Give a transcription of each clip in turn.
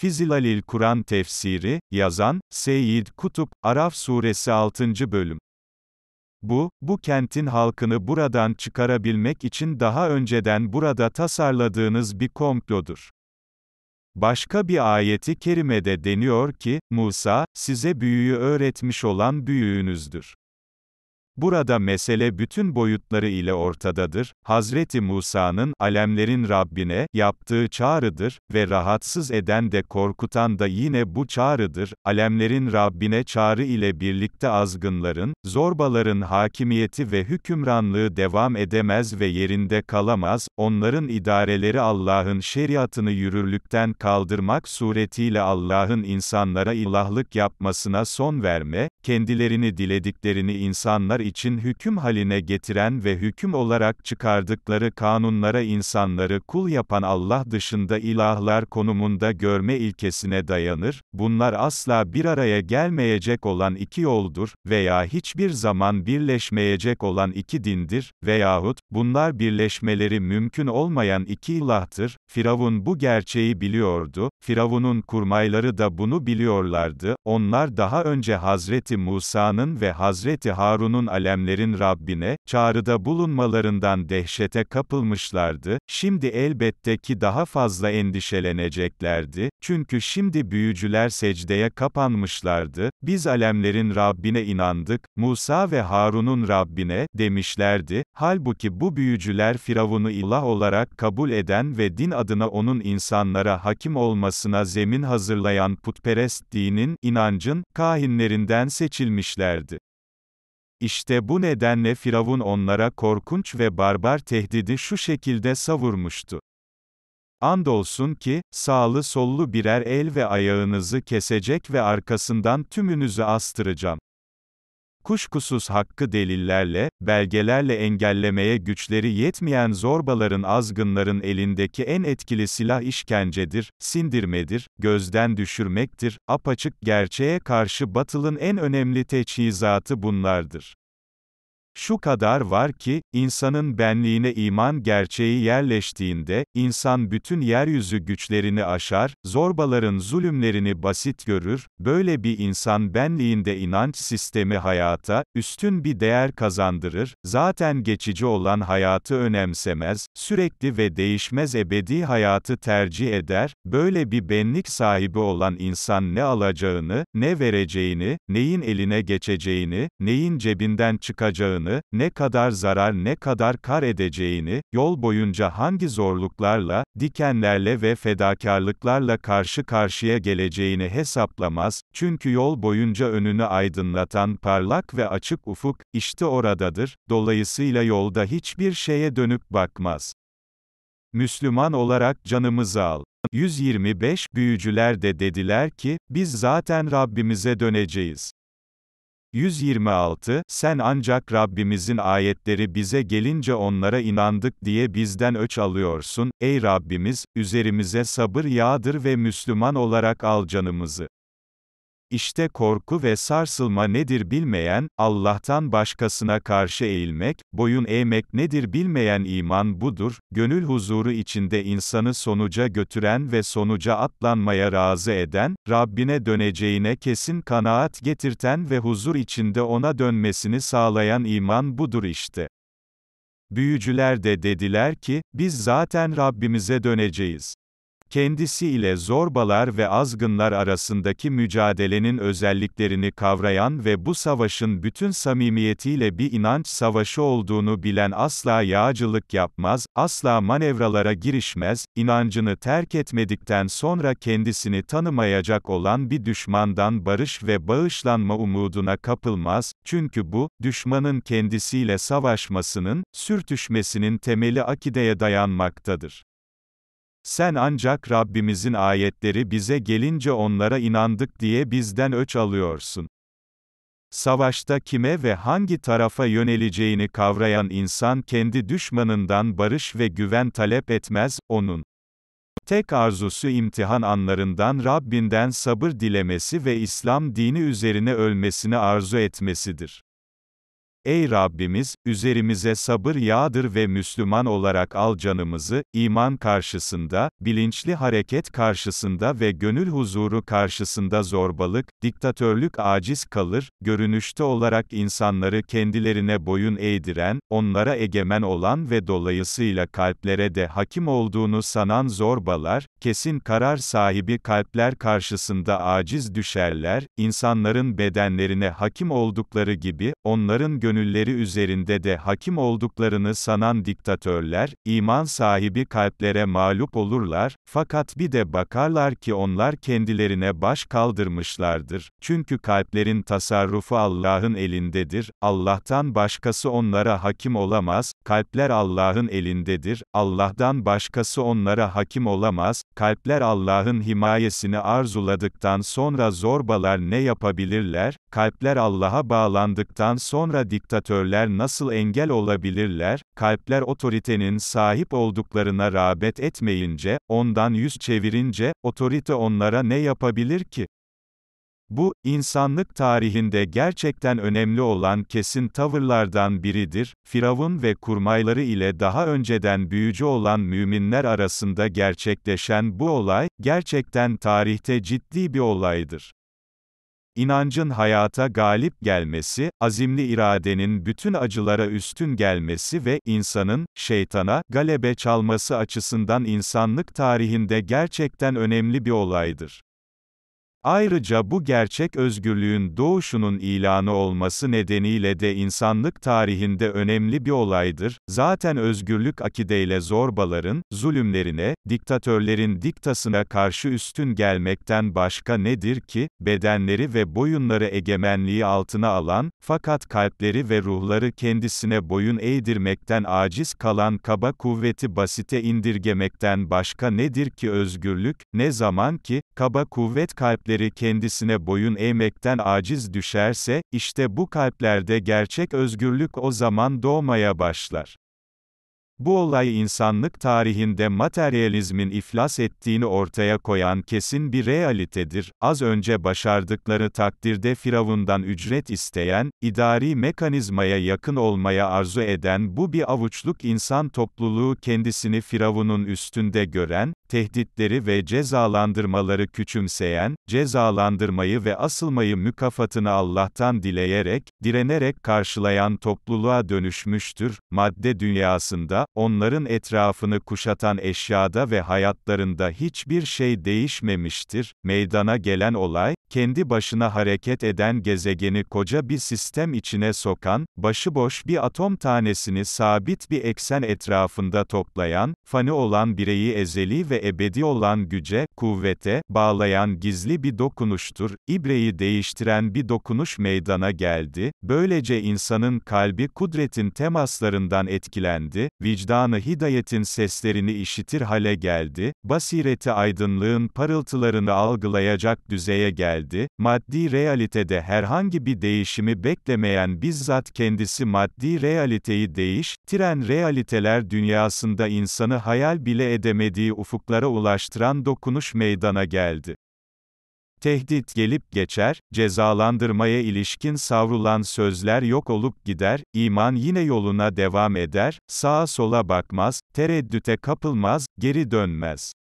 Fizilalil Kur'an tefsiri, yazan, Seyyid Kutup, Araf Suresi 6. bölüm. Bu, bu kentin halkını buradan çıkarabilmek için daha önceden burada tasarladığınız bir komplodur. Başka bir ayeti kerimede deniyor ki, Musa, size büyüyü öğretmiş olan büyüğünüzdür. Burada mesele bütün boyutları ile ortadadır. Hazreti Musa'nın alemlerin Rabbine yaptığı çağrıdır ve rahatsız eden de korkutan da yine bu çağrıdır. Alemlerin Rabbine çağrı ile birlikte azgınların, zorbaların hakimiyeti ve hükümranlığı devam edemez ve yerinde kalamaz. Onların idareleri Allah'ın şeriatını yürürlükten kaldırmak suretiyle Allah'ın insanlara ilahlık yapmasına son verme, kendilerini dilediklerini insanlar için hüküm haline getiren ve hüküm olarak çıkardıkları kanunlara insanları kul yapan Allah dışında ilahlar konumunda görme ilkesine dayanır, bunlar asla bir araya gelmeyecek olan iki yoldur veya hiçbir zaman birleşmeyecek olan iki dindir veyahut, bunlar birleşmeleri mümkün olmayan iki ilahtır, Firavun bu gerçeği biliyordu, Firavun'un kurmayları da bunu biliyorlardı, onlar daha önce Hazreti Musa'nın ve Hazreti Harun'un alemlerin Rabbine, çağrıda bulunmalarından dehşete kapılmışlardı, şimdi elbette ki daha fazla endişeleneceklerdi, çünkü şimdi büyücüler secdeye kapanmışlardı, biz alemlerin Rabbine inandık, Musa ve Harun'un Rabbine, demişlerdi, halbuki bu büyücüler Firavun'u ilah olarak kabul eden ve din adına onun insanlara hakim olmasına zemin hazırlayan putperest dinin, inancın, kahinlerinden seçilmişlerdi. İşte bu nedenle Firavun onlara korkunç ve barbar tehdidi şu şekilde savurmuştu. Andolsun ki, sağlı sollu birer el ve ayağınızı kesecek ve arkasından tümünüzü astıracağım kuşkusuz hakkı delillerle, belgelerle engellemeye güçleri yetmeyen zorbaların azgınların elindeki en etkili silah işkencedir, sindirmedir, gözden düşürmektir, apaçık gerçeğe karşı batılın en önemli teçhizatı bunlardır. Şu kadar var ki, insanın benliğine iman gerçeği yerleştiğinde, insan bütün yeryüzü güçlerini aşar, zorbaların zulümlerini basit görür, böyle bir insan benliğinde inanç sistemi hayata, üstün bir değer kazandırır, zaten geçici olan hayatı önemsemez, sürekli ve değişmez ebedi hayatı tercih eder, böyle bir benlik sahibi olan insan ne alacağını, ne vereceğini, neyin eline geçeceğini, neyin cebinden çıkacağını, olacağını, ne kadar zarar ne kadar kar edeceğini, yol boyunca hangi zorluklarla, dikenlerle ve fedakarlıklarla karşı karşıya geleceğini hesaplamaz, çünkü yol boyunca önünü aydınlatan parlak ve açık ufuk, işte oradadır, dolayısıyla yolda hiçbir şeye dönüp bakmaz. Müslüman olarak canımızı al. 125 Büyücüler de dediler ki, biz zaten Rabbimize döneceğiz. 126, sen ancak Rabbimizin ayetleri bize gelince onlara inandık diye bizden öç alıyorsun, ey Rabbimiz, üzerimize sabır yağdır ve Müslüman olarak al canımızı. İşte korku ve sarsılma nedir bilmeyen, Allah'tan başkasına karşı eğilmek, boyun eğmek nedir bilmeyen iman budur, gönül huzuru içinde insanı sonuca götüren ve sonuca atlanmaya razı eden, Rabbine döneceğine kesin kanaat getirten ve huzur içinde ona dönmesini sağlayan iman budur işte. Büyücüler de dediler ki, biz zaten Rabbimize döneceğiz kendisi ile zorbalar ve azgınlar arasındaki mücadelenin özelliklerini kavrayan ve bu savaşın bütün samimiyetiyle bir inanç savaşı olduğunu bilen asla yağcılık yapmaz, asla manevralara girişmez, inancını terk etmedikten sonra kendisini tanımayacak olan bir düşmandan barış ve bağışlanma umuduna kapılmaz, çünkü bu, düşmanın kendisiyle savaşmasının, sürtüşmesinin temeli akideye dayanmaktadır. Sen ancak Rabbimizin ayetleri bize gelince onlara inandık diye bizden öç alıyorsun. Savaşta kime ve hangi tarafa yöneleceğini kavrayan insan kendi düşmanından barış ve güven talep etmez, onun tek arzusu imtihan anlarından Rabbinden sabır dilemesi ve İslam dini üzerine ölmesini arzu etmesidir. Ey Rabbimiz, üzerimize sabır yağdır ve Müslüman olarak al canımızı, iman karşısında, bilinçli hareket karşısında ve gönül huzuru karşısında zorbalık, diktatörlük aciz kalır, görünüşte olarak insanları kendilerine boyun eğdiren, onlara egemen olan ve dolayısıyla kalplere de hakim olduğunu sanan zorbalar, kesin karar sahibi kalpler karşısında aciz düşerler, insanların bedenlerine hakim oldukları gibi, onların gönül gönülleri üzerinde de hakim olduklarını sanan diktatörler, iman sahibi kalplere mağlup olurlar, fakat bir de bakarlar ki onlar kendilerine baş kaldırmışlardır. Çünkü kalplerin tasarrufu Allah'ın elindedir, Allah'tan başkası onlara hakim olamaz, kalpler Allah'ın elindedir, Allah'tan başkası onlara hakim olamaz, kalpler Allah'ın himayesini arzuladıktan sonra zorbalar ne yapabilirler, kalpler Allah'a bağlandıktan sonra diktatörler, diktatörler nasıl engel olabilirler? Kalpler otoritenin sahip olduklarına rağbet etmeyince, ondan yüz çevirince, otorite onlara ne yapabilir ki? Bu, insanlık tarihinde gerçekten önemli olan kesin tavırlardan biridir, Firavun ve kurmayları ile daha önceden büyücü olan müminler arasında gerçekleşen bu olay, gerçekten tarihte ciddi bir olaydır inancın hayata galip gelmesi, azimli iradenin bütün acılara üstün gelmesi ve insanın şeytana galebe çalması açısından insanlık tarihinde gerçekten önemli bir olaydır. Ayrıca bu gerçek özgürlüğün doğuşunun ilanı olması nedeniyle de insanlık tarihinde önemli bir olaydır. Zaten özgürlük akideyle zorbaların, zulümlerine, diktatörlerin diktasına karşı üstün gelmekten başka nedir ki, bedenleri ve boyunları egemenliği altına alan, fakat kalpleri ve ruhları kendisine boyun eğdirmekten aciz kalan kaba kuvveti basite indirgemekten başka nedir ki özgürlük, ne zaman ki, kaba kuvvet kalp kalpleri kendisine boyun eğmekten aciz düşerse, işte bu kalplerde gerçek özgürlük o zaman doğmaya başlar. Bu olay insanlık tarihinde materyalizmin iflas ettiğini ortaya koyan kesin bir realitedir. Az önce başardıkları takdirde Firavundan ücret isteyen, idari mekanizmaya yakın olmaya arzu eden bu bir avuçluk insan topluluğu kendisini Firavun'un üstünde gören, tehditleri ve cezalandırmaları küçümseyen, cezalandırmayı ve asılmayı mükafatını Allah'tan dileyerek, direnerek karşılayan topluluğa dönüşmüştür. Madde dünyasında, onların etrafını kuşatan eşyada ve hayatlarında hiçbir şey değişmemiştir. Meydana gelen olay, kendi başına hareket eden gezegeni koca bir sistem içine sokan, başıboş bir atom tanesini sabit bir eksen etrafında toplayan, fani olan bireyi ezeli ve ebedi olan güce, kuvvete, bağlayan gizli bir dokunuştur, ibreyi değiştiren bir dokunuş meydana geldi, böylece insanın kalbi kudretin temaslarından etkilendi, vicdanı hidayetin seslerini işitir hale geldi, basireti aydınlığın parıltılarını algılayacak düzeye geldi geldi, maddi realitede herhangi bir değişimi beklemeyen bizzat kendisi maddi realiteyi değiş, tiren realiteler dünyasında insanı hayal bile edemediği ufuklara ulaştıran dokunuş meydana geldi. Tehdit gelip geçer, cezalandırmaya ilişkin savrulan sözler yok olup gider, iman yine yoluna devam eder, sağa sola bakmaz, tereddüte kapılmaz, geri dönmez.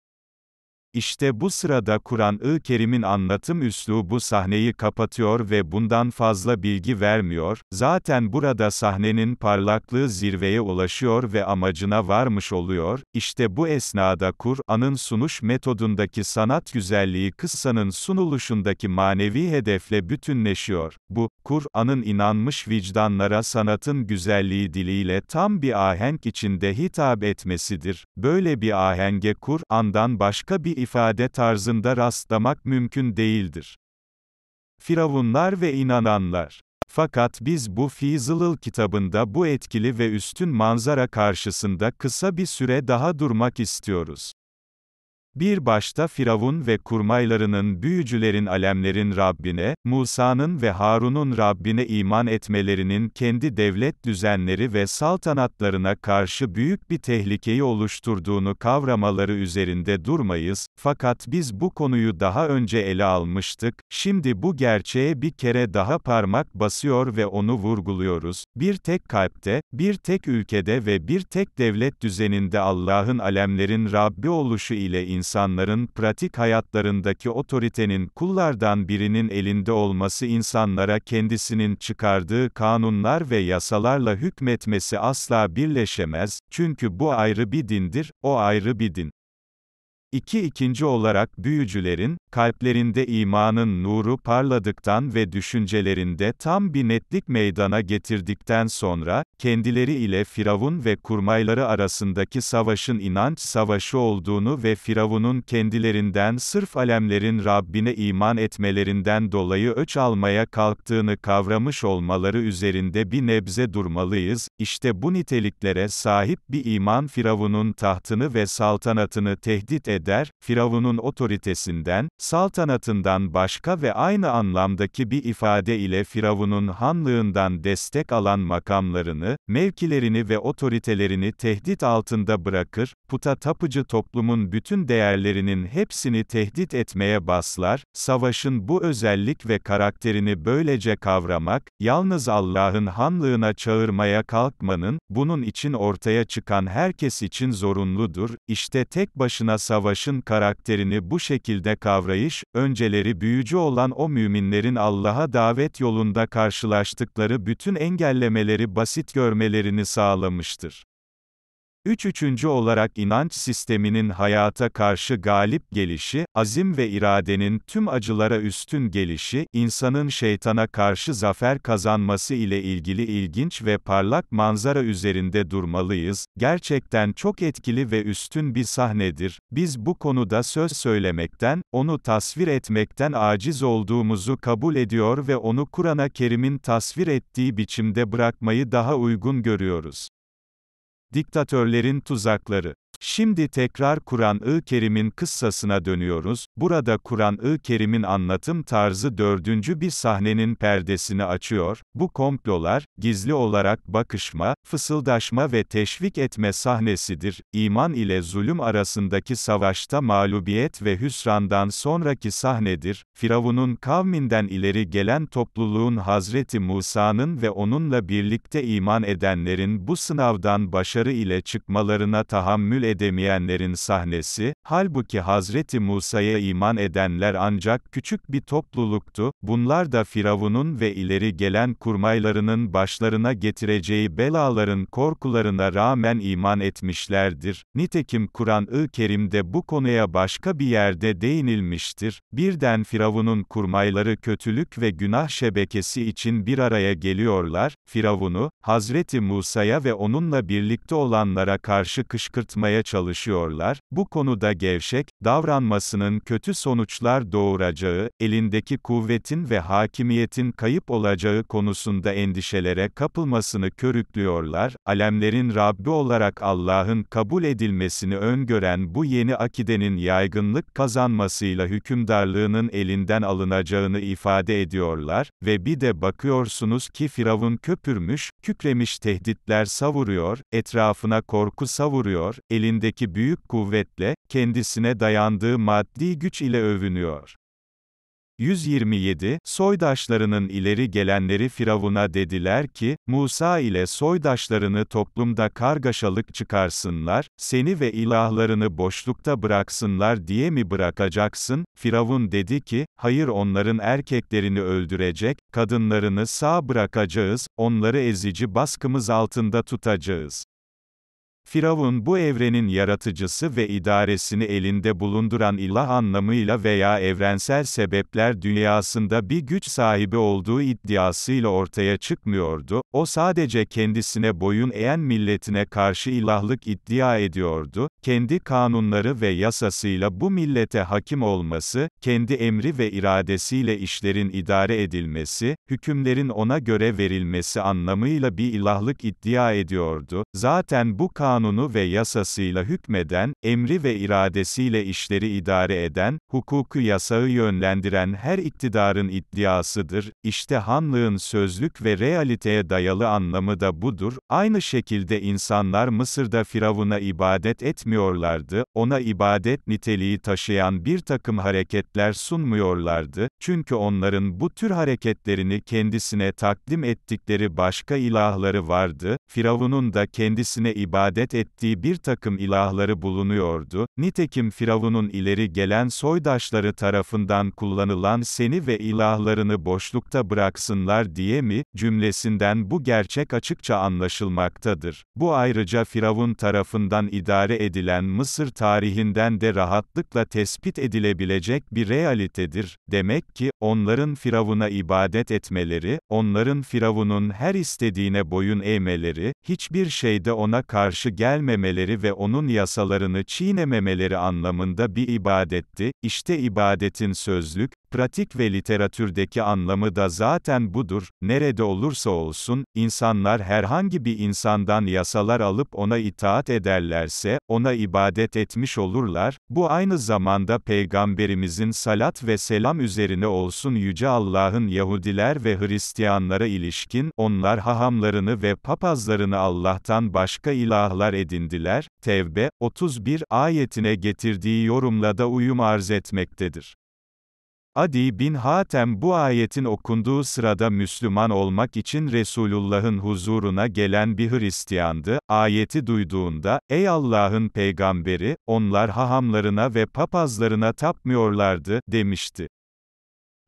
İşte bu sırada Kur'an-ı Kerim'in anlatım üslubu sahneyi kapatıyor ve bundan fazla bilgi vermiyor, zaten burada sahnenin parlaklığı zirveye ulaşıyor ve amacına varmış oluyor, İşte bu esnada Kur'an'ın sunuş metodundaki sanat güzelliği kıssanın sunuluşundaki manevi hedefle bütünleşiyor. Bu, Kur'an'ın inanmış vicdanlara sanatın güzelliği diliyle tam bir ahenk içinde hitap etmesidir. Böyle bir ahenge Kur'an'dan başka bir ifade tarzında rastlamak mümkün değildir. Firavunlar ve inananlar fakat biz bu Fizılıl kitabında bu etkili ve üstün manzara karşısında kısa bir süre daha durmak istiyoruz. Bir başta Firavun ve kurmaylarının büyücülerin alemlerin Rabbine, Musa'nın ve Harun'un Rabbine iman etmelerinin kendi devlet düzenleri ve saltanatlarına karşı büyük bir tehlikeyi oluşturduğunu kavramaları üzerinde durmayız, fakat biz bu konuyu daha önce ele almıştık, şimdi bu gerçeğe bir kere daha parmak basıyor ve onu vurguluyoruz, bir tek kalpte, bir tek ülkede ve bir tek devlet düzeninde Allah'ın alemlerin Rabbi oluşu ile insan, insanların pratik hayatlarındaki otoritenin kullardan birinin elinde olması insanlara kendisinin çıkardığı kanunlar ve yasalarla hükmetmesi asla birleşemez, çünkü bu ayrı bir dindir, o ayrı bir din. 2. İkinci olarak büyücülerin, kalplerinde imanın nuru parladıktan ve düşüncelerinde tam bir netlik meydana getirdikten sonra, kendileri ile Firavun ve kurmayları arasındaki savaşın inanç savaşı olduğunu ve Firavun'un kendilerinden sırf alemlerin Rabbine iman etmelerinden dolayı öç almaya kalktığını kavramış olmaları üzerinde bir nebze durmalıyız, İşte bu niteliklere sahip bir iman Firavun'un tahtını ve saltanatını tehdit eder, Firavun'un otoritesinden, saltanatından başka ve aynı anlamdaki bir ifade ile Firavun'un hanlığından destek alan makamlarını, varlığını, mevkilerini ve otoritelerini tehdit altında bırakır, puta tapıcı toplumun bütün değerlerinin hepsini tehdit etmeye baslar, savaşın bu özellik ve karakterini böylece kavramak, yalnız Allah'ın hanlığına çağırmaya kalkmanın, bunun için ortaya çıkan herkes için zorunludur, işte tek başına savaşın karakterini bu şekilde kavrayış, önceleri büyücü olan o müminlerin Allah'a davet yolunda karşılaştıkları bütün engellemeleri basit görmelerini sağlamıştır. Üç üçüncü olarak inanç sisteminin hayata karşı galip gelişi, azim ve iradenin tüm acılara üstün gelişi, insanın şeytana karşı zafer kazanması ile ilgili ilginç ve parlak manzara üzerinde durmalıyız, gerçekten çok etkili ve üstün bir sahnedir, biz bu konuda söz söylemekten, onu tasvir etmekten aciz olduğumuzu kabul ediyor ve onu Kur'an-ı Kerim'in tasvir ettiği biçimde bırakmayı daha uygun görüyoruz. Diktatörlerin tuzakları Şimdi tekrar Kur'an-ı Kerim'in kıssasına dönüyoruz. Burada Kur'an-ı Kerim'in anlatım tarzı dördüncü bir sahnenin perdesini açıyor. Bu komplolar, gizli olarak bakışma, fısıldaşma ve teşvik etme sahnesidir. İman ile zulüm arasındaki savaşta mağlubiyet ve hüsrandan sonraki sahnedir. Firavun'un kavminden ileri gelen topluluğun Hazreti Musa'nın ve onunla birlikte iman edenlerin bu sınavdan başarı ile çıkmalarına tahammül edemeyenlerin sahnesi, halbuki Hazreti Musa'ya iman edenler ancak küçük bir topluluktu, bunlar da Firavun'un ve ileri gelen kurmaylarının başlarına getireceği belaların korkularına rağmen iman etmişlerdir. Nitekim Kur'an-ı Kerim'de bu konuya başka bir yerde değinilmiştir. Birden Firavun'un kurmayları kötülük ve günah şebekesi için bir araya geliyorlar, Firavun'u, Hazreti Musa'ya ve onunla birlikte olanlara karşı kışkırtmaya yapmaya çalışıyorlar, bu konuda gevşek, davranmasının kötü sonuçlar doğuracağı, elindeki kuvvetin ve hakimiyetin kayıp olacağı konusunda endişelere kapılmasını körüklüyorlar, alemlerin Rabbi olarak Allah'ın kabul edilmesini öngören bu yeni akidenin yaygınlık kazanmasıyla hükümdarlığının elinden alınacağını ifade ediyorlar ve bir de bakıyorsunuz ki Firavun köpürmüş, Kükremiş tehditler savuruyor, etrafına korku savuruyor, elindeki büyük kuvvetle, kendisine dayandığı maddi güç ile övünüyor. 127, soydaşlarının ileri gelenleri Firavun'a dediler ki, Musa ile soydaşlarını toplumda kargaşalık çıkarsınlar, seni ve ilahlarını boşlukta bıraksınlar diye mi bırakacaksın? Firavun dedi ki, hayır onların erkeklerini öldürecek, kadınlarını sağ bırakacağız, onları ezici baskımız altında tutacağız. Firavun bu evrenin yaratıcısı ve idaresini elinde bulunduran ilah anlamıyla veya evrensel sebepler dünyasında bir güç sahibi olduğu iddiasıyla ortaya çıkmıyordu, o sadece kendisine boyun eğen milletine karşı ilahlık iddia ediyordu, kendi kanunları ve yasasıyla bu millete hakim olması, kendi emri ve iradesiyle işlerin idare edilmesi, hükümlerin ona göre verilmesi anlamıyla bir ilahlık iddia ediyordu, zaten bu kanun kanunu ve yasasıyla hükmeden, emri ve iradesiyle işleri idare eden, hukuku yasağı yönlendiren her iktidarın iddiasıdır. İşte hanlığın sözlük ve realiteye dayalı anlamı da budur. Aynı şekilde insanlar Mısır'da Firavun'a ibadet etmiyorlardı, ona ibadet niteliği taşıyan bir takım hareketler sunmuyorlardı, çünkü onların bu tür hareketlerini kendisine takdim ettikleri başka ilahları vardı, Firavun'un da kendisine ibadet ibadet ettiği bir takım ilahları bulunuyordu, nitekim Firavun'un ileri gelen soydaşları tarafından kullanılan seni ve ilahlarını boşlukta bıraksınlar diye mi, cümlesinden bu gerçek açıkça anlaşılmaktadır. Bu ayrıca Firavun tarafından idare edilen Mısır tarihinden de rahatlıkla tespit edilebilecek bir realitedir. Demek ki, onların Firavun'a ibadet etmeleri, onların Firavun'un her istediğine boyun eğmeleri, hiçbir şeyde ona karşı gelmemeleri ve onun yasalarını çiğnememeleri anlamında bir ibadetti, işte ibadetin sözlük, pratik ve literatürdeki anlamı da zaten budur, nerede olursa olsun, insanlar herhangi bir insandan yasalar alıp ona itaat ederlerse, ona ibadet etmiş olurlar, bu aynı zamanda Peygamberimizin salat ve selam üzerine olsun Yüce Allah'ın Yahudiler ve Hristiyanlara ilişkin, onlar hahamlarını ve papazlarını Allah'tan başka ilahlar edindiler, Tevbe, 31 ayetine getirdiği yorumla da uyum arz etmektedir. Adi bin Hatem bu ayetin okunduğu sırada Müslüman olmak için Resulullah'ın huzuruna gelen bir Hristiyandı, ayeti duyduğunda, ey Allah'ın peygamberi, onlar hahamlarına ve papazlarına tapmıyorlardı, demişti.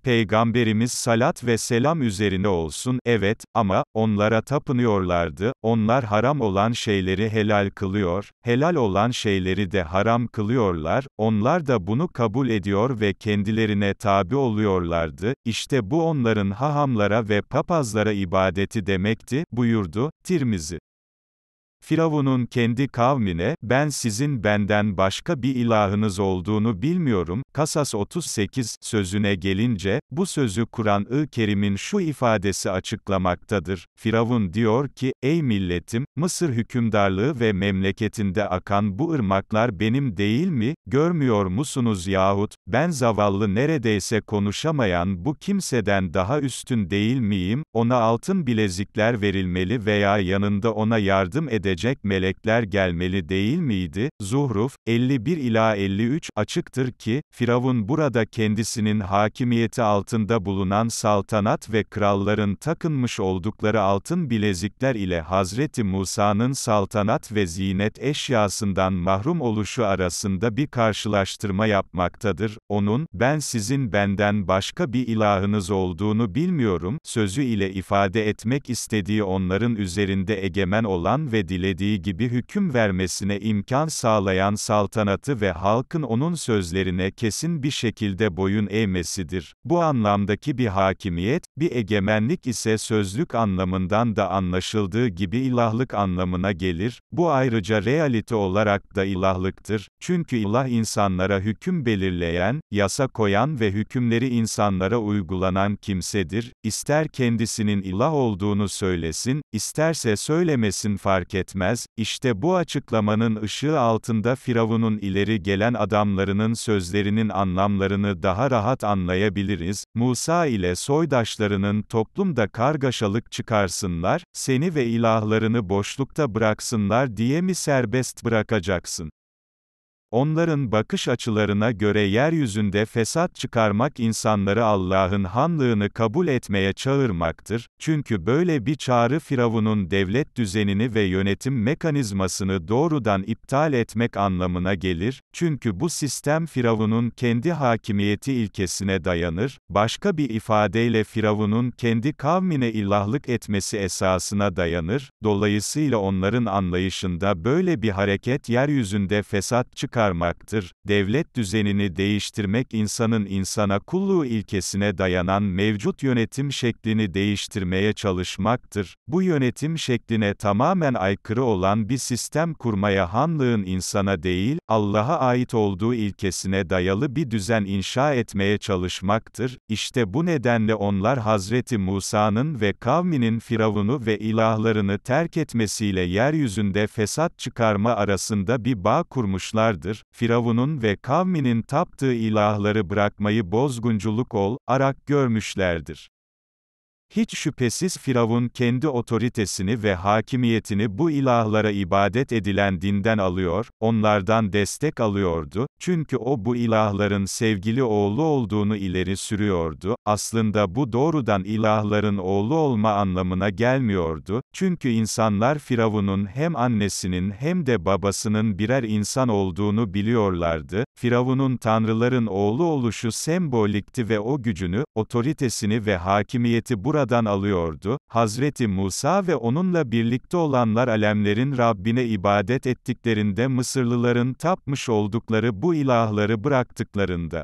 Peygamberimiz salat ve selam üzerine olsun, evet, ama, onlara tapınıyorlardı, onlar haram olan şeyleri helal kılıyor, helal olan şeyleri de haram kılıyorlar, onlar da bunu kabul ediyor ve kendilerine tabi oluyorlardı, işte bu onların hahamlara ve papazlara ibadeti demekti, buyurdu, Tirmizi. Firavun'un kendi kavmine, ben sizin benden başka bir ilahınız olduğunu bilmiyorum, Kasas 38, sözüne gelince, bu sözü Kur'an-ı Kerim'in şu ifadesi açıklamaktadır. Firavun diyor ki, ey milletim, Mısır hükümdarlığı ve memleketinde akan bu ırmaklar benim değil mi, görmüyor musunuz yahut, ben zavallı neredeyse konuşamayan bu kimseden daha üstün değil miyim, ona altın bilezikler verilmeli veya yanında ona yardım edecek gelecek melekler gelmeli değil miydi? Zuhruf, 51 ila 53 açıktır ki, Firavun burada kendisinin hakimiyeti altında bulunan saltanat ve kralların takınmış oldukları altın bilezikler ile Hazreti Musa'nın saltanat ve zinet eşyasından mahrum oluşu arasında bir karşılaştırma yapmaktadır. Onun, ben sizin benden başka bir ilahınız olduğunu bilmiyorum, sözü ile ifade etmek istediği onların üzerinde egemen olan ve dile dilediği gibi hüküm vermesine imkan sağlayan saltanatı ve halkın onun sözlerine kesin bir şekilde boyun eğmesidir. Bu anlamdaki bir hakimiyet, bir egemenlik ise sözlük anlamından da anlaşıldığı gibi ilahlık anlamına gelir. Bu ayrıca realite olarak da ilahlıktır. Çünkü ilah insanlara hüküm belirleyen, yasa koyan ve hükümleri insanlara uygulanan kimsedir. İster kendisinin ilah olduğunu söylesin, isterse söylemesin fark etmez etmez, işte bu açıklamanın ışığı altında Firavun'un ileri gelen adamlarının sözlerinin anlamlarını daha rahat anlayabiliriz, Musa ile soydaşlarının toplumda kargaşalık çıkarsınlar, seni ve ilahlarını boşlukta bıraksınlar diye mi serbest bırakacaksın? Onların bakış açılarına göre yeryüzünde fesat çıkarmak insanları Allah'ın hanlığını kabul etmeye çağırmaktır, çünkü böyle bir çağrı Firavun'un devlet düzenini ve yönetim mekanizmasını doğrudan iptal etmek anlamına gelir, çünkü bu sistem Firavun'un kendi hakimiyeti ilkesine dayanır, başka bir ifadeyle Firavun'un kendi kavmine ilahlık etmesi esasına dayanır, dolayısıyla onların anlayışında böyle bir hareket yeryüzünde fesat çıkarmaktır çıkarmaktır. Devlet düzenini değiştirmek insanın insana kulluğu ilkesine dayanan mevcut yönetim şeklini değiştirmeye çalışmaktır. Bu yönetim şekline tamamen aykırı olan bir sistem kurmaya hanlığın insana değil, Allah'a ait olduğu ilkesine dayalı bir düzen inşa etmeye çalışmaktır. İşte bu nedenle onlar Hazreti Musa'nın ve kavminin Firavun'u ve ilahlarını terk etmesiyle yeryüzünde fesat çıkarma arasında bir bağ kurmuşlardı vardır. Firavun'un ve kavminin taptığı ilahları bırakmayı bozgunculuk ol, arak görmüşlerdir. Hiç şüphesiz Firavun kendi otoritesini ve hakimiyetini bu ilahlara ibadet edilen dinden alıyor, onlardan destek alıyordu, çünkü o bu ilahların sevgili oğlu olduğunu ileri sürüyordu, aslında bu doğrudan ilahların oğlu olma anlamına gelmiyordu, çünkü insanlar Firavun'un hem annesinin hem de babasının birer insan olduğunu biliyorlardı, Firavun'un tanrıların oğlu oluşu sembolikti ve o gücünü, otoritesini ve hakimiyeti burada buradan alıyordu. Hazreti Musa ve onunla birlikte olanlar alemlerin Rabbine ibadet ettiklerinde Mısırlıların tapmış oldukları bu ilahları bıraktıklarında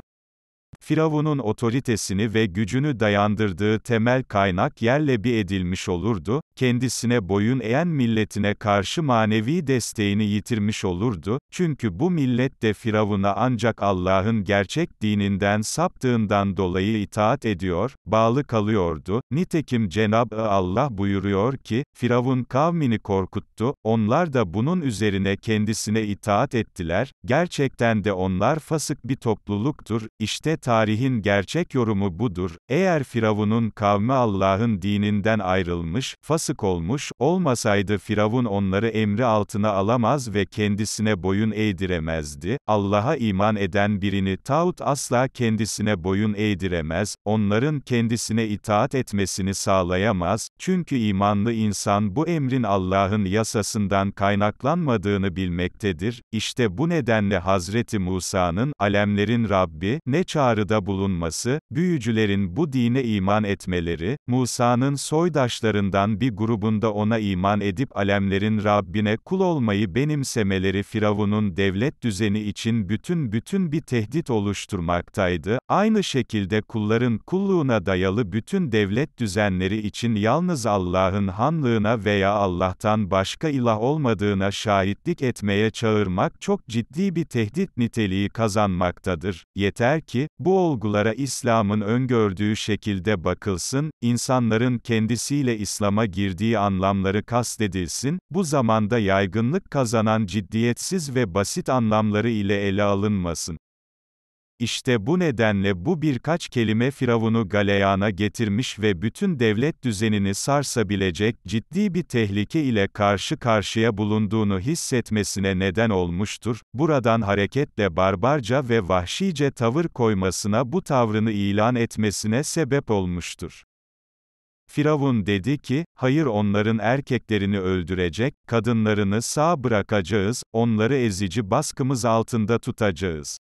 Firavun'un otoritesini ve gücünü dayandırdığı temel kaynak yerle bir edilmiş olurdu, kendisine boyun eğen milletine karşı manevi desteğini yitirmiş olurdu, çünkü bu millet de Firavun'a ancak Allah'ın gerçek dininden saptığından dolayı itaat ediyor, bağlı kalıyordu. Nitekim Cenab-ı Allah buyuruyor ki, Firavun kavmini korkuttu, onlar da bunun üzerine kendisine itaat ettiler, gerçekten de onlar fasık bir topluluktur, işte tarihin gerçek yorumu budur, eğer Firavun'un kavmi Allah'ın dininden ayrılmış, fasık olmuş, olmasaydı Firavun onları emri altına alamaz ve kendisine boyun eğdiremezdi, Allah'a iman eden birini tağut asla kendisine boyun eğdiremez, onların kendisine itaat etmesini sağlayamaz, çünkü imanlı insan bu emrin Allah'ın yasasından kaynaklanmadığını bilmektedir, işte bu nedenle Hazreti Musa'nın, alemlerin Rabbi, ne çağ çağrıda bulunması, büyücülerin bu dine iman etmeleri, Musa'nın soydaşlarından bir grubunda ona iman edip alemlerin Rabbine kul olmayı benimsemeleri Firavun'un devlet düzeni için bütün bütün bir tehdit oluşturmaktaydı, aynı şekilde kulların kulluğuna dayalı bütün devlet düzenleri için yalnız Allah'ın hanlığına veya Allah'tan başka ilah olmadığına şahitlik etmeye çağırmak çok ciddi bir tehdit niteliği kazanmaktadır. Yeter ki, bu olgulara İslam'ın öngördüğü şekilde bakılsın, insanların kendisiyle İslam'a girdiği anlamları kastedilsin, bu zamanda yaygınlık kazanan ciddiyetsiz ve basit anlamları ile ele alınmasın. İşte bu nedenle bu birkaç kelime Firavun'u galeyana getirmiş ve bütün devlet düzenini sarsabilecek ciddi bir tehlike ile karşı karşıya bulunduğunu hissetmesine neden olmuştur. Buradan hareketle barbarca ve vahşice tavır koymasına bu tavrını ilan etmesine sebep olmuştur. Firavun dedi ki, hayır onların erkeklerini öldürecek, kadınlarını sağ bırakacağız, onları ezici baskımız altında tutacağız.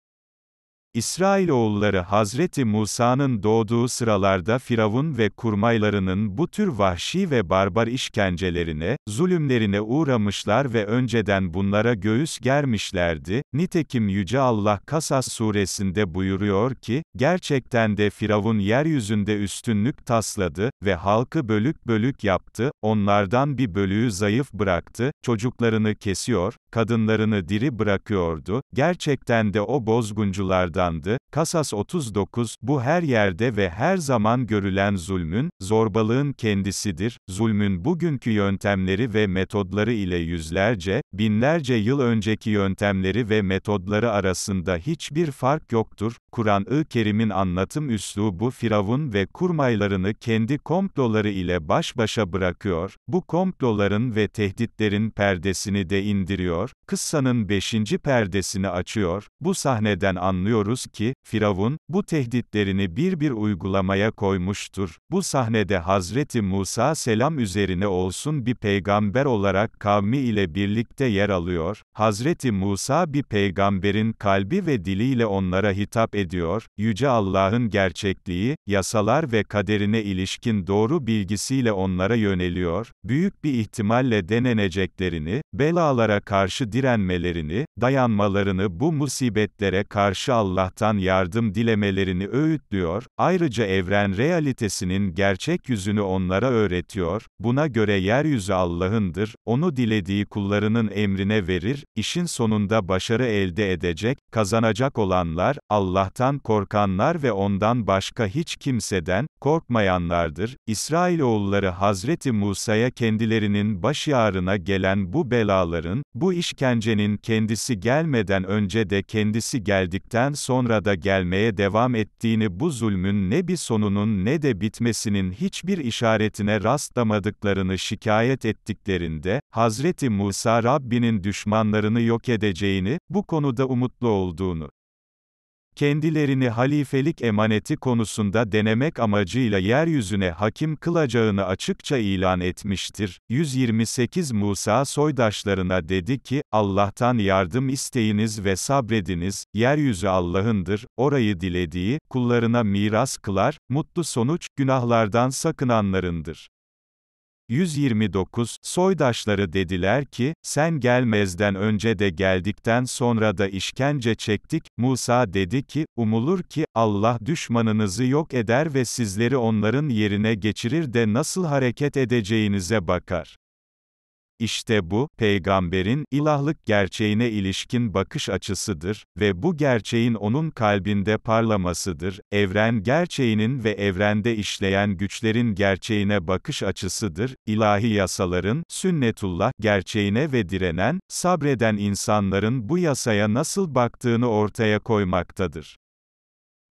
İsrailoğulları Hazreti Musa'nın doğduğu sıralarda Firavun ve kurmaylarının bu tür vahşi ve barbar işkencelerine, zulümlerine uğramışlar ve önceden bunlara göğüs germişlerdi. Nitekim Yüce Allah Kasas suresinde buyuruyor ki, gerçekten de Firavun yeryüzünde üstünlük tasladı ve halkı bölük bölük yaptı, onlardan bir bölüğü zayıf bıraktı, çocuklarını kesiyor, kadınlarını diri bırakıyordu, gerçekten de o bozgunculardandı, Kasas 39, bu her yerde ve her zaman görülen zulmün, zorbalığın kendisidir, zulmün bugünkü yöntemleri ve metodları ile yüzlerce, binlerce yıl önceki yöntemleri ve metodları arasında hiçbir fark yoktur, Kur'an-ı Kerim'in anlatım üslubu Firavun ve kurmaylarını kendi komploları ile baş başa bırakıyor, bu komploların ve tehditlerin perdesini de indiriyor, anlatıyor, kıssanın beşinci perdesini açıyor, bu sahneden anlıyoruz ki, Firavun, bu tehditlerini bir bir uygulamaya koymuştur. Bu sahnede Hazreti Musa selam üzerine olsun bir peygamber olarak kavmi ile birlikte yer alıyor. Hazreti Musa bir peygamberin kalbi ve diliyle onlara hitap ediyor. Yüce Allah'ın gerçekliği, yasalar ve kaderine ilişkin doğru bilgisiyle onlara yöneliyor. Büyük bir ihtimalle deneneceklerini, belalara karşı karşı direnmelerini, dayanmalarını bu musibetlere karşı Allah'tan yardım dilemelerini öğütlüyor, ayrıca evren realitesinin gerçek yüzünü onlara öğretiyor, buna göre yeryüzü Allah'ındır, onu dilediği kullarının emrine verir, işin sonunda başarı elde edecek, kazanacak olanlar, Allah'tan korkanlar ve ondan başka hiç kimseden, korkmayanlardır. İsrailoğulları Hazreti Musa'ya kendilerinin başyarına gelen bu belaların, bu işkencenin kendisi gelmeden önce de kendisi geldikten sonra da gelmeye devam ettiğini bu zulmün ne bir sonunun ne de bitmesinin hiçbir işaretine rastlamadıklarını şikayet ettiklerinde, Hazreti Musa Rabbinin düşmanlarını yok edeceğini, bu konuda umutlu olduğunu, kendilerini halifelik emaneti konusunda denemek amacıyla yeryüzüne hakim kılacağını açıkça ilan etmiştir. 128 Musa soydaşlarına dedi ki, Allah'tan yardım isteyiniz ve sabrediniz, yeryüzü Allah'ındır, orayı dilediği, kullarına miras kılar, mutlu sonuç, günahlardan sakınanlarındır. 129, soydaşları dediler ki, sen gelmezden önce de geldikten sonra da işkence çektik, Musa dedi ki, umulur ki, Allah düşmanınızı yok eder ve sizleri onların yerine geçirir de nasıl hareket edeceğinize bakar. İşte bu, peygamberin, ilahlık gerçeğine ilişkin bakış açısıdır ve bu gerçeğin onun kalbinde parlamasıdır, evren gerçeğinin ve evrende işleyen güçlerin gerçeğine bakış açısıdır, ilahi yasaların, sünnetullah, gerçeğine ve direnen, sabreden insanların bu yasaya nasıl baktığını ortaya koymaktadır.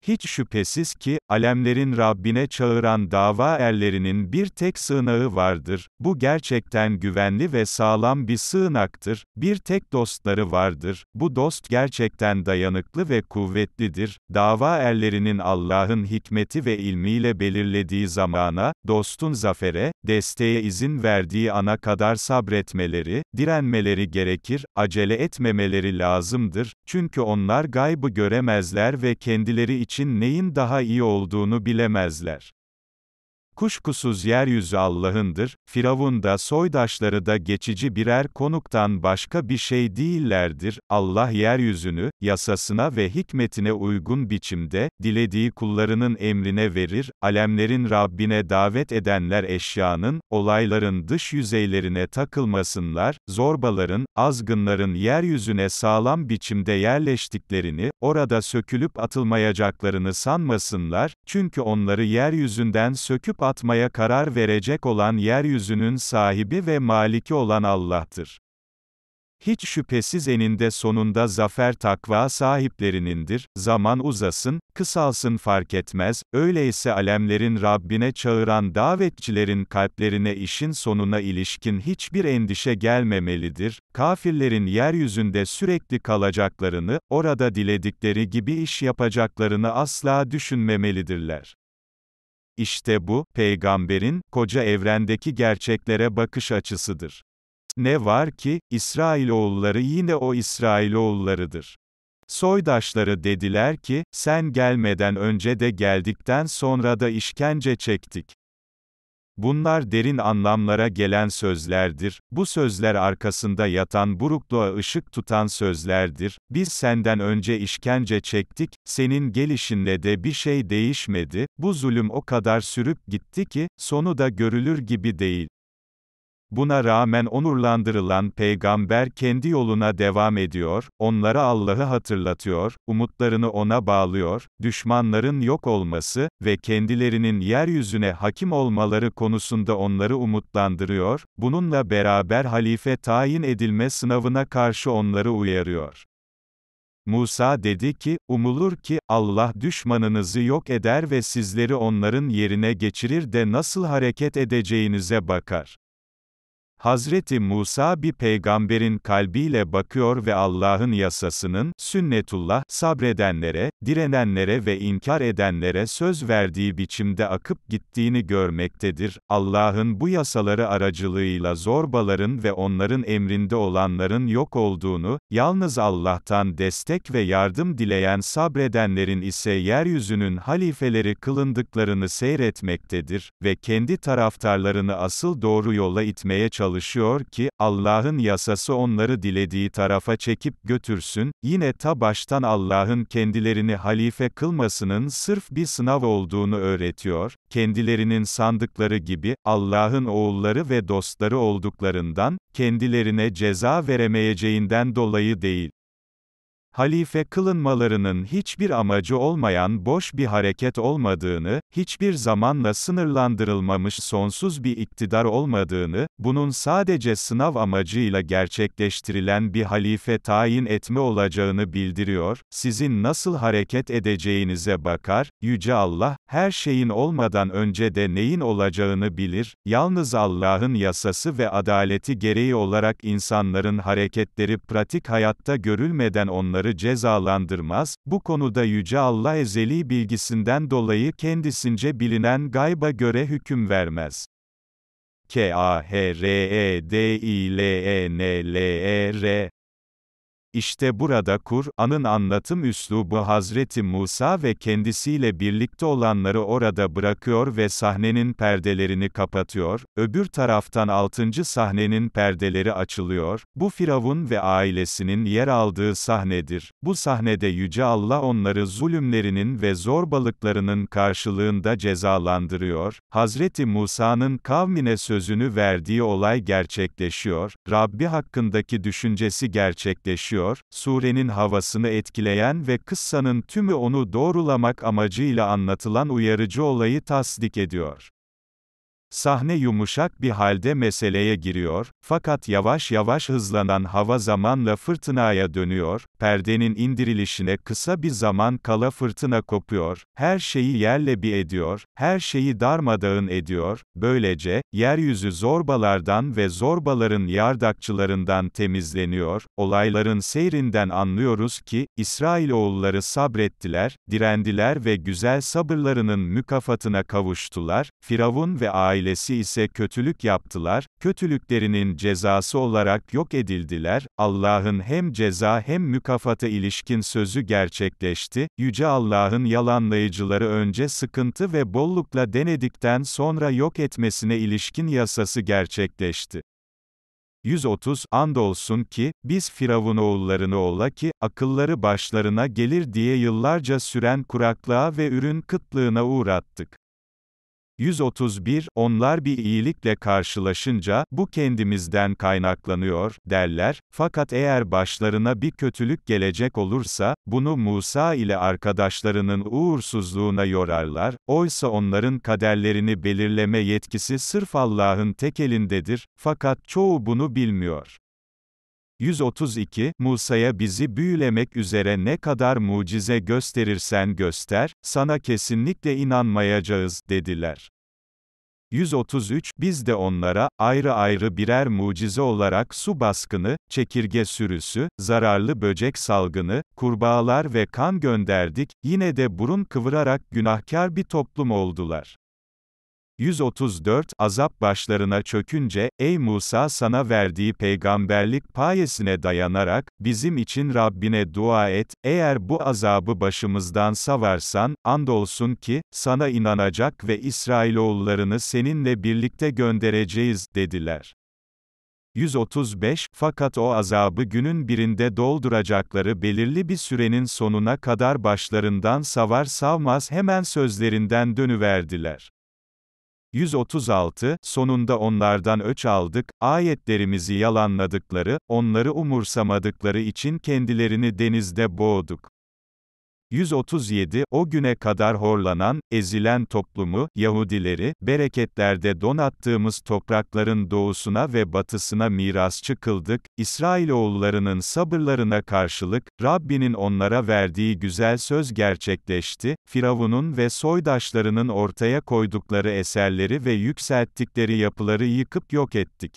Hiç şüphesiz ki, alemlerin Rabbine çağıran dava erlerinin bir tek sığınağı vardır, bu gerçekten güvenli ve sağlam bir sığınaktır, bir tek dostları vardır, bu dost gerçekten dayanıklı ve kuvvetlidir, dava erlerinin Allah'ın hikmeti ve ilmiyle belirlediği zamana, dostun zafere, desteğe izin verdiği ana kadar sabretmeleri, direnmeleri gerekir, acele etmemeleri lazımdır, çünkü onlar gaybı göremezler ve kendileri için için neyin daha iyi olduğunu bilemezler. Kuşkusuz yeryüzü Allah'ındır, Firavun da soydaşları da geçici birer konuktan başka bir şey değillerdir, Allah yeryüzünü, yasasına ve hikmetine uygun biçimde, dilediği kullarının emrine verir, alemlerin Rabbine davet edenler eşyanın, olayların dış yüzeylerine takılmasınlar, zorbaların, azgınların yeryüzüne sağlam biçimde yerleştiklerini, orada sökülüp atılmayacaklarını sanmasınlar, çünkü onları yeryüzünden söküp atmaya karar verecek olan yeryüzünün sahibi ve maliki olan Allah'tır. Hiç şüphesiz eninde sonunda zafer takva sahiplerinindir, zaman uzasın, kısalsın fark etmez, öyleyse alemlerin Rabbine çağıran davetçilerin kalplerine işin sonuna ilişkin hiçbir endişe gelmemelidir, kafirlerin yeryüzünde sürekli kalacaklarını, orada diledikleri gibi iş yapacaklarını asla düşünmemelidirler. İşte bu, peygamberin, koca evrendeki gerçeklere bakış açısıdır. Ne var ki, İsrailoğulları yine o İsrailoğullarıdır. Soydaşları dediler ki, sen gelmeden önce de geldikten sonra da işkence çektik. Bunlar derin anlamlara gelen sözlerdir, bu sözler arkasında yatan burukluğa ışık tutan sözlerdir, biz senden önce işkence çektik, senin gelişinle de bir şey değişmedi, bu zulüm o kadar sürüp gitti ki, sonu da görülür gibi değil. Buna rağmen onurlandırılan peygamber kendi yoluna devam ediyor, onlara Allah'ı hatırlatıyor, umutlarını ona bağlıyor, düşmanların yok olması ve kendilerinin yeryüzüne hakim olmaları konusunda onları umutlandırıyor, bununla beraber halife tayin edilme sınavına karşı onları uyarıyor. Musa dedi ki, umulur ki, Allah düşmanınızı yok eder ve sizleri onların yerine geçirir de nasıl hareket edeceğinize bakar. Hazreti Musa bir peygamberin kalbiyle bakıyor ve Allah'ın yasasının, sünnetullah, sabredenlere, direnenlere ve inkar edenlere söz verdiği biçimde akıp gittiğini görmektedir. Allah'ın bu yasaları aracılığıyla zorbaların ve onların emrinde olanların yok olduğunu, yalnız Allah'tan destek ve yardım dileyen sabredenlerin ise yeryüzünün halifeleri kılındıklarını seyretmektedir ve kendi taraftarlarını asıl doğru yola itmeye çalışmaktadır çalışıyor ki, Allah'ın yasası onları dilediği tarafa çekip götürsün, yine ta baştan Allah'ın kendilerini halife kılmasının sırf bir sınav olduğunu öğretiyor, kendilerinin sandıkları gibi, Allah'ın oğulları ve dostları olduklarından, kendilerine ceza veremeyeceğinden dolayı değil halife kılınmalarının hiçbir amacı olmayan boş bir hareket olmadığını, hiçbir zamanla sınırlandırılmamış sonsuz bir iktidar olmadığını, bunun sadece sınav amacıyla gerçekleştirilen bir halife tayin etme olacağını bildiriyor, sizin nasıl hareket edeceğinize bakar, Yüce Allah, her şeyin olmadan önce de neyin olacağını bilir, yalnız Allah'ın yasası ve adaleti gereği olarak insanların hareketleri pratik hayatta görülmeden onları onları cezalandırmaz, bu konuda Yüce Allah ezeli bilgisinden dolayı kendisince bilinen gayba göre hüküm vermez. K-A-H-R-E-D-I-L-E-N-L-E-R e işte burada Kur'an'ın anlatım üslubu Hazreti Musa ve kendisiyle birlikte olanları orada bırakıyor ve sahnenin perdelerini kapatıyor, öbür taraftan altıncı sahnenin perdeleri açılıyor, bu Firavun ve ailesinin yer aldığı sahnedir. Bu sahnede Yüce Allah onları zulümlerinin ve zorbalıklarının karşılığında cezalandırıyor, Hazreti Musa'nın kavmine sözünü verdiği olay gerçekleşiyor, Rabbi hakkındaki düşüncesi gerçekleşiyor, anlatıyor, surenin havasını etkileyen ve kıssanın tümü onu doğrulamak amacıyla anlatılan uyarıcı olayı tasdik ediyor. Sahne yumuşak bir halde meseleye giriyor, fakat yavaş yavaş hızlanan hava zamanla fırtınaya dönüyor, perdenin indirilişine kısa bir zaman kala fırtına kopuyor, her şeyi yerle bir ediyor, her şeyi darmadağın ediyor, böylece, yeryüzü zorbalardan ve zorbaların yardakçılarından temizleniyor, olayların seyrinden anlıyoruz ki, İsrailoğulları sabrettiler, direndiler ve güzel sabırlarının mükafatına kavuştular, Firavun ve aile ailesi ise kötülük yaptılar, kötülüklerinin cezası olarak yok edildiler, Allah'ın hem ceza hem mükafata ilişkin sözü gerçekleşti, Yüce Allah'ın yalanlayıcıları önce sıkıntı ve bollukla denedikten sonra yok etmesine ilişkin yasası gerçekleşti. 130 Andolsun ki, biz Firavun oğullarını ola ki, akılları başlarına gelir diye yıllarca süren kuraklığa ve ürün kıtlığına uğrattık. 131, onlar bir iyilikle karşılaşınca, bu kendimizden kaynaklanıyor, derler, fakat eğer başlarına bir kötülük gelecek olursa, bunu Musa ile arkadaşlarının uğursuzluğuna yorarlar, oysa onların kaderlerini belirleme yetkisi sırf Allah'ın tek elindedir, fakat çoğu bunu bilmiyor. 132, Musa'ya bizi büyülemek üzere ne kadar mucize gösterirsen göster, sana kesinlikle inanmayacağız, dediler. 133, biz de onlara, ayrı ayrı birer mucize olarak su baskını, çekirge sürüsü, zararlı böcek salgını, kurbağalar ve kan gönderdik, yine de burun kıvırarak günahkar bir toplum oldular. 134, azap başlarına çökünce, ey Musa sana verdiği peygamberlik payesine dayanarak, bizim için Rabbine dua et, eğer bu azabı başımızdan savarsan, andolsun ki, sana inanacak ve İsrailoğullarını seninle birlikte göndereceğiz, dediler. 135, fakat o azabı günün birinde dolduracakları belirli bir sürenin sonuna kadar başlarından savar savmaz hemen sözlerinden dönüverdiler. 136, sonunda onlardan öç aldık, ayetlerimizi yalanladıkları, onları umursamadıkları için kendilerini denizde boğduk. 137, o güne kadar horlanan, ezilen toplumu, Yahudileri, bereketlerde donattığımız toprakların doğusuna ve batısına mirasçı kıldık, İsrailoğullarının sabırlarına karşılık, Rabbinin onlara verdiği güzel söz gerçekleşti, Firavun'un ve soydaşlarının ortaya koydukları eserleri ve yükselttikleri yapıları yıkıp yok ettik.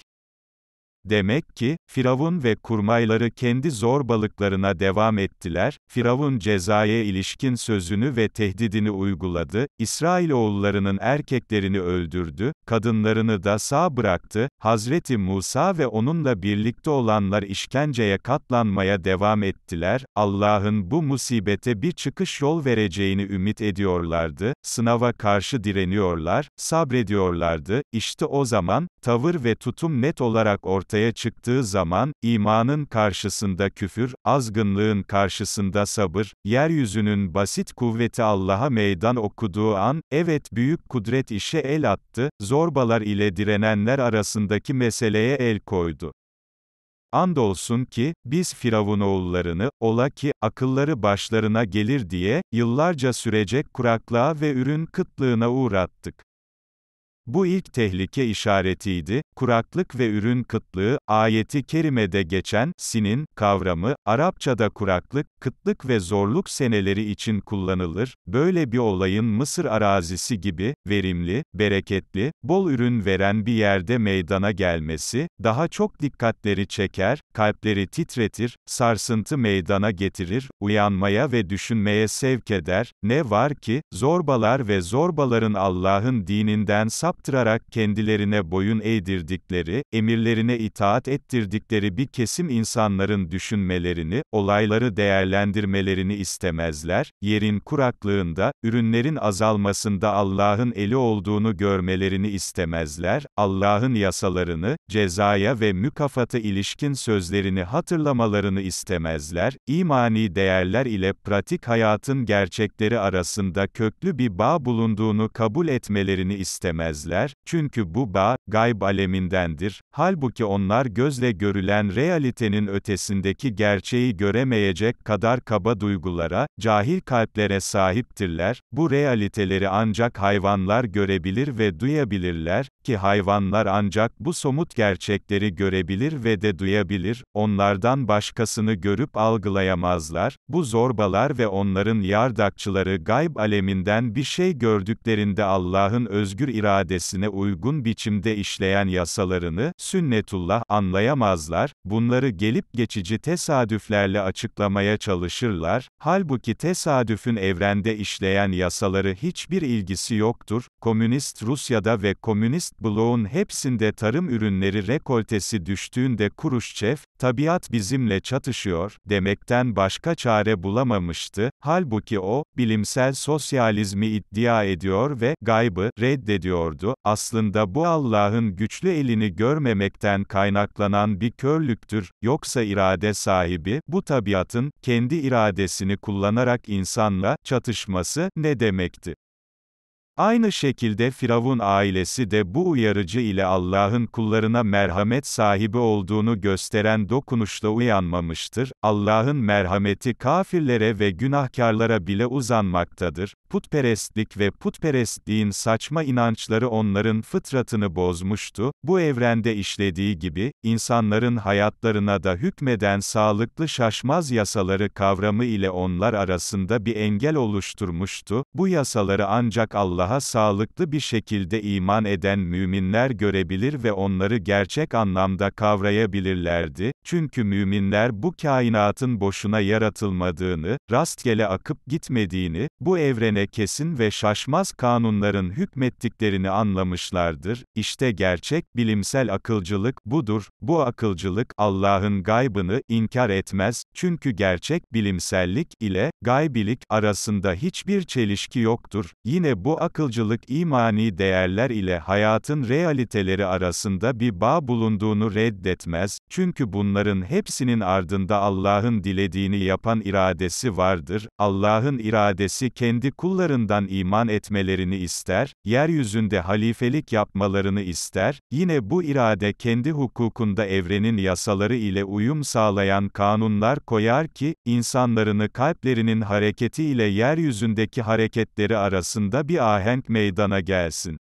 Demek ki, Firavun ve kurmayları kendi zor balıklarına devam ettiler, Firavun cezaya ilişkin sözünü ve tehdidini uyguladı, İsrailoğullarının erkeklerini öldürdü, kadınlarını da sağ bıraktı, Hazreti Musa ve onunla birlikte olanlar işkenceye katlanmaya devam ettiler, Allah'ın bu musibete bir çıkış yol vereceğini ümit ediyorlardı, sınava karşı direniyorlar, sabrediyorlardı, işte o zaman, tavır ve tutum net olarak ortaya ortaya çıktığı zaman, imanın karşısında küfür, azgınlığın karşısında sabır, yeryüzünün basit kuvveti Allah'a meydan okuduğu an, evet büyük kudret işe el attı, zorbalar ile direnenler arasındaki meseleye el koydu. Andolsun ki, biz Firavun oğullarını, ola ki, akılları başlarına gelir diye, yıllarca sürecek kuraklığa ve ürün kıtlığına uğrattık. Bu ilk tehlike işaretiydi, kuraklık ve ürün kıtlığı, ayeti kerimede geçen, sinin, kavramı, Arapçada kuraklık, kıtlık ve zorluk seneleri için kullanılır, böyle bir olayın Mısır arazisi gibi, verimli, bereketli, bol ürün veren bir yerde meydana gelmesi, daha çok dikkatleri çeker, kalpleri titretir, sarsıntı meydana getirir, uyanmaya ve düşünmeye sevk eder, ne var ki, zorbalar ve zorbaların Allah'ın dininden sap saptırarak kendilerine boyun eğdirdikleri, emirlerine itaat ettirdikleri bir kesim insanların düşünmelerini, olayları değerlendirmelerini istemezler, yerin kuraklığında, ürünlerin azalmasında Allah'ın eli olduğunu görmelerini istemezler, Allah'ın yasalarını, cezaya ve mükafatı ilişkin sözlerini hatırlamalarını istemezler, imani değerler ile pratik hayatın gerçekleri arasında köklü bir bağ bulunduğunu kabul etmelerini istemezler görmezler, çünkü bu bağ, gayb alemindendir, halbuki onlar gözle görülen realitenin ötesindeki gerçeği göremeyecek kadar kaba duygulara, cahil kalplere sahiptirler, bu realiteleri ancak hayvanlar görebilir ve duyabilirler, ki hayvanlar ancak bu somut gerçekleri görebilir ve de duyabilir, onlardan başkasını görüp algılayamazlar, bu zorbalar ve onların yardakçıları gayb aleminden bir şey gördüklerinde Allah'ın özgür iradesi, iradesine uygun biçimde işleyen yasalarını, sünnetullah, anlayamazlar, bunları gelip geçici tesadüflerle açıklamaya çalışırlar, halbuki tesadüfün evrende işleyen yasaları hiçbir ilgisi yoktur, komünist Rusya'da ve komünist bloğun hepsinde tarım ürünleri rekoltesi düştüğünde Kuruşçev, tabiat bizimle çatışıyor, demekten başka çare bulamamıştı, halbuki o, bilimsel sosyalizmi iddia ediyor ve gaybı reddediyordu olmuştu, aslında bu Allah'ın güçlü elini görmemekten kaynaklanan bir körlüktür, yoksa irade sahibi, bu tabiatın, kendi iradesini kullanarak insanla, çatışması, ne demekti? Aynı şekilde Firavun ailesi de bu uyarıcı ile Allah'ın kullarına merhamet sahibi olduğunu gösteren dokunuşla uyanmamıştır. Allah'ın merhameti kafirlere ve günahkarlara bile uzanmaktadır putperestlik ve putperestliğin saçma inançları onların fıtratını bozmuştu, bu evrende işlediği gibi, insanların hayatlarına da hükmeden sağlıklı şaşmaz yasaları kavramı ile onlar arasında bir engel oluşturmuştu, bu yasaları ancak Allah'a sağlıklı bir şekilde iman eden müminler görebilir ve onları gerçek anlamda kavrayabilirlerdi, çünkü müminler bu kainatın boşuna yaratılmadığını, rastgele akıp gitmediğini, bu evrene üzerine kesin ve şaşmaz kanunların hükmettiklerini anlamışlardır. İşte gerçek bilimsel akılcılık budur. Bu akılcılık Allah'ın gaybını inkar etmez. Çünkü gerçek bilimsellik ile gaybilik arasında hiçbir çelişki yoktur. Yine bu akılcılık imani değerler ile hayatın realiteleri arasında bir bağ bulunduğunu reddetmez. Çünkü bunların hepsinin ardında Allah'ın dilediğini yapan iradesi vardır. Allah'ın iradesi kendi kul kullarından iman etmelerini ister, yeryüzünde halifelik yapmalarını ister, yine bu irade kendi hukukunda evrenin yasaları ile uyum sağlayan kanunlar koyar ki, insanlarını kalplerinin hareketi ile yeryüzündeki hareketleri arasında bir ahenk meydana gelsin.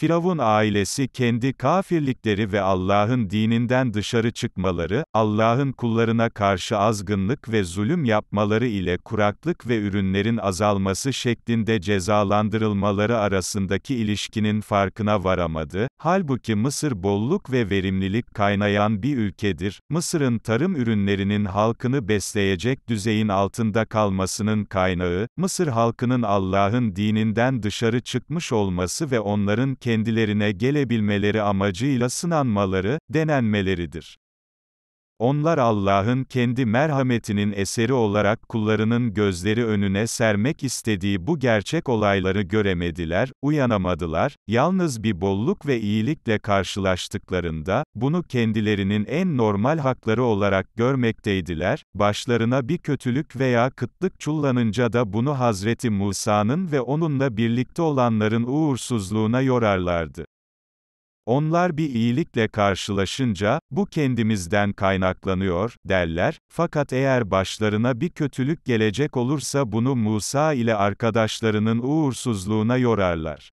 Firavun ailesi kendi kafirlikleri ve Allah'ın dininden dışarı çıkmaları, Allah'ın kullarına karşı azgınlık ve zulüm yapmaları ile kuraklık ve ürünlerin azalması şeklinde cezalandırılmaları arasındaki ilişkinin farkına varamadı. Halbuki Mısır bolluk ve verimlilik kaynayan bir ülkedir. Mısır'ın tarım ürünlerinin halkını besleyecek düzeyin altında kalmasının kaynağı, Mısır halkının Allah'ın dininden dışarı çıkmış olması ve onların kendi kendilerine gelebilmeleri amacıyla sınanmaları, denenmeleridir. Onlar Allah'ın kendi merhametinin eseri olarak kullarının gözleri önüne sermek istediği bu gerçek olayları göremediler, uyanamadılar, yalnız bir bolluk ve iyilikle karşılaştıklarında, bunu kendilerinin en normal hakları olarak görmekteydiler, başlarına bir kötülük veya kıtlık çullanınca da bunu Hazreti Musa'nın ve onunla birlikte olanların uğursuzluğuna yorarlardı. Onlar bir iyilikle karşılaşınca, bu kendimizden kaynaklanıyor, derler, fakat eğer başlarına bir kötülük gelecek olursa bunu Musa ile arkadaşlarının uğursuzluğuna yorarlar.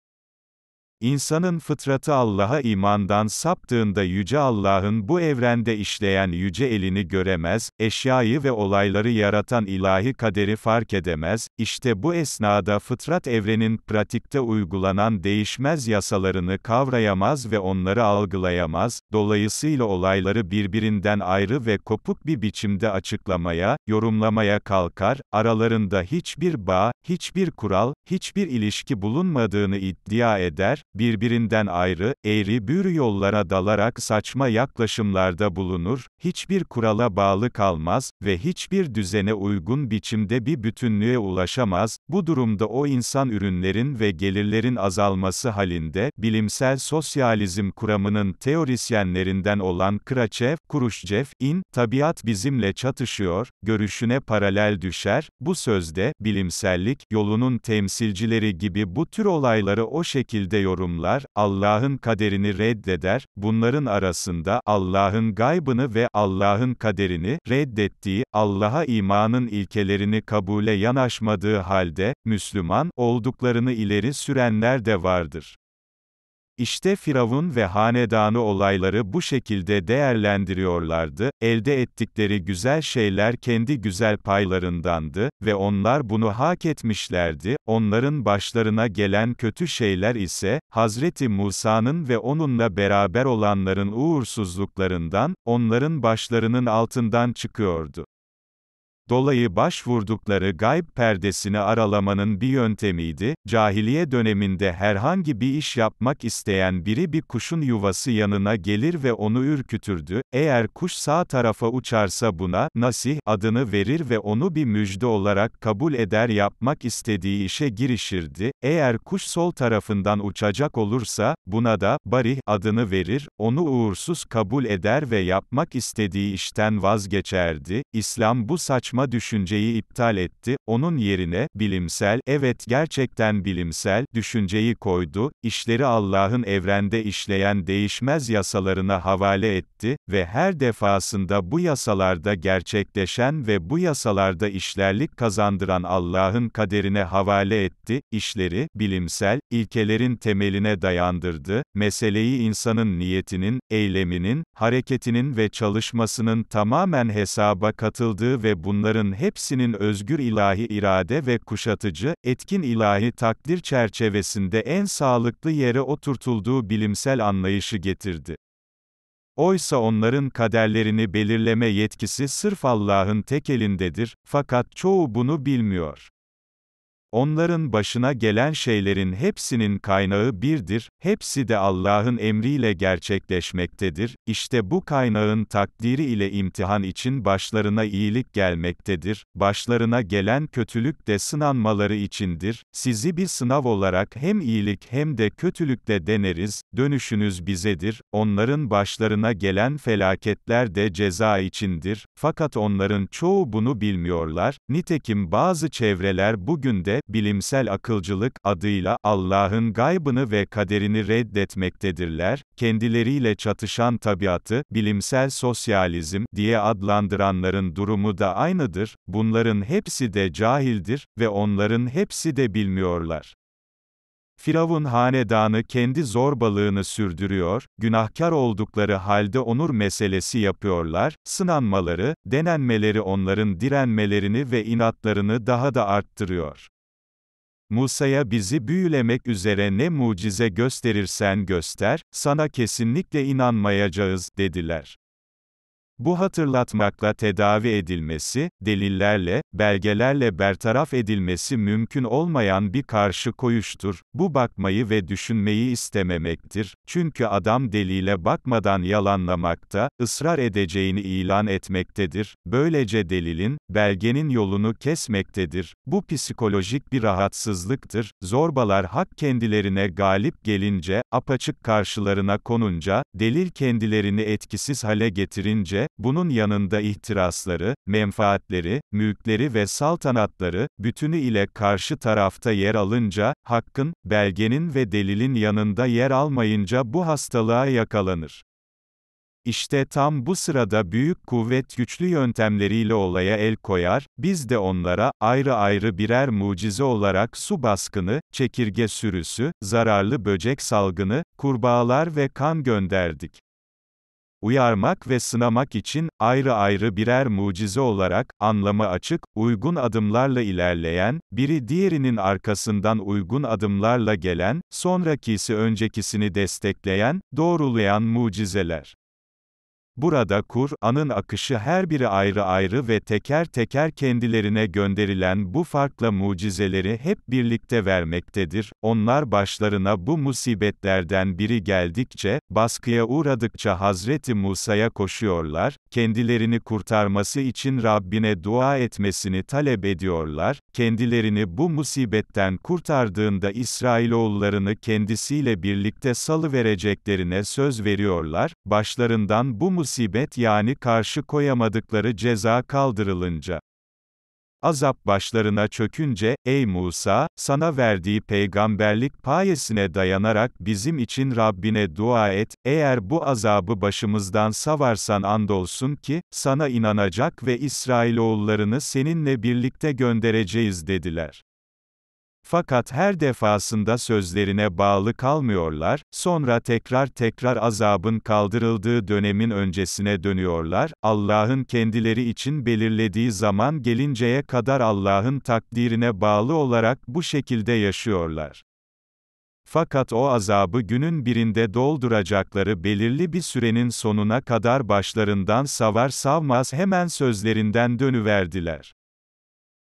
İnsanın fıtratı Allah'a imandan saptığında Yüce Allah'ın bu evrende işleyen yüce elini göremez, eşyayı ve olayları yaratan ilahi kaderi fark edemez, işte bu esnada fıtrat evrenin pratikte uygulanan değişmez yasalarını kavrayamaz ve onları algılayamaz, dolayısıyla olayları birbirinden ayrı ve kopuk bir biçimde açıklamaya, yorumlamaya kalkar, aralarında hiçbir bağ, hiçbir kural, hiçbir ilişki bulunmadığını iddia eder, birbirinden ayrı, eğri büğrü yollara dalarak saçma yaklaşımlarda bulunur, hiçbir kurala bağlı kalmaz ve hiçbir düzene uygun biçimde bir bütünlüğe ulaşamaz, bu durumda o insan ürünlerin ve gelirlerin azalması halinde, bilimsel sosyalizm kuramının teorisyenlerinden olan Kraçev, Kuruşçev, in, tabiat bizimle çatışıyor, görüşüne paralel düşer, bu sözde, bilimsellik, yolunun temsilcileri gibi bu tür olayları o şekilde yorumlar yorumlar, Allah'ın kaderini reddeder, bunların arasında Allah'ın gaybını ve Allah'ın kaderini reddettiği, Allah'a imanın ilkelerini kabule yanaşmadığı halde, Müslüman olduklarını ileri sürenler de vardır. İşte Firavun ve hanedanı olayları bu şekilde değerlendiriyorlardı, elde ettikleri güzel şeyler kendi güzel paylarındandı ve onlar bunu hak etmişlerdi, onların başlarına gelen kötü şeyler ise, Hazreti Musa'nın ve onunla beraber olanların uğursuzluklarından, onların başlarının altından çıkıyordu. Dolayı başvurdukları gayb perdesini aralamanın bir yöntemiydi. Cahiliye döneminde herhangi bir iş yapmak isteyen biri bir kuşun yuvası yanına gelir ve onu ürkütürdü. Eğer kuş sağ tarafa uçarsa buna nasih adını verir ve onu bir müjde olarak kabul eder yapmak istediği işe girişirdi. Eğer kuş sol tarafından uçacak olursa buna da barih adını verir, onu uğursuz kabul eder ve yapmak istediği işten vazgeçerdi. İslam bu saçma konuşma düşünceyi iptal etti, onun yerine, bilimsel, evet gerçekten bilimsel, düşünceyi koydu, işleri Allah'ın evrende işleyen değişmez yasalarına havale etti ve her defasında bu yasalarda gerçekleşen ve bu yasalarda işlerlik kazandıran Allah'ın kaderine havale etti, işleri, bilimsel, ilkelerin temeline dayandırdı, meseleyi insanın niyetinin, eyleminin, hareketinin ve çalışmasının tamamen hesaba katıldığı ve bunları bunların hepsinin özgür ilahi irade ve kuşatıcı, etkin ilahi takdir çerçevesinde en sağlıklı yere oturtulduğu bilimsel anlayışı getirdi. Oysa onların kaderlerini belirleme yetkisi sırf Allah'ın tek elindedir, fakat çoğu bunu bilmiyor. Onların başına gelen şeylerin hepsinin kaynağı birdir, hepsi de Allah'ın emriyle gerçekleşmektedir, İşte bu kaynağın takdiri ile imtihan için başlarına iyilik gelmektedir, başlarına gelen kötülük de sınanmaları içindir, sizi bir sınav olarak hem iyilik hem de kötülükle deneriz, dönüşünüz bizedir, onların başlarına gelen felaketler de ceza içindir, fakat onların çoğu bunu bilmiyorlar, nitekim bazı çevreler bugün de bilimsel akılcılık, adıyla, Allah'ın gaybını ve kaderini reddetmektedirler, kendileriyle çatışan tabiatı, bilimsel sosyalizm, diye adlandıranların durumu da aynıdır, bunların hepsi de cahildir ve onların hepsi de bilmiyorlar. Firavun hanedanı kendi zorbalığını sürdürüyor, günahkar oldukları halde onur meselesi yapıyorlar, sınanmaları, denenmeleri onların direnmelerini ve inatlarını daha da arttırıyor. Musa'ya bizi büyülemek üzere ne mucize gösterirsen göster, sana kesinlikle inanmayacağız, dediler. Bu hatırlatmakla tedavi edilmesi, delillerle, belgelerle bertaraf edilmesi mümkün olmayan bir karşı koyuştur. Bu bakmayı ve düşünmeyi istememektir. Çünkü adam delile bakmadan yalanlamakta, ısrar edeceğini ilan etmektedir. Böylece delilin, belgenin yolunu kesmektedir. Bu psikolojik bir rahatsızlıktır. Zorbalar hak kendilerine galip gelince, apaçık karşılarına konunca, delil kendilerini etkisiz hale getirince, bunun yanında ihtirasları, menfaatleri, mülkleri ve saltanatları, bütünü ile karşı tarafta yer alınca, hakkın, belgenin ve delilin yanında yer almayınca bu hastalığa yakalanır. İşte tam bu sırada büyük kuvvet güçlü yöntemleriyle olaya el koyar, biz de onlara, ayrı ayrı birer mucize olarak su baskını, çekirge sürüsü, zararlı böcek salgını, kurbağalar ve kan gönderdik uyarmak ve sınamak için, ayrı ayrı birer mucize olarak, anlamı açık, uygun adımlarla ilerleyen, biri diğerinin arkasından uygun adımlarla gelen, sonrakisi öncekisini destekleyen, doğrulayan mucizeler. Burada Kur'an'ın akışı her biri ayrı ayrı ve teker teker kendilerine gönderilen bu farkla mucizeleri hep birlikte vermektedir. Onlar başlarına bu musibetlerden biri geldikçe, baskıya uğradıkça Hazreti Musa'ya koşuyorlar, kendilerini kurtarması için Rabbine dua etmesini talep ediyorlar, kendilerini bu musibetten kurtardığında İsrailoğullarını kendisiyle birlikte salıvereceklerine söz veriyorlar, başlarından bu musibetlerden musibet yani karşı koyamadıkları ceza kaldırılınca. Azap başlarına çökünce, ey Musa, sana verdiği peygamberlik payesine dayanarak bizim için Rabbine dua et, eğer bu azabı başımızdan savarsan andolsun ki, sana inanacak ve İsrailoğullarını seninle birlikte göndereceğiz dediler. Fakat her defasında sözlerine bağlı kalmıyorlar, sonra tekrar tekrar azabın kaldırıldığı dönemin öncesine dönüyorlar, Allah'ın kendileri için belirlediği zaman gelinceye kadar Allah'ın takdirine bağlı olarak bu şekilde yaşıyorlar. Fakat o azabı günün birinde dolduracakları belirli bir sürenin sonuna kadar başlarından savar savmaz hemen sözlerinden dönüverdiler.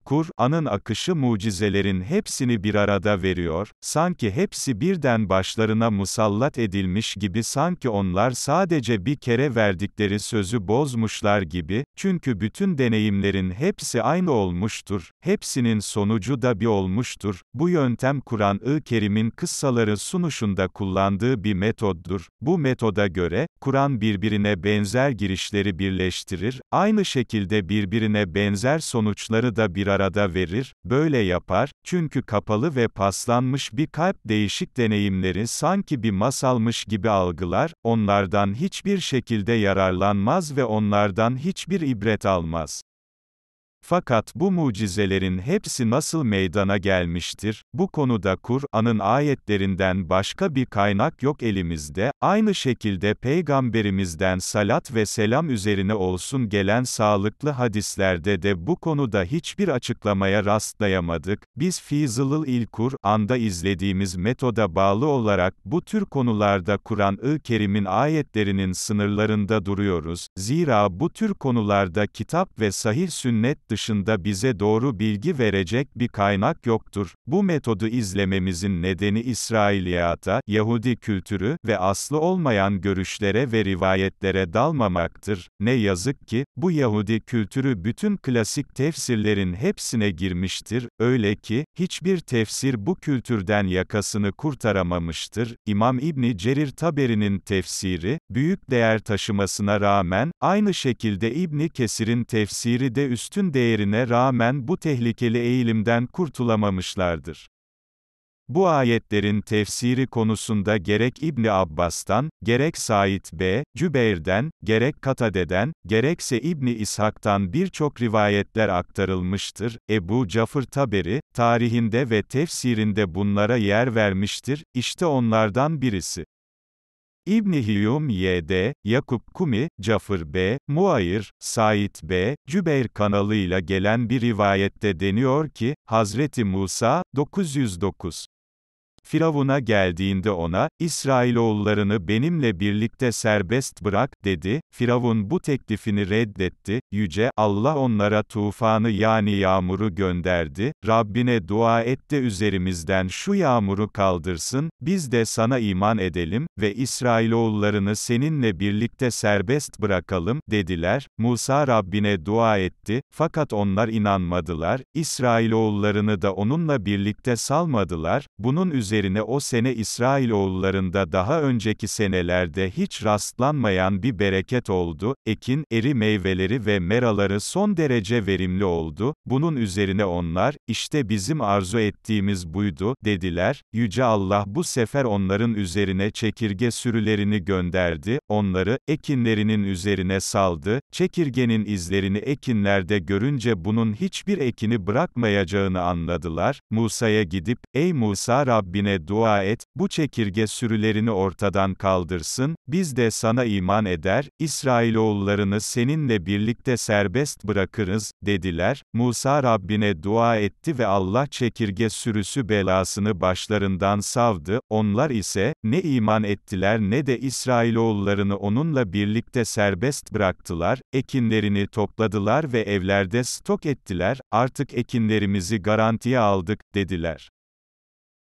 Kur'an'ın akışı mucizelerin hepsini bir arada veriyor, sanki hepsi birden başlarına musallat edilmiş gibi sanki onlar sadece bir kere verdikleri sözü bozmuşlar gibi, çünkü bütün deneyimlerin hepsi aynı olmuştur, hepsinin sonucu da bir olmuştur, bu yöntem Kur'an-ı Kerim'in kıssaları sunuşunda kullandığı bir metoddur, bu metoda göre, Kur'an birbirine benzer girişleri birleştirir, aynı şekilde birbirine benzer sonuçları da bir arada verir, böyle yapar, çünkü kapalı ve paslanmış bir kalp değişik deneyimleri sanki bir masalmış gibi algılar, onlardan hiçbir şekilde yararlanmaz ve onlardan hiçbir ibret almaz. Fakat bu mucizelerin hepsi nasıl meydana gelmiştir? Bu konuda Kur'an'ın ayetlerinden başka bir kaynak yok elimizde. Aynı şekilde peygamberimizden salat ve selam üzerine olsun gelen sağlıklı hadislerde de bu konuda hiçbir açıklamaya rastlayamadık. Biz Fizılıl il Kur'an'da izlediğimiz metoda bağlı olarak bu tür konularda Kur'an-ı Kerim'in ayetlerinin sınırlarında duruyoruz. Zira bu tür konularda kitap ve sahih sünnet dışında bize doğru bilgi verecek bir kaynak yoktur. Bu metodu izlememizin nedeni İsrailiyata, Yahudi kültürü ve aslı olmayan görüşlere ve rivayetlere dalmamaktır. Ne yazık ki, bu Yahudi kültürü bütün klasik tefsirlerin hepsine girmiştir, öyle ki, hiçbir tefsir bu kültürden yakasını kurtaramamıştır. İmam İbni Cerir Taberi'nin tefsiri, büyük değer taşımasına rağmen, aynı şekilde İbni Kesir'in tefsiri de üstün değer değerine rağmen bu tehlikeli eğilimden kurtulamamışlardır. Bu ayetlerin tefsiri konusunda gerek İbni Abbas'tan, gerek Said B. Cübeyr'den, gerek Katade'den, gerekse İbni İshak'tan birçok rivayetler aktarılmıştır. Ebu Cafır Taberi, tarihinde ve tefsirinde bunlara yer vermiştir, işte onlardan birisi. İbni Hiyum Y.D., Yakup Kumi, Cafer B., Muayir, Said B., Cübeyr kanalıyla gelen bir rivayette deniyor ki, Hazreti Musa, 909, Firavun'a geldiğinde ona, İsrailoğullarını benimle birlikte serbest bırak, dedi, Firavun bu teklifini reddetti, Yüce, Allah onlara tufanı yani yağmuru gönderdi, Rabbine dua et de üzerimizden şu yağmuru kaldırsın, biz de sana iman edelim ve İsrailoğullarını seninle birlikte serbest bırakalım, dediler, Musa Rabbine dua etti, fakat onlar inanmadılar, İsrailoğullarını da onunla birlikte salmadılar, bunun üzerine, üzerine o sene İsrailoğullarında daha önceki senelerde hiç rastlanmayan bir bereket oldu, ekin, eri meyveleri ve meraları son derece verimli oldu, bunun üzerine onlar, işte bizim arzu ettiğimiz buydu, dediler, Yüce Allah bu sefer onların üzerine çekirge sürülerini gönderdi, onları, ekinlerinin üzerine saldı, çekirgenin izlerini ekinlerde görünce bunun hiçbir ekini bırakmayacağını anladılar, Musa'ya gidip, ey Musa Rabbin Rabbine dua et, bu çekirge sürülerini ortadan kaldırsın, biz de sana iman eder, İsrailoğullarını seninle birlikte serbest bırakırız, dediler. Musa Rabbine dua etti ve Allah çekirge sürüsü belasını başlarından savdı, onlar ise, ne iman ettiler ne de İsrailoğullarını onunla birlikte serbest bıraktılar, ekinlerini topladılar ve evlerde stok ettiler, artık ekinlerimizi garantiye aldık, dediler.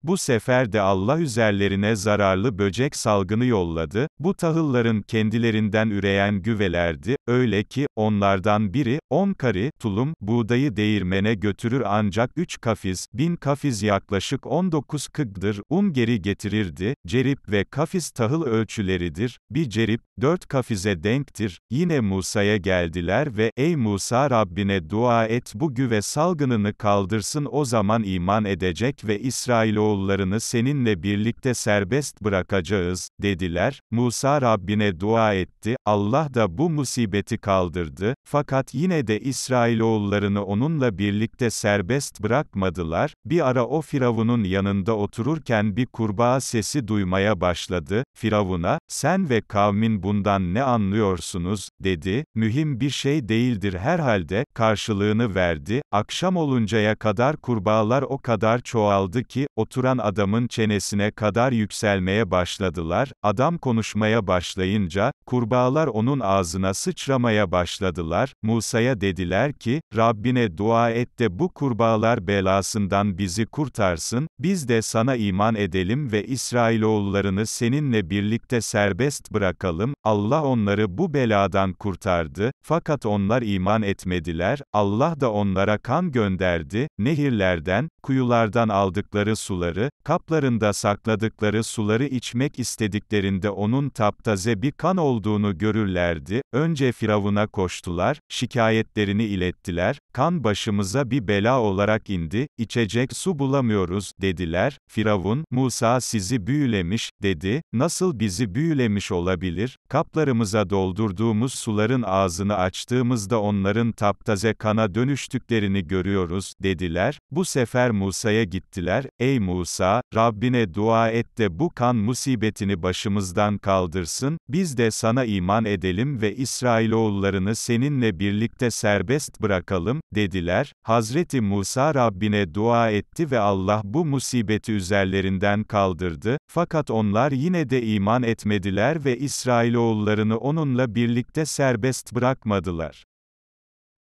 Bu sefer de Allah üzerlerine zararlı böcek salgını yolladı, bu tahılların kendilerinden üreyen güvelerdi, öyle ki, onlardan biri, on kari, tulum, buğdayı değirmene götürür ancak üç kafiz, bin kafiz yaklaşık on dokuz kıgdır, un geri getirirdi, cerip ve kafiz tahıl ölçüleridir, bir cerip, dört kafize denktir, yine Musa'ya geldiler ve, ey Musa Rabbine dua et bu güve salgınını kaldırsın o zaman iman edecek ve İsrailoğlu yollarını seninle birlikte serbest bırakacağız, dediler. Musa Rabbine dua etti, Allah da bu musibeti kaldırdı, fakat yine de İsrailoğullarını onunla birlikte serbest bırakmadılar. Bir ara o Firavun'un yanında otururken bir kurbağa sesi duymaya başladı. Firavun'a, sen ve kavmin bundan ne anlıyorsunuz, dedi. Mühim bir şey değildir herhalde, karşılığını verdi. Akşam oluncaya kadar kurbağalar o kadar çoğaldı ki, 30 oturan adamın çenesine kadar yükselmeye başladılar, adam konuşmaya başlayınca, kurbağalar onun ağzına sıçramaya başladılar, Musa'ya dediler ki, Rabbine dua et de bu kurbağalar belasından bizi kurtarsın, biz de sana iman edelim ve İsrailoğullarını seninle birlikte serbest bırakalım, Allah onları bu beladan kurtardı, fakat onlar iman etmediler, Allah da onlara kan gönderdi, nehirlerden, kuyulardan aldıkları suları, balıkları, kaplarında sakladıkları suları içmek istediklerinde onun taptaze bir kan olduğunu görürlerdi, önce Firavun'a koştular, şikayetlerini ilettiler, kan başımıza bir bela olarak indi, içecek su bulamıyoruz, dediler, Firavun, Musa sizi büyülemiş, dedi, nasıl bizi büyülemiş olabilir, kaplarımıza doldurduğumuz suların ağzını açtığımızda onların taptaze kana dönüştüklerini görüyoruz, dediler, bu sefer Musa'ya gittiler, ey Musa, Musa, Rabbine dua et de bu kan musibetini başımızdan kaldırsın, biz de sana iman edelim ve İsrailoğullarını seninle birlikte serbest bırakalım, dediler. Hazreti Musa Rabbine dua etti ve Allah bu musibeti üzerlerinden kaldırdı, fakat onlar yine de iman etmediler ve İsrailoğullarını onunla birlikte serbest bırakmadılar.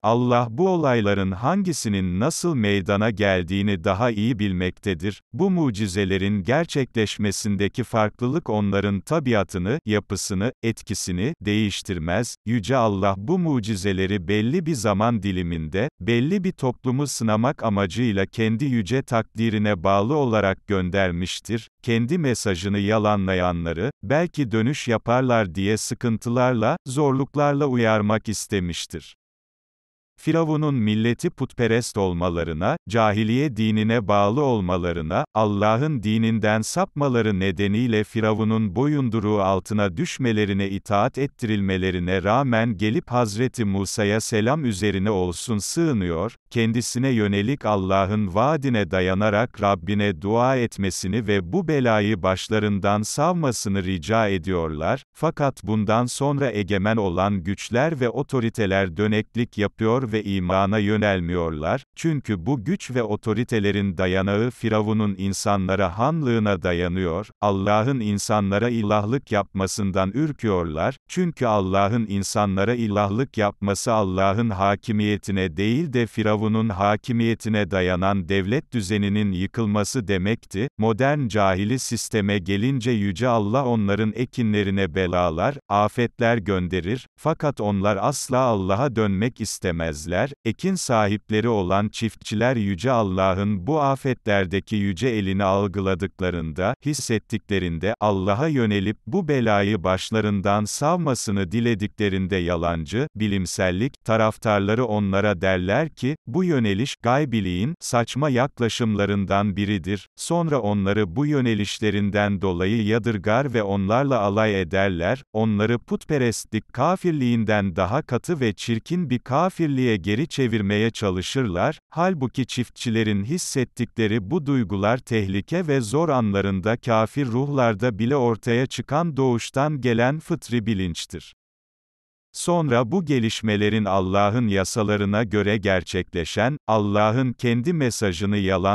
Allah bu olayların hangisinin nasıl meydana geldiğini daha iyi bilmektedir. Bu mucizelerin gerçekleşmesindeki farklılık onların tabiatını, yapısını, etkisini değiştirmez. Yüce Allah bu mucizeleri belli bir zaman diliminde, belli bir toplumu sınamak amacıyla kendi yüce takdirine bağlı olarak göndermiştir. Kendi mesajını yalanlayanları, belki dönüş yaparlar diye sıkıntılarla, zorluklarla uyarmak istemiştir. Firavun'un milleti putperest olmalarına, cahiliye dinine bağlı olmalarına, Allah'ın dininden sapmaları nedeniyle Firavun'un boyunduruğu altına düşmelerine itaat ettirilmelerine rağmen gelip Hazreti Musa'ya selam üzerine olsun sığınıyor, kendisine yönelik Allah'ın vaadine dayanarak Rabbine dua etmesini ve bu belayı başlarından savmasını rica ediyorlar, fakat bundan sonra egemen olan güçler ve otoriteler döneklik yapıyor ve imana yönelmiyorlar, çünkü bu güç ve otoritelerin dayanağı Firavun'un insanlara hanlığına dayanıyor, Allah'ın insanlara ilahlık yapmasından ürküyorlar, çünkü Allah'ın insanlara ilahlık yapması Allah'ın hakimiyetine değil de Firavun'un hakimiyetine dayanan devlet düzeninin yıkılması demekti, modern cahili sisteme gelince Yüce Allah onların ekinlerine belalar, afetler gönderir, fakat onlar asla Allah'a dönmek istemez edemezler, ekin sahipleri olan çiftçiler Yüce Allah'ın bu afetlerdeki yüce elini algıladıklarında, hissettiklerinde, Allah'a yönelip bu belayı başlarından savmasını dilediklerinde yalancı, bilimsellik, taraftarları onlara derler ki, bu yöneliş, gaybiliğin, saçma yaklaşımlarından biridir, sonra onları bu yönelişlerinden dolayı yadırgar ve onlarla alay ederler, onları putperestlik kafirliğinden daha katı ve çirkin bir kafirliğe geriye geri çevirmeye çalışırlar, halbuki çiftçilerin hissettikleri bu duygular tehlike ve zor anlarında kafir ruhlarda bile ortaya çıkan doğuştan gelen fıtri bilinçtir. Sonra bu gelişmelerin Allah'ın yasalarına göre gerçekleşen, Allah'ın kendi mesajını yalan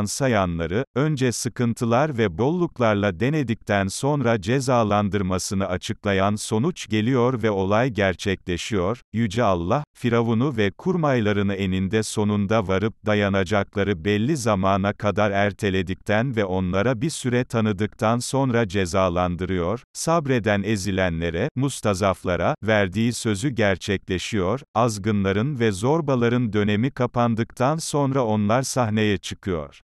önce sıkıntılar ve bolluklarla denedikten sonra cezalandırmasını açıklayan sonuç geliyor ve olay gerçekleşiyor, Yüce Allah, Firavun'u ve kurmaylarını eninde sonunda varıp dayanacakları belli zamana kadar erteledikten ve onlara bir süre tanıdıktan sonra cezalandırıyor, sabreden ezilenlere, mustazaflara, verdiği sözü sözü gerçekleşiyor, azgınların ve zorbaların dönemi kapandıktan sonra onlar sahneye çıkıyor.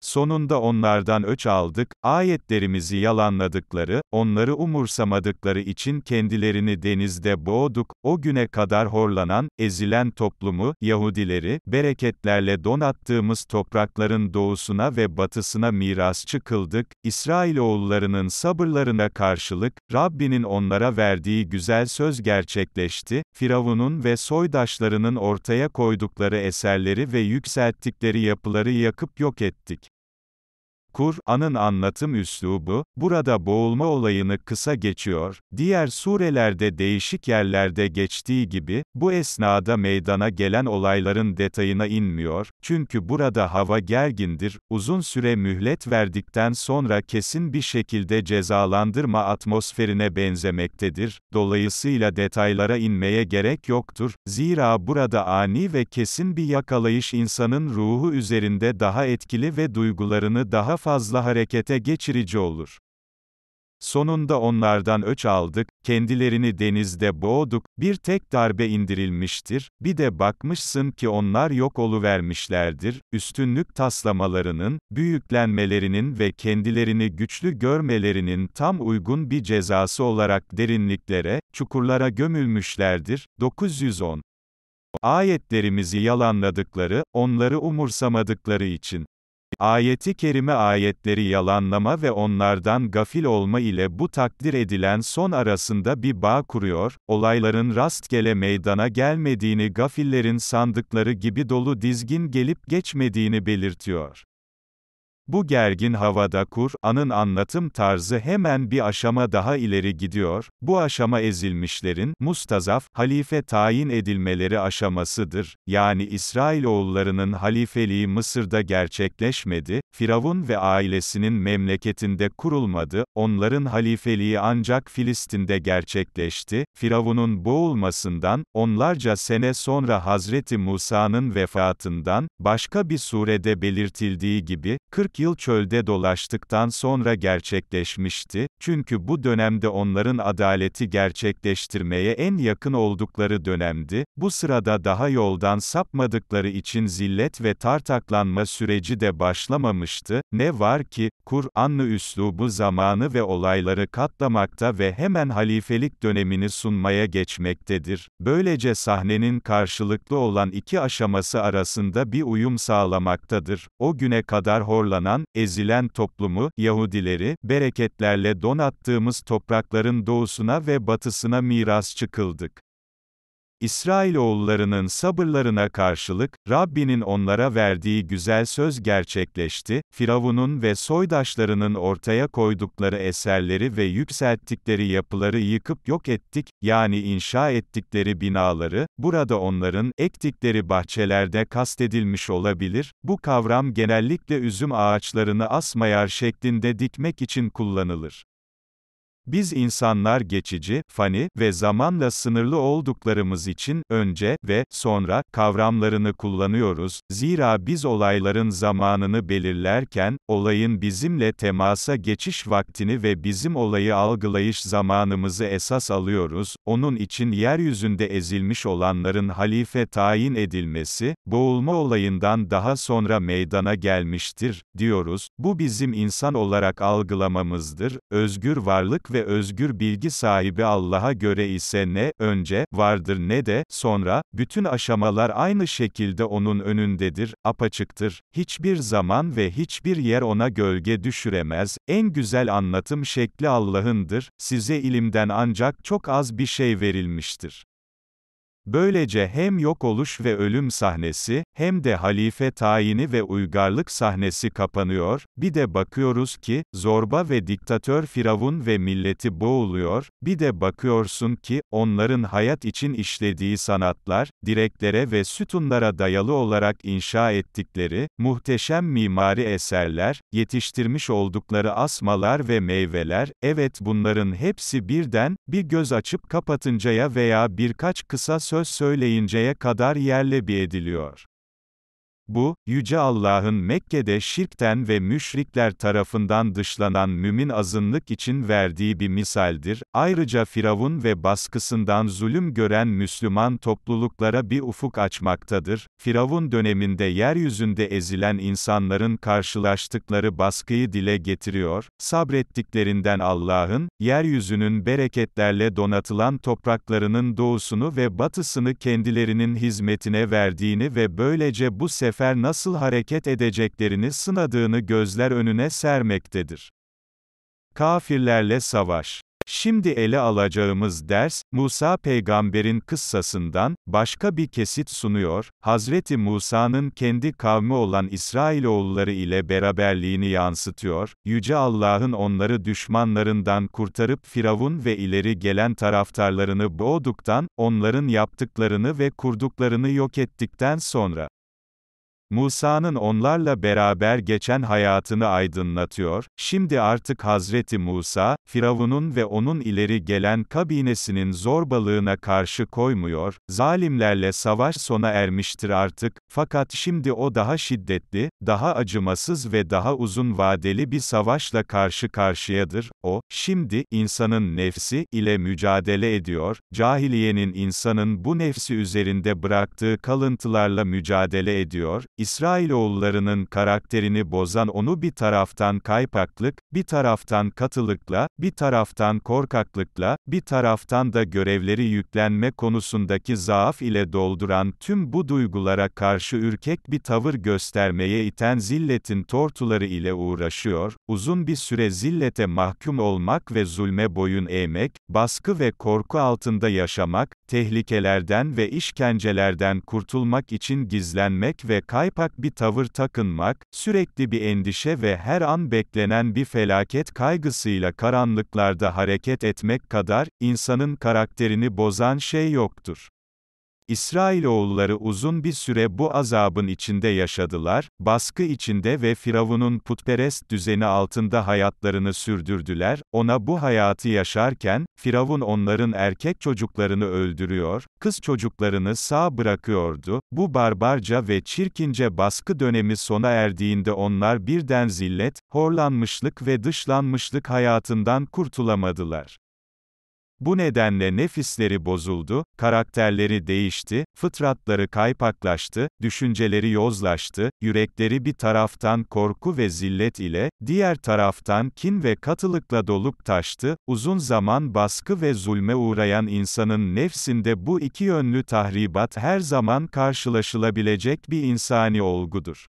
Sonunda onlardan öç aldık, ayetlerimizi yalanladıkları, onları umursamadıkları için kendilerini denizde boğduk, o güne kadar horlanan, ezilen toplumu, Yahudileri, bereketlerle donattığımız toprakların doğusuna ve batısına mirasçı kıldık, İsrailoğullarının sabırlarına karşılık, Rabbinin onlara verdiği güzel söz gerçekleşti, Firavun'un ve soydaşlarının ortaya koydukları eserleri ve yükselttikleri yapıları yakıp yok ettik. Kur'an'ın anlatım üslubu, burada boğulma olayını kısa geçiyor, diğer surelerde değişik yerlerde geçtiği gibi, bu esnada meydana gelen olayların detayına inmiyor, çünkü burada hava gergindir, uzun süre mühlet verdikten sonra kesin bir şekilde cezalandırma atmosferine benzemektedir, dolayısıyla detaylara inmeye gerek yoktur, zira burada ani ve kesin bir yakalayış insanın ruhu üzerinde daha etkili ve duygularını daha fazla harekete geçirici olur. Sonunda onlardan öç aldık, kendilerini denizde boğduk, bir tek darbe indirilmiştir, bir de bakmışsın ki onlar yok oluvermişlerdir, üstünlük taslamalarının, büyüklenmelerinin ve kendilerini güçlü görmelerinin tam uygun bir cezası olarak derinliklere, çukurlara gömülmüşlerdir. 910 Ayetlerimizi yalanladıkları, onları umursamadıkları için. Ayeti kerime ayetleri yalanlama ve onlardan gafil olma ile bu takdir edilen son arasında bir bağ kuruyor, olayların rastgele meydana gelmediğini gafillerin sandıkları gibi dolu dizgin gelip geçmediğini belirtiyor. Bu gergin havada Kur'an'ın anlatım tarzı hemen bir aşama daha ileri gidiyor, bu aşama ezilmişlerin, mustazaf, halife tayin edilmeleri aşamasıdır, yani İsrailoğullarının halifeliği Mısır'da gerçekleşmedi, Firavun ve ailesinin memleketinde kurulmadı, onların halifeliği ancak Filistin'de gerçekleşti, Firavun'un boğulmasından, onlarca sene sonra Hazreti Musa'nın vefatından, başka bir surede belirtildiği gibi, 40 yıl çölde dolaştıktan sonra gerçekleşmişti, çünkü bu dönemde onların adaleti gerçekleştirmeye en yakın oldukları dönemdi, bu sırada daha yoldan sapmadıkları için zillet ve tartaklanma süreci de başlamamıştı, ne var ki, Kur'an'lı üslubu zamanı ve olayları katlamakta ve hemen halifelik dönemini sunmaya geçmektedir. Böylece sahnenin karşılıklı olan iki aşaması arasında bir uyum sağlamaktadır. O güne kadar horlanan dışlanan, ezilen toplumu, Yahudileri, bereketlerle donattığımız toprakların doğusuna ve batısına miras çıkıldık. İsrailoğullarının sabırlarına karşılık, Rabbinin onlara verdiği güzel söz gerçekleşti, Firavun'un ve soydaşlarının ortaya koydukları eserleri ve yükselttikleri yapıları yıkıp yok ettik, yani inşa ettikleri binaları, burada onların, ektikleri bahçelerde kastedilmiş olabilir, bu kavram genellikle üzüm ağaçlarını asmayar şeklinde dikmek için kullanılır. Biz insanlar geçici, fani ve zamanla sınırlı olduklarımız için önce ve sonra kavramlarını kullanıyoruz. Zira biz olayların zamanını belirlerken olayın bizimle temasa geçiş vaktini ve bizim olayı algılayış zamanımızı esas alıyoruz. Onun için yeryüzünde ezilmiş olanların halife tayin edilmesi boğulma olayından daha sonra meydana gelmiştir diyoruz. Bu bizim insan olarak algılamamızdır. Özgür varlık ve ve özgür bilgi sahibi Allah'a göre ise ne önce vardır ne de sonra bütün aşamalar aynı şekilde onun önündedir, apaçıktır. Hiçbir zaman ve hiçbir yer ona gölge düşüremez. En güzel anlatım şekli Allah'ındır. Size ilimden ancak çok az bir şey verilmiştir. Böylece hem yok oluş ve ölüm sahnesi, hem de halife tayini ve uygarlık sahnesi kapanıyor, bir de bakıyoruz ki, zorba ve diktatör firavun ve milleti boğuluyor, bir de bakıyorsun ki, onların hayat için işlediği sanatlar, direklere ve sütunlara dayalı olarak inşa ettikleri, muhteşem mimari eserler, yetiştirmiş oldukları asmalar ve meyveler, evet bunların hepsi birden, bir göz açıp kapatıncaya veya birkaç kısa söz söyleyinceye kadar yerle bir ediliyor. Bu, Yüce Allah'ın Mekke'de şirkten ve müşrikler tarafından dışlanan mümin azınlık için verdiği bir misaldir. Ayrıca Firavun ve baskısından zulüm gören Müslüman topluluklara bir ufuk açmaktadır. Firavun döneminde yeryüzünde ezilen insanların karşılaştıkları baskıyı dile getiriyor. Sabrettiklerinden Allah'ın, yeryüzünün bereketlerle donatılan topraklarının doğusunu ve batısını kendilerinin hizmetine verdiğini ve böylece bu sefer sefer nasıl hareket edeceklerini sınadığını gözler önüne sermektedir. Kafirlerle savaş Şimdi ele alacağımız ders, Musa peygamberin kıssasından, başka bir kesit sunuyor, Hazreti Musa'nın kendi kavmi olan İsrailoğulları ile beraberliğini yansıtıyor, Yüce Allah'ın onları düşmanlarından kurtarıp Firavun ve ileri gelen taraftarlarını boğduktan, onların yaptıklarını ve kurduklarını yok ettikten sonra. Musa'nın onlarla beraber geçen hayatını aydınlatıyor, şimdi artık Hazreti Musa, Firavun'un ve onun ileri gelen kabinesinin zorbalığına karşı koymuyor, zalimlerle savaş sona ermiştir artık, fakat şimdi o daha şiddetli, daha acımasız ve daha uzun vadeli bir savaşla karşı karşıyadır, o, şimdi, insanın nefsi ile mücadele ediyor, cahiliyenin insanın bu nefsi üzerinde bıraktığı kalıntılarla mücadele ediyor, İsrailoğullarının karakterini bozan onu bir taraftan kaypaklık, bir taraftan katılıkla, bir taraftan korkaklıkla, bir taraftan da görevleri yüklenme konusundaki zaaf ile dolduran tüm bu duygulara karşı ürkek bir tavır göstermeye iten zilletin tortuları ile uğraşıyor, uzun bir süre zillete mahkum olmak ve zulme boyun eğmek, baskı ve korku altında yaşamak, tehlikelerden ve işkencelerden kurtulmak için gizlenmek ve kaybolmak, kaypak bir tavır takınmak, sürekli bir endişe ve her an beklenen bir felaket kaygısıyla karanlıklarda hareket etmek kadar, insanın karakterini bozan şey yoktur. İsrailoğulları uzun bir süre bu azabın içinde yaşadılar, baskı içinde ve Firavun'un putperest düzeni altında hayatlarını sürdürdüler, ona bu hayatı yaşarken, Firavun onların erkek çocuklarını öldürüyor, kız çocuklarını sağ bırakıyordu, bu barbarca ve çirkince baskı dönemi sona erdiğinde onlar birden zillet, horlanmışlık ve dışlanmışlık hayatından kurtulamadılar. Bu nedenle nefisleri bozuldu, karakterleri değişti, fıtratları kaypaklaştı, düşünceleri yozlaştı, yürekleri bir taraftan korku ve zillet ile, diğer taraftan kin ve katılıkla dolup taştı, uzun zaman baskı ve zulme uğrayan insanın nefsinde bu iki yönlü tahribat her zaman karşılaşılabilecek bir insani olgudur.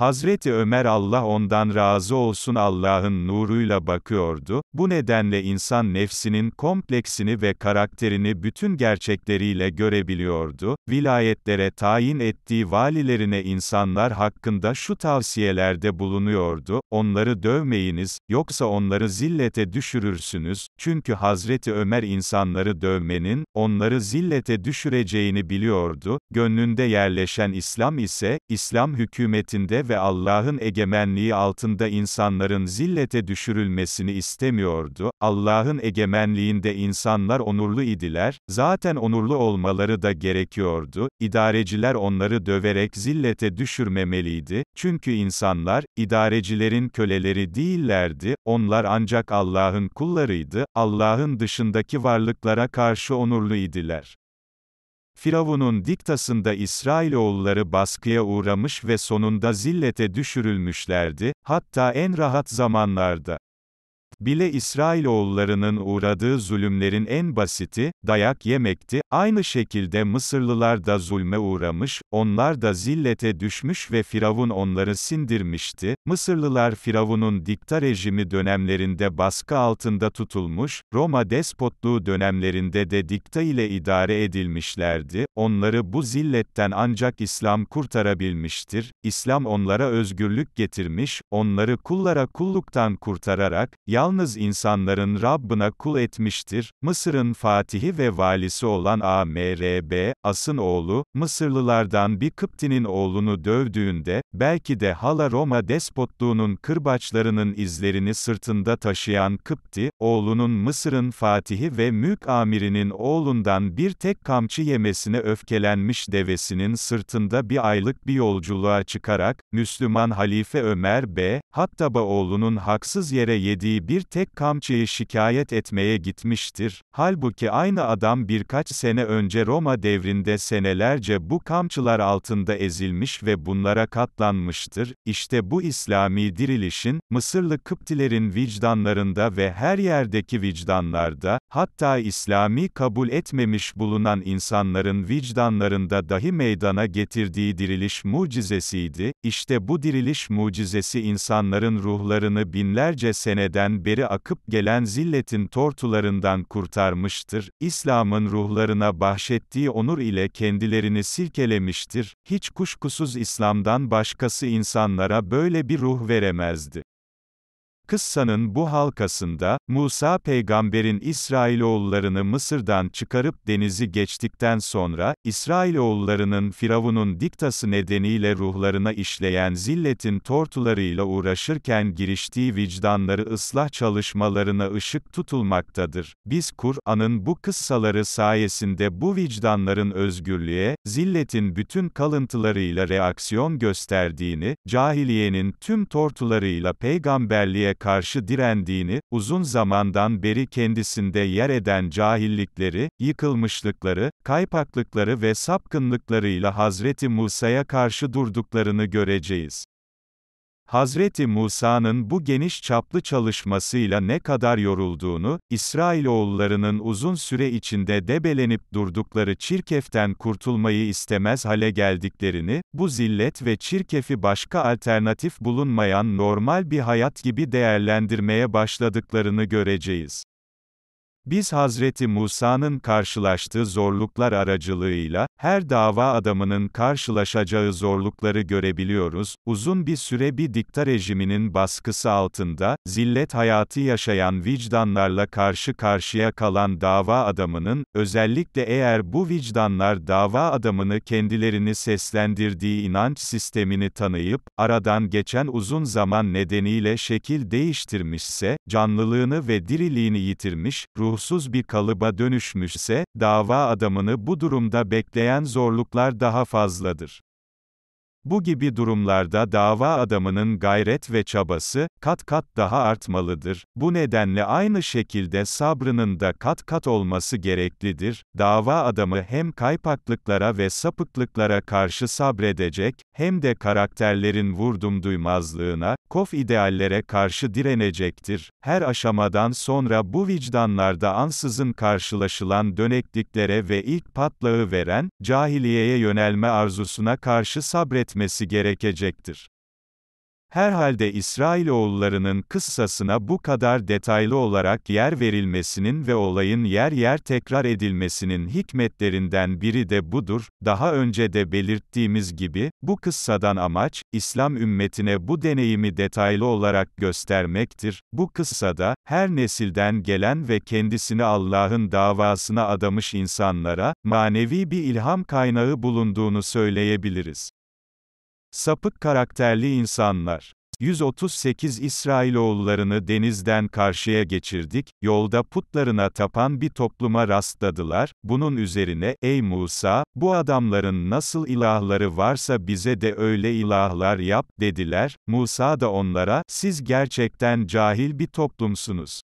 Hazreti Ömer Allah ondan razı olsun Allah'ın nuruyla bakıyordu, bu nedenle insan nefsinin kompleksini ve karakterini bütün gerçekleriyle görebiliyordu, vilayetlere tayin ettiği valilerine insanlar hakkında şu tavsiyelerde bulunuyordu, onları dövmeyiniz, yoksa onları zillete düşürürsünüz, çünkü Hazreti Ömer insanları dövmenin, onları zillete düşüreceğini biliyordu, gönlünde yerleşen İslam ise, İslam hükümetinde ve Allah'ın egemenliği altında insanların zillete düşürülmesini istemiyordu, Allah'ın egemenliğinde insanlar onurlu idiler, zaten onurlu olmaları da gerekiyordu, idareciler onları döverek zillete düşürmemeliydi, çünkü insanlar, idarecilerin köleleri değillerdi, onlar ancak Allah'ın kullarıydı, Allah'ın dışındaki varlıklara karşı onurlu idiler. Firavun'un diktasında İsrailoğulları baskıya uğramış ve sonunda zillete düşürülmüşlerdi, hatta en rahat zamanlarda bile İsrailoğullarının uğradığı zulümlerin en basiti, dayak yemekti, aynı şekilde Mısırlılar da zulme uğramış, onlar da zillete düşmüş ve Firavun onları sindirmişti, Mısırlılar Firavun'un dikta rejimi dönemlerinde baskı altında tutulmuş, Roma despotluğu dönemlerinde de dikta ile idare edilmişlerdi, onları bu zilletten ancak İslam kurtarabilmiştir, İslam onlara özgürlük getirmiş, onları kullara kulluktan kurtararak, yalnız yalnız insanların Rabbına kul etmiştir. Mısır'ın fatihi ve valisi olan Amrb, As'ın oğlu, Mısırlılardan bir Kıptinin oğlunu dövdüğünde, belki de hala Roma despotluğunun kırbaçlarının izlerini sırtında taşıyan Kıpti, oğlunun Mısır'ın fatihi ve mülk amirinin oğlundan bir tek kamçı yemesine öfkelenmiş devesinin sırtında bir aylık bir yolculuğa çıkarak, Müslüman Halife Ömer B. Hattab'a oğlunun haksız yere yediği bir bir tek kamçıyı şikayet etmeye gitmiştir. Halbuki aynı adam birkaç sene önce Roma devrinde senelerce bu kamçılar altında ezilmiş ve bunlara katlanmıştır. İşte bu İslami dirilişin, Mısırlı Kıptilerin vicdanlarında ve her yerdeki vicdanlarda, hatta İslami kabul etmemiş bulunan insanların vicdanlarında dahi meydana getirdiği diriliş mucizesiydi. İşte bu diriliş mucizesi insanların ruhlarını binlerce seneden beri beri akıp gelen zilletin tortularından kurtarmıştır, İslam'ın ruhlarına bahşettiği onur ile kendilerini silkelemiştir, hiç kuşkusuz İslam'dan başkası insanlara böyle bir ruh veremezdi. Kıssanın bu halkasında, Musa peygamberin İsrailoğullarını Mısır'dan çıkarıp denizi geçtikten sonra, İsrailoğullarının Firavun'un diktası nedeniyle ruhlarına işleyen zilletin tortularıyla uğraşırken giriştiği vicdanları ıslah çalışmalarına ışık tutulmaktadır. Biz Kur'an'ın bu kıssaları sayesinde bu vicdanların özgürlüğe, zilletin bütün kalıntılarıyla reaksiyon gösterdiğini, cahiliyenin tüm tortularıyla peygamberliğe karşı direndiğini, uzun zamandan beri kendisinde yer eden cahillikleri, yıkılmışlıkları, kaypaklıkları ve sapkınlıklarıyla Hazreti Musa'ya karşı durduklarını göreceğiz. Hazreti Musa'nın bu geniş çaplı çalışmasıyla ne kadar yorulduğunu, İsrailoğullarının uzun süre içinde debelenip durdukları çirkeften kurtulmayı istemez hale geldiklerini, bu zillet ve çirkefi başka alternatif bulunmayan normal bir hayat gibi değerlendirmeye başladıklarını göreceğiz. Biz Hazreti Musa'nın karşılaştığı zorluklar aracılığıyla, her dava adamının karşılaşacağı zorlukları görebiliyoruz, uzun bir süre bir dikta rejiminin baskısı altında, zillet hayatı yaşayan vicdanlarla karşı karşıya kalan dava adamının, özellikle eğer bu vicdanlar dava adamını kendilerini seslendirdiği inanç sistemini tanıyıp, aradan geçen uzun zaman nedeniyle şekil değiştirmişse, canlılığını ve diriliğini yitirmiş, ruh huzursuz bir kalıba dönüşmüşse, dava adamını bu durumda bekleyen zorluklar daha fazladır. Bu gibi durumlarda dava adamının gayret ve çabası, kat kat daha artmalıdır. Bu nedenle aynı şekilde sabrının da kat kat olması gereklidir. Dava adamı hem kaypaklıklara ve sapıklıklara karşı sabredecek, hem de karakterlerin vurdum duymazlığına, kof ideallere karşı direnecektir. Her aşamadan sonra bu vicdanlarda ansızın karşılaşılan dönekliklere ve ilk patlağı veren, cahiliyeye yönelme arzusuna karşı sabret etmesi gerekecektir. Herhalde İsrailoğullarının kıssasına bu kadar detaylı olarak yer verilmesinin ve olayın yer yer tekrar edilmesinin hikmetlerinden biri de budur. Daha önce de belirttiğimiz gibi, bu kıssadan amaç, İslam ümmetine bu deneyimi detaylı olarak göstermektir. Bu kıssada, her nesilden gelen ve kendisini Allah'ın davasına adamış insanlara, manevi bir ilham kaynağı bulunduğunu söyleyebiliriz. Sapık karakterli insanlar. 138 İsrailoğullarını denizden karşıya geçirdik, yolda putlarına tapan bir topluma rastladılar, bunun üzerine, ey Musa, bu adamların nasıl ilahları varsa bize de öyle ilahlar yap, dediler, Musa da onlara, siz gerçekten cahil bir toplumsunuz.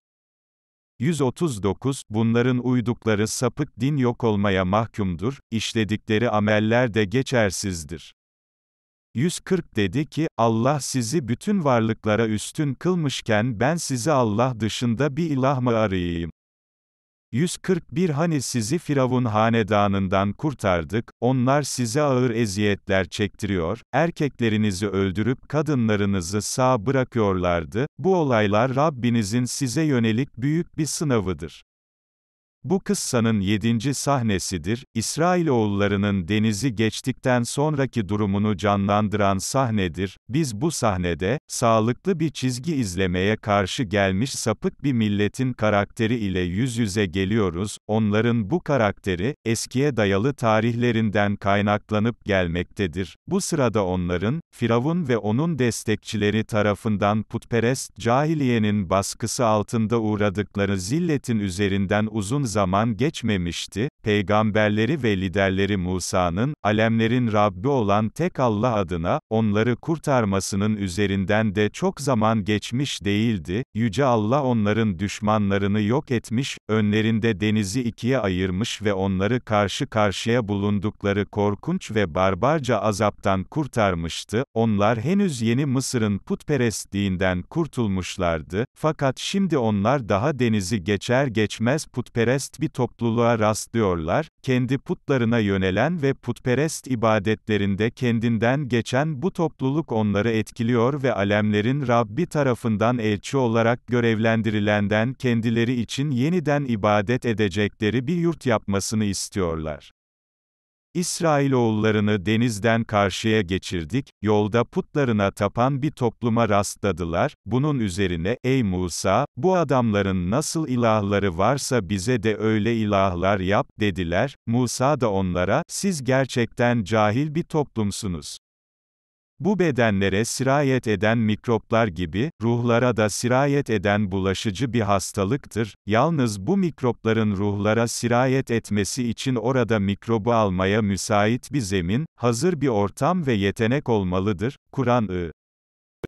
139, bunların uydukları sapık din yok olmaya mahkumdur, işledikleri ameller de geçersizdir. 140 dedi ki, Allah sizi bütün varlıklara üstün kılmışken ben sizi Allah dışında bir ilah mı arayayım? 141 Hani sizi Firavun hanedanından kurtardık, onlar size ağır eziyetler çektiriyor, erkeklerinizi öldürüp kadınlarınızı sağ bırakıyorlardı, bu olaylar Rabbinizin size yönelik büyük bir sınavıdır. Bu kıssanın yedinci sahnesidir, İsrailoğullarının denizi geçtikten sonraki durumunu canlandıran sahnedir, biz bu sahnede, sağlıklı bir çizgi izlemeye karşı gelmiş sapık bir milletin karakteri ile yüz yüze geliyoruz, onların bu karakteri, eskiye dayalı tarihlerinden kaynaklanıp gelmektedir. Bu sırada onların, Firavun ve onun destekçileri tarafından putperest cahiliyenin baskısı altında uğradıkları zilletin üzerinden uzun zaman geçmemişti, peygamberleri ve liderleri Musa'nın, alemlerin Rabbi olan tek Allah adına, onları kurtarmasının üzerinden de çok zaman geçmiş değildi, Yüce Allah onların düşmanlarını yok etmiş, önlerinde denizi ikiye ayırmış ve onları karşı karşıya bulundukları korkunç ve barbarca azaptan kurtarmıştı, onlar henüz yeni Mısır'ın putperestliğinden kurtulmuşlardı, fakat şimdi onlar daha denizi geçer geçmez putperest putperest bir topluluğa rastlıyorlar, kendi putlarına yönelen ve putperest ibadetlerinde kendinden geçen bu topluluk onları etkiliyor ve alemlerin Rabbi tarafından elçi olarak görevlendirilenden kendileri için yeniden ibadet edecekleri bir yurt yapmasını istiyorlar. İsrailoğullarını denizden karşıya geçirdik, yolda putlarına tapan bir topluma rastladılar, bunun üzerine, ey Musa, bu adamların nasıl ilahları varsa bize de öyle ilahlar yap, dediler, Musa da onlara, siz gerçekten cahil bir toplumsunuz. Bu bedenlere sirayet eden mikroplar gibi, ruhlara da sirayet eden bulaşıcı bir hastalıktır, yalnız bu mikropların ruhlara sirayet etmesi için orada mikrobu almaya müsait bir zemin, hazır bir ortam ve yetenek olmalıdır. Kur'an-ı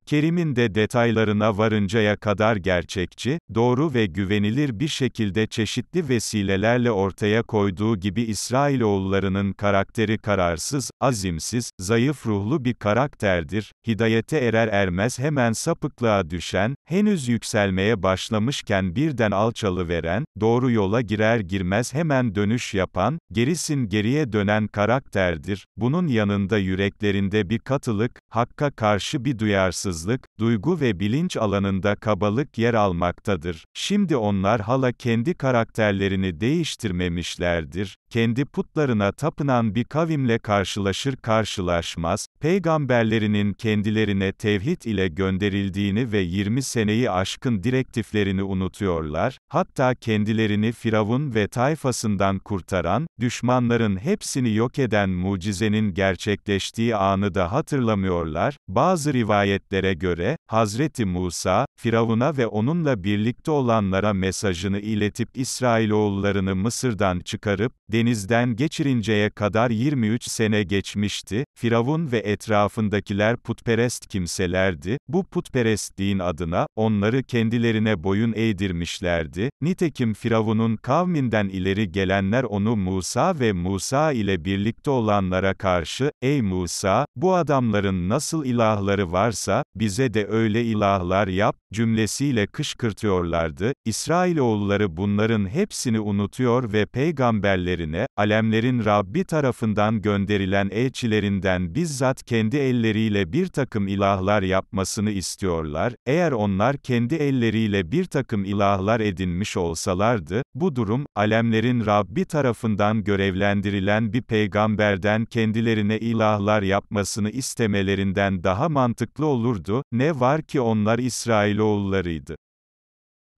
Kerim'in de detaylarına varıncaya kadar gerçekçi, doğru ve güvenilir bir şekilde çeşitli vesilelerle ortaya koyduğu gibi İsrailoğullarının karakteri kararsız, azimsiz, zayıf ruhlu bir karakterdir, hidayete erer ermez hemen sapıklığa düşen, henüz yükselmeye başlamışken birden alçalı veren, doğru yola girer girmez hemen dönüş yapan, gerisin geriye dönen karakterdir, bunun yanında yüreklerinde bir katılık, hakka karşı bir duyarsızlık, rahatsızlık, duygu ve bilinç alanında kabalık yer almaktadır. Şimdi onlar hala kendi karakterlerini değiştirmemişlerdir kendi putlarına tapınan bir kavimle karşılaşır karşılaşmaz, peygamberlerinin kendilerine tevhid ile gönderildiğini ve 20 seneyi aşkın direktiflerini unutuyorlar, hatta kendilerini Firavun ve tayfasından kurtaran, düşmanların hepsini yok eden mucizenin gerçekleştiği anı da hatırlamıyorlar, bazı rivayetlere göre, Hazreti Musa, Firavun'a ve onunla birlikte olanlara mesajını iletip İsrailoğullarını Mısır'dan çıkarıp, denizden geçirinceye kadar 23 sene geçmişti, Firavun ve etrafındakiler putperest kimselerdi, bu putperestliğin adına, onları kendilerine boyun eğdirmişlerdi, nitekim Firavun'un kavminden ileri gelenler onu Musa ve Musa ile birlikte olanlara karşı, ey Musa, bu adamların nasıl ilahları varsa, bize de öyle ilahlar yap, cümlesiyle kışkırtıyorlardı, İsrailoğulları bunların hepsini unutuyor ve peygamberlerin yerine, alemlerin Rabbi tarafından gönderilen elçilerinden bizzat kendi elleriyle bir takım ilahlar yapmasını istiyorlar, eğer onlar kendi elleriyle bir takım ilahlar edinmiş olsalardı, bu durum, alemlerin Rabbi tarafından görevlendirilen bir peygamberden kendilerine ilahlar yapmasını istemelerinden daha mantıklı olurdu, ne var ki onlar İsrailoğullarıydı.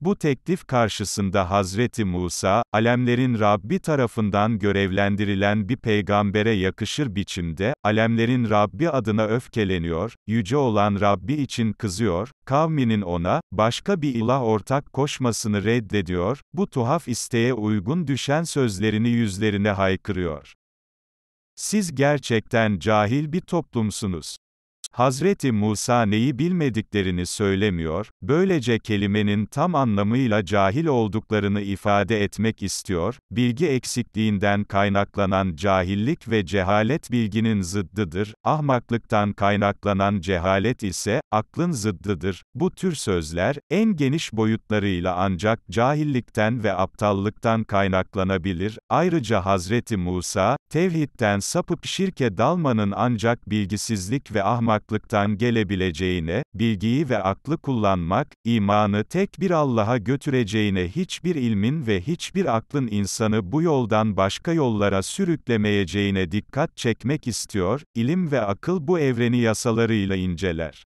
Bu teklif karşısında Hazreti Musa, alemlerin Rabbi tarafından görevlendirilen bir peygambere yakışır biçimde, alemlerin Rabbi adına öfkeleniyor, yüce olan Rabbi için kızıyor, kavminin ona, başka bir ilah ortak koşmasını reddediyor, bu tuhaf isteğe uygun düşen sözlerini yüzlerine haykırıyor. Siz gerçekten cahil bir toplumsunuz. Hazreti Musa neyi bilmediklerini söylemiyor, böylece kelimenin tam anlamıyla cahil olduklarını ifade etmek istiyor, bilgi eksikliğinden kaynaklanan cahillik ve cehalet bilginin zıddıdır, ahmaklıktan kaynaklanan cehalet ise, aklın zıddıdır. Bu tür sözler, en geniş boyutlarıyla ancak cahillikten ve aptallıktan kaynaklanabilir. Ayrıca Hazreti Musa, tevhidten sapıp şirke dalmanın ancak bilgisizlik ve ahmak uzaklıktan gelebileceğine, bilgiyi ve aklı kullanmak, imanı tek bir Allah'a götüreceğine hiçbir ilmin ve hiçbir aklın insanı bu yoldan başka yollara sürüklemeyeceğine dikkat çekmek istiyor, ilim ve akıl bu evreni yasalarıyla inceler.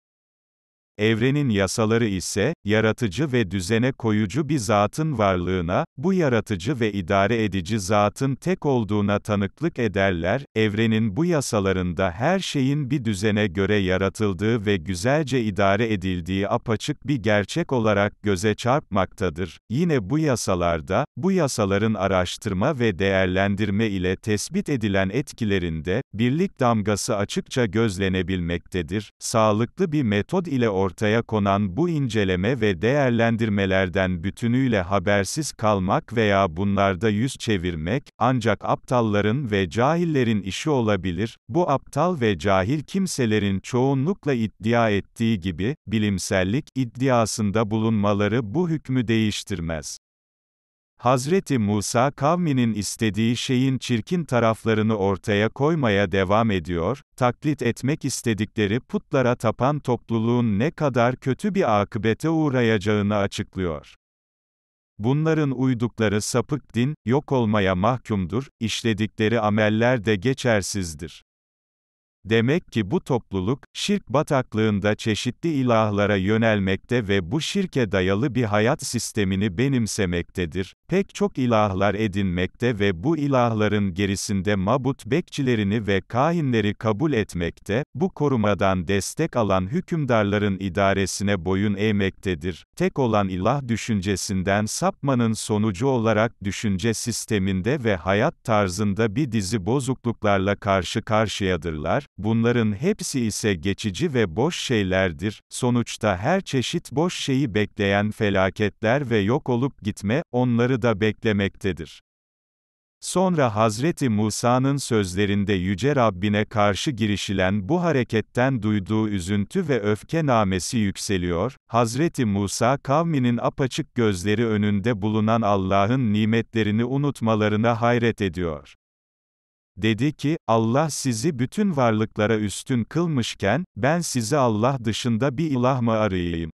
Evrenin yasaları ise, yaratıcı ve düzene koyucu bir zatın varlığına, bu yaratıcı ve idare edici zatın tek olduğuna tanıklık ederler, evrenin bu yasalarında her şeyin bir düzene göre yaratıldığı ve güzelce idare edildiği apaçık bir gerçek olarak göze çarpmaktadır. Yine bu yasalarda, bu yasaların araştırma ve değerlendirme ile tespit edilen etkilerinde, birlik damgası açıkça gözlenebilmektedir, sağlıklı bir metod ile ortaya ortaya konan bu inceleme ve değerlendirmelerden bütünüyle habersiz kalmak veya bunlarda yüz çevirmek, ancak aptalların ve cahillerin işi olabilir, bu aptal ve cahil kimselerin çoğunlukla iddia ettiği gibi, bilimsellik iddiasında bulunmaları bu hükmü değiştirmez. Hazreti Musa kavminin istediği şeyin çirkin taraflarını ortaya koymaya devam ediyor, taklit etmek istedikleri putlara tapan topluluğun ne kadar kötü bir akıbete uğrayacağını açıklıyor. Bunların uydukları sapık din, yok olmaya mahkumdur, işledikleri ameller de geçersizdir. Demek ki bu topluluk, şirk bataklığında çeşitli ilahlara yönelmekte ve bu şirke dayalı bir hayat sistemini benimsemektedir. Pek çok ilahlar edinmekte ve bu ilahların gerisinde mabut bekçilerini ve kahinleri kabul etmekte, bu korumadan destek alan hükümdarların idaresine boyun eğmektedir. Tek olan ilah düşüncesinden sapmanın sonucu olarak düşünce sisteminde ve hayat tarzında bir dizi bozukluklarla karşı karşıyadırlar, Bunların hepsi ise geçici ve boş şeylerdir. Sonuçta her çeşit boş şeyi bekleyen felaketler ve yok olup gitme, onları da beklemektedir. Sonra Hazreti Musa'nın sözlerinde Yüce Rabbine karşı girişilen bu hareketten duyduğu üzüntü ve öfke namesi yükseliyor, Hazreti Musa kavminin apaçık gözleri önünde bulunan Allah'ın nimetlerini unutmalarına hayret ediyor. Dedi ki, Allah sizi bütün varlıklara üstün kılmışken, ben sizi Allah dışında bir ilah mı arayayım?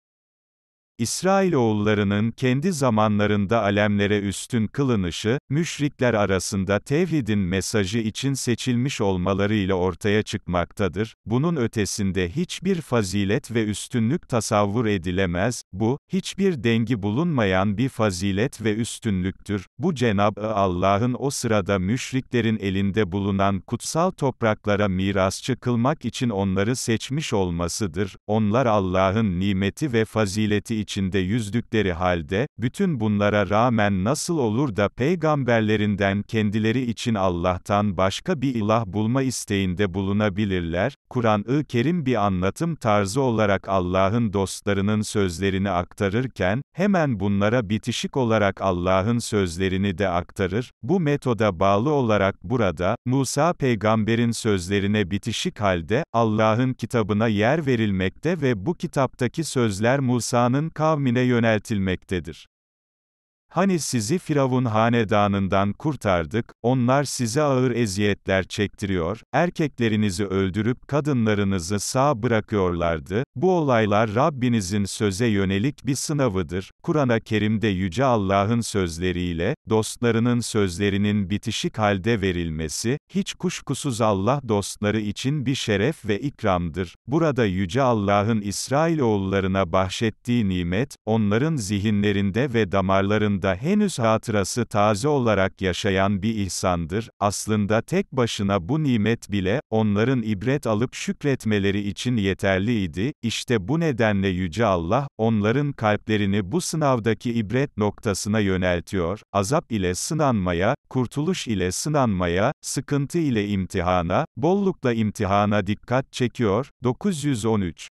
İsrailoğullarının kendi zamanlarında alemlere üstün kılınışı, müşrikler arasında tevhidin mesajı için seçilmiş olmalarıyla ortaya çıkmaktadır. Bunun ötesinde hiçbir fazilet ve üstünlük tasavvur edilemez. Bu, hiçbir dengi bulunmayan bir fazilet ve üstünlüktür. Bu Cenab-ı Allah'ın o sırada müşriklerin elinde bulunan kutsal topraklara mirasçı kılmak için onları seçmiş olmasıdır. Onlar Allah'ın nimeti ve fazileti için içinde yüzdükleri halde, bütün bunlara rağmen nasıl olur da peygamberlerinden kendileri için Allah'tan başka bir ilah bulma isteğinde bulunabilirler? Kur'an-ı Kerim bir anlatım tarzı olarak Allah'ın dostlarının sözlerini aktarırken, hemen bunlara bitişik olarak Allah'ın sözlerini de aktarır. Bu metoda bağlı olarak burada, Musa peygamberin sözlerine bitişik halde, Allah'ın kitabına yer verilmekte ve bu kitaptaki sözler Musa'nın kavmine yöneltilmektedir. Hani sizi Firavun hanedanından kurtardık, onlar size ağır eziyetler çektiriyor, erkeklerinizi öldürüp kadınlarınızı sağ bırakıyorlardı, bu olaylar Rabbinizin söze yönelik bir sınavıdır. Kur'an-ı Kerim'de Yüce Allah'ın sözleriyle, dostlarının sözlerinin bitişik halde verilmesi, hiç kuşkusuz Allah dostları için bir şeref ve ikramdır. Burada Yüce Allah'ın İsrailoğullarına bahşettiği nimet, onların zihinlerinde ve damarlarında aslında henüz hatırası taze olarak yaşayan bir ihsandır, aslında tek başına bu nimet bile, onların ibret alıp şükretmeleri için yeterliydi, İşte bu nedenle Yüce Allah, onların kalplerini bu sınavdaki ibret noktasına yöneltiyor, azap ile sınanmaya, kurtuluş ile sınanmaya, sıkıntı ile imtihana, bollukla imtihana dikkat çekiyor, 913.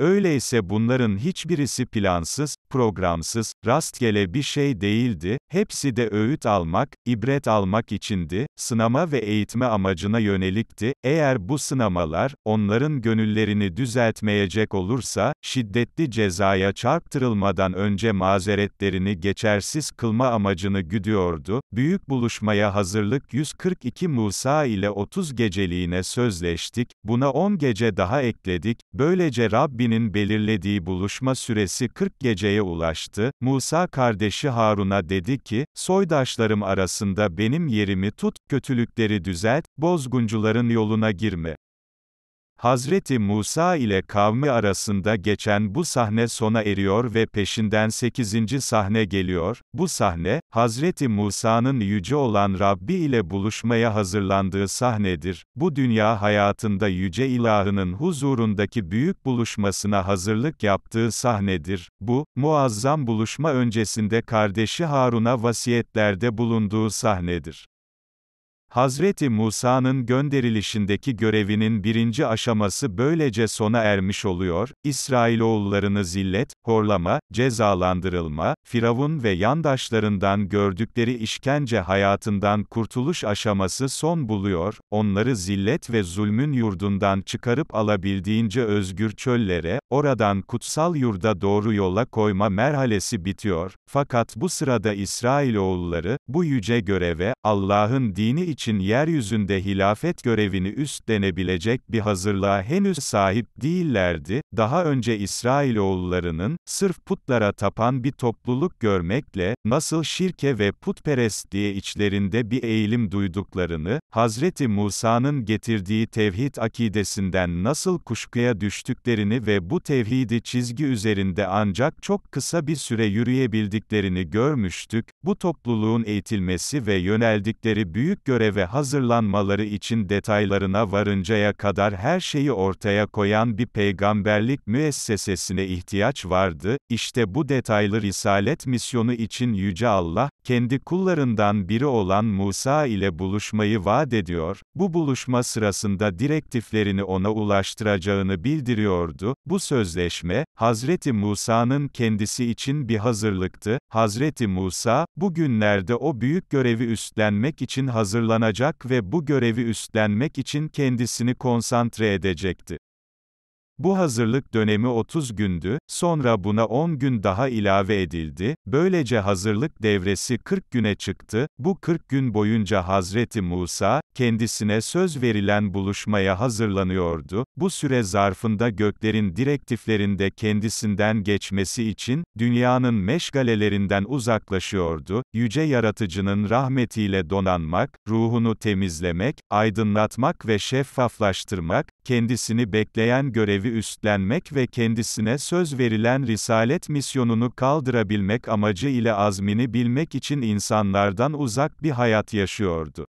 Öyleyse bunların hiçbirisi plansız, programsız, rastgele bir şey değildi, hepsi de öğüt almak, ibret almak içindi, sınama ve eğitme amacına yönelikti, eğer bu sınamalar, onların gönüllerini düzeltmeyecek olursa, şiddetli cezaya çarptırılmadan önce mazeretlerini geçersiz kılma amacını güdüyordu, büyük buluşmaya hazırlık 142 Musa ile 30 geceliğine sözleştik, buna 10 gece daha ekledik, böylece Rabbin Rabbinin belirlediği buluşma süresi 40 geceye ulaştı. Musa kardeşi Harun'a dedi ki, soydaşlarım arasında benim yerimi tut, kötülükleri düzelt, bozguncuların yoluna girme. Hazreti Musa ile kavmi arasında geçen bu sahne sona eriyor ve peşinden 8. sahne geliyor. Bu sahne, Hazreti Musa'nın yüce olan Rabbi ile buluşmaya hazırlandığı sahnedir. Bu dünya hayatında yüce ilahının huzurundaki büyük buluşmasına hazırlık yaptığı sahnedir. Bu, muazzam buluşma öncesinde kardeşi Harun'a vasiyetlerde bulunduğu sahnedir. Hazreti Musa'nın gönderilişindeki görevinin birinci aşaması böylece sona ermiş oluyor, İsrailoğullarını zillet, horlama, cezalandırılma, Firavun ve yandaşlarından gördükleri işkence hayatından kurtuluş aşaması son buluyor, onları zillet ve zulmün yurdundan çıkarıp alabildiğince özgür çöllere, oradan kutsal yurda doğru yola koyma merhalesi bitiyor, fakat bu sırada İsrailoğulları, bu yüce göreve, Allah'ın dini için için yeryüzünde hilafet görevini üstlenebilecek bir hazırlığa henüz sahip değillerdi, daha önce İsrailoğullarının, sırf putlara tapan bir topluluk görmekle, nasıl şirke ve putperest diye içlerinde bir eğilim duyduklarını, Hazreti Musa'nın getirdiği tevhid akidesinden nasıl kuşkuya düştüklerini ve bu tevhidi çizgi üzerinde ancak çok kısa bir süre yürüyebildiklerini görmüştük, bu topluluğun eğitilmesi ve yöneldikleri büyük görev ve hazırlanmaları için detaylarına varıncaya kadar her şeyi ortaya koyan bir peygamberlik müessesesine ihtiyaç vardı, İşte bu detaylı risalet misyonu için Yüce Allah, kendi kullarından biri olan Musa ile buluşmayı vaat ediyor, bu buluşma sırasında direktiflerini ona ulaştıracağını bildiriyordu, bu sözleşme, Hazreti Musa'nın kendisi için bir hazırlıktı, Hazreti Musa, bugünlerde o büyük görevi üstlenmek için hazırlanıyordu odaklanacak ve bu görevi üstlenmek için kendisini konsantre edecekti. Bu hazırlık dönemi 30 gündü, sonra buna 10 gün daha ilave edildi, böylece hazırlık devresi 40 güne çıktı, bu 40 gün boyunca Hazreti Musa, kendisine söz verilen buluşmaya hazırlanıyordu, bu süre zarfında göklerin direktiflerinde kendisinden geçmesi için, dünyanın meşgalelerinden uzaklaşıyordu, yüce yaratıcının rahmetiyle donanmak, ruhunu temizlemek, aydınlatmak ve şeffaflaştırmak, kendisini bekleyen görevi görevleri üstlenmek ve kendisine söz verilen risalet misyonunu kaldırabilmek amacı ile azmini bilmek için insanlardan uzak bir hayat yaşıyordu.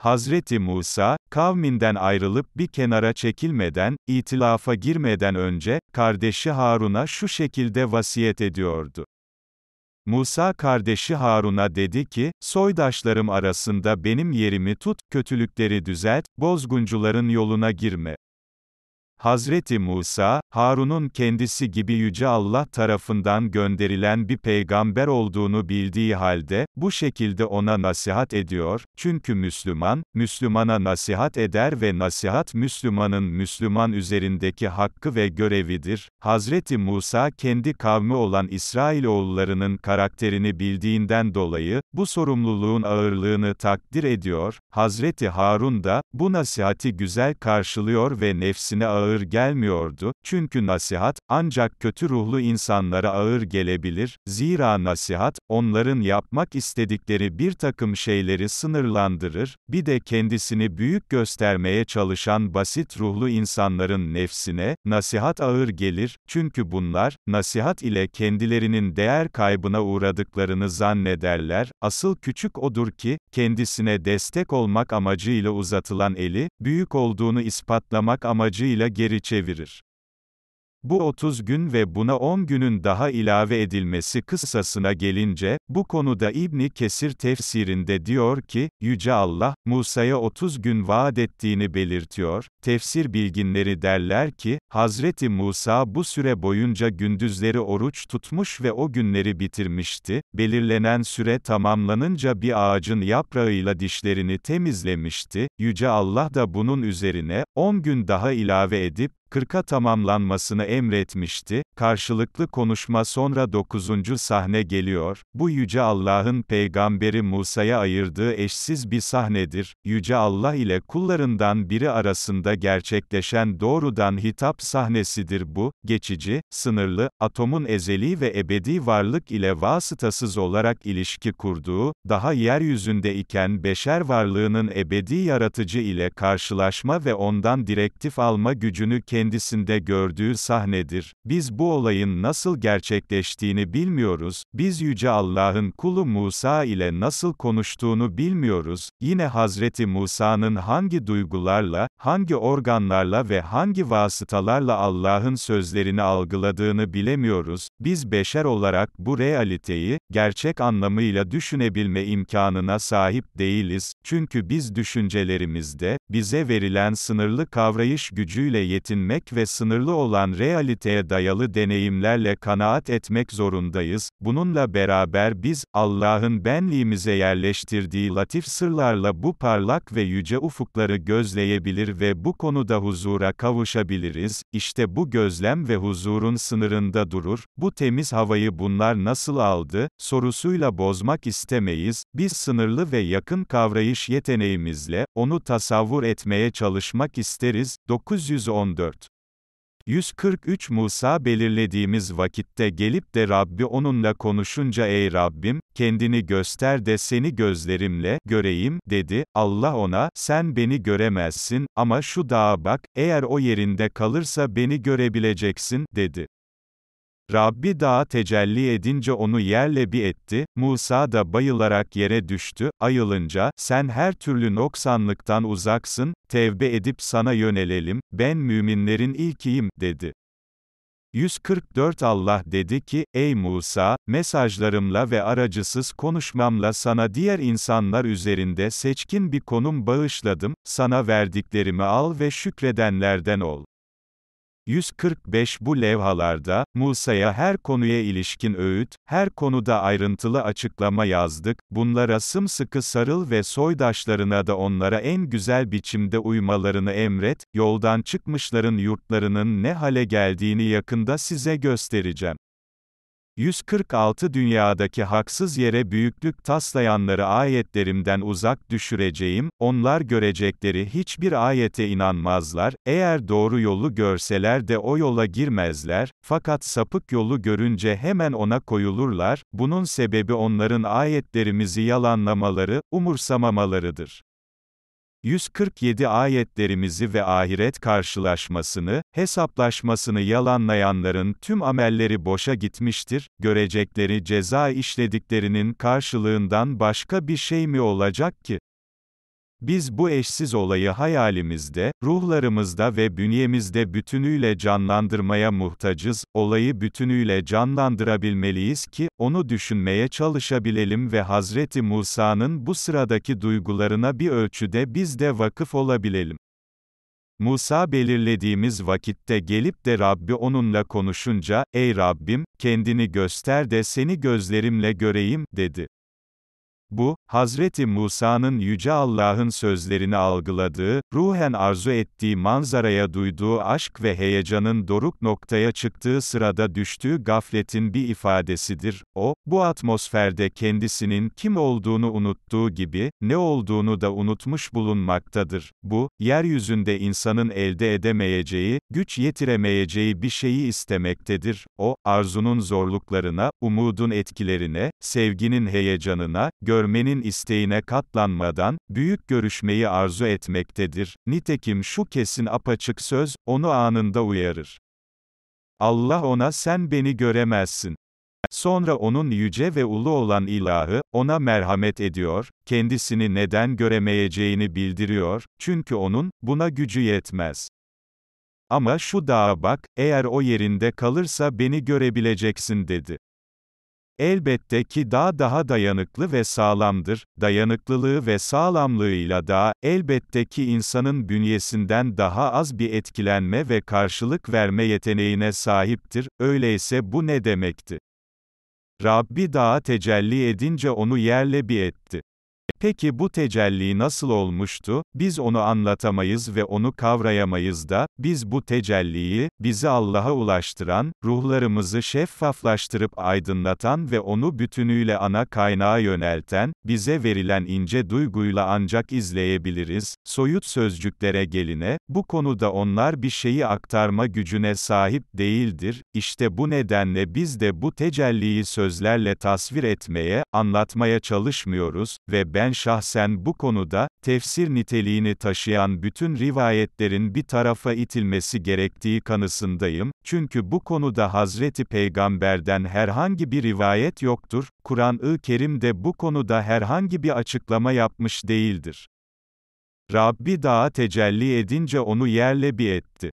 Hazreti Musa, kavminden ayrılıp bir kenara çekilmeden, itilafa girmeden önce, kardeşi Harun'a şu şekilde vasiyet ediyordu. Musa kardeşi Harun'a dedi ki, soydaşlarım arasında benim yerimi tut, kötülükleri düzelt, bozguncuların yoluna girme. Hazreti Musa, Harun'un kendisi gibi Yüce Allah tarafından gönderilen bir peygamber olduğunu bildiği halde, bu şekilde ona nasihat ediyor, çünkü Müslüman, Müslümana nasihat eder ve nasihat Müslümanın Müslüman üzerindeki hakkı ve görevidir. Hazreti Musa kendi kavmi olan İsrailoğullarının karakterini bildiğinden dolayı, bu sorumluluğun ağırlığını takdir ediyor, Hazreti Harun da, bu nasihati güzel karşılıyor ve nefsine ağır ağır gelmiyordu, çünkü nasihat, ancak kötü ruhlu insanlara ağır gelebilir, zira nasihat, onların yapmak istedikleri bir takım şeyleri sınırlandırır, bir de kendisini büyük göstermeye çalışan basit ruhlu insanların nefsine, nasihat ağır gelir, çünkü bunlar, nasihat ile kendilerinin değer kaybına uğradıklarını zannederler, asıl küçük odur ki, kendisine destek olmak amacıyla uzatılan eli, büyük olduğunu ispatlamak amacıyla geri çevirir. Bu 30 gün ve buna 10 günün daha ilave edilmesi kıssasına gelince, bu konuda İbni Kesir tefsirinde diyor ki, Yüce Allah, Musa'ya 30 gün vaat ettiğini belirtiyor, tefsir bilginleri derler ki, Hazreti Musa bu süre boyunca gündüzleri oruç tutmuş ve o günleri bitirmişti, belirlenen süre tamamlanınca bir ağacın yaprağıyla dişlerini temizlemişti, Yüce Allah da bunun üzerine, 10 gün daha ilave edip, 40'a tamamlanmasını emretmişti. Karşılıklı konuşma sonra 9. sahne geliyor. Bu yüce Allah'ın peygamberi Musa'ya ayırdığı eşsiz bir sahnedir. Yüce Allah ile kullarından biri arasında gerçekleşen doğrudan hitap sahnesidir bu. Geçici, sınırlı, atomun ezeli ve ebedi varlık ile vasıtasız olarak ilişki kurduğu, daha yeryüzünde iken beşer varlığının ebedi yaratıcı ile karşılaşma ve ondan direktif alma gücünü kendisine kendisinde gördüğü sahnedir. Biz bu olayın nasıl gerçekleştiğini bilmiyoruz. Biz Yüce Allah'ın kulu Musa ile nasıl konuştuğunu bilmiyoruz. Yine Hazreti Musa'nın hangi duygularla, hangi organlarla ve hangi vasıtalarla Allah'ın sözlerini algıladığını bilemiyoruz. Biz beşer olarak bu realiteyi, gerçek anlamıyla düşünebilme imkanına sahip değiliz. Çünkü biz düşüncelerimizde, bize verilen sınırlı kavrayış gücüyle yetinme etmek ve sınırlı olan realiteye dayalı deneyimlerle kanaat etmek zorundayız. Bununla beraber biz, Allah'ın benliğimize yerleştirdiği latif sırlarla bu parlak ve yüce ufukları gözleyebilir ve bu konuda huzura kavuşabiliriz. İşte bu gözlem ve huzurun sınırında durur. Bu temiz havayı bunlar nasıl aldı, sorusuyla bozmak istemeyiz. Biz sınırlı ve yakın kavrayış yeteneğimizle, onu tasavvur etmeye çalışmak isteriz. 914 143 Musa belirlediğimiz vakitte gelip de Rabbi onunla konuşunca ey Rabbim, kendini göster de seni gözlerimle göreyim, dedi. Allah ona, sen beni göremezsin, ama şu dağa bak, eğer o yerinde kalırsa beni görebileceksin, dedi. Rabbi dağa tecelli edince onu yerle bir etti, Musa da bayılarak yere düştü, ayılınca, sen her türlü noksanlıktan uzaksın, tevbe edip sana yönelelim, ben müminlerin ilkiyim, dedi. 144 Allah dedi ki, Ey Musa, mesajlarımla ve aracısız konuşmamla sana diğer insanlar üzerinde seçkin bir konum bağışladım, sana verdiklerimi al ve şükredenlerden ol. 145 bu levhalarda, Musa'ya her konuya ilişkin öğüt, her konuda ayrıntılı açıklama yazdık, bunlara sımsıkı sarıl ve soydaşlarına da onlara en güzel biçimde uymalarını emret, yoldan çıkmışların yurtlarının ne hale geldiğini yakında size göstereceğim. 146 Dünyadaki haksız yere büyüklük taslayanları ayetlerimden uzak düşüreceğim, onlar görecekleri hiçbir ayete inanmazlar, eğer doğru yolu görseler de o yola girmezler, fakat sapık yolu görünce hemen ona koyulurlar, bunun sebebi onların ayetlerimizi yalanlamaları, umursamamalarıdır. 147 ayetlerimizi ve ahiret karşılaşmasını, hesaplaşmasını yalanlayanların tüm amelleri boşa gitmiştir, görecekleri ceza işlediklerinin karşılığından başka bir şey mi olacak ki? Biz bu eşsiz olayı hayalimizde, ruhlarımızda ve bünyemizde bütünüyle canlandırmaya muhtacız, olayı bütünüyle canlandırabilmeliyiz ki, onu düşünmeye çalışabilelim ve Hazreti Musa'nın bu sıradaki duygularına bir ölçüde biz de vakıf olabilelim. Musa belirlediğimiz vakitte gelip de Rabbi onunla konuşunca, ''Ey Rabbim, kendini göster de seni gözlerimle göreyim.'' dedi. Bu, Hazreti Musa'nın Yüce Allah'ın sözlerini algıladığı, ruhen arzu ettiği manzaraya duyduğu aşk ve heyecanın doruk noktaya çıktığı sırada düştüğü gafletin bir ifadesidir. O, bu atmosferde kendisinin kim olduğunu unuttuğu gibi, ne olduğunu da unutmuş bulunmaktadır. Bu, yeryüzünde insanın elde edemeyeceği, güç yetiremeyeceği bir şeyi istemektedir. O, arzunun zorluklarına, umudun etkilerine, sevginin heyecanına, gö görmenin isteğine katlanmadan, büyük görüşmeyi arzu etmektedir. Nitekim şu kesin apaçık söz, onu anında uyarır. Allah ona sen beni göremezsin. Sonra onun yüce ve ulu olan ilahı, ona merhamet ediyor, kendisini neden göremeyeceğini bildiriyor, çünkü onun, buna gücü yetmez. Ama şu dağa bak, eğer o yerinde kalırsa beni görebileceksin dedi. Elbette ki dağ daha dayanıklı ve sağlamdır, dayanıklılığı ve sağlamlığıyla daha elbette ki insanın bünyesinden daha az bir etkilenme ve karşılık verme yeteneğine sahiptir, öyleyse bu ne demekti? Rabbi dağa tecelli edince onu yerle bir etti. Peki bu tecelli nasıl olmuştu? Biz onu anlatamayız ve onu kavrayamayız da, biz bu tecelliyi, bizi Allah'a ulaştıran, ruhlarımızı şeffaflaştırıp aydınlatan ve onu bütünüyle ana kaynağa yönelten, bize verilen ince duyguyla ancak izleyebiliriz. Soyut sözcüklere geline, bu konuda onlar bir şeyi aktarma gücüne sahip değildir. İşte bu nedenle biz de bu tecelliyi sözlerle tasvir etmeye, anlatmaya çalışmıyoruz ve ben ben şahsen bu konuda, tefsir niteliğini taşıyan bütün rivayetlerin bir tarafa itilmesi gerektiği kanısındayım, çünkü bu konuda Hazreti Peygamber'den herhangi bir rivayet yoktur, Kur'an-ı Kerim de bu konuda herhangi bir açıklama yapmış değildir. Rabbi dağa tecelli edince onu yerle bir etti.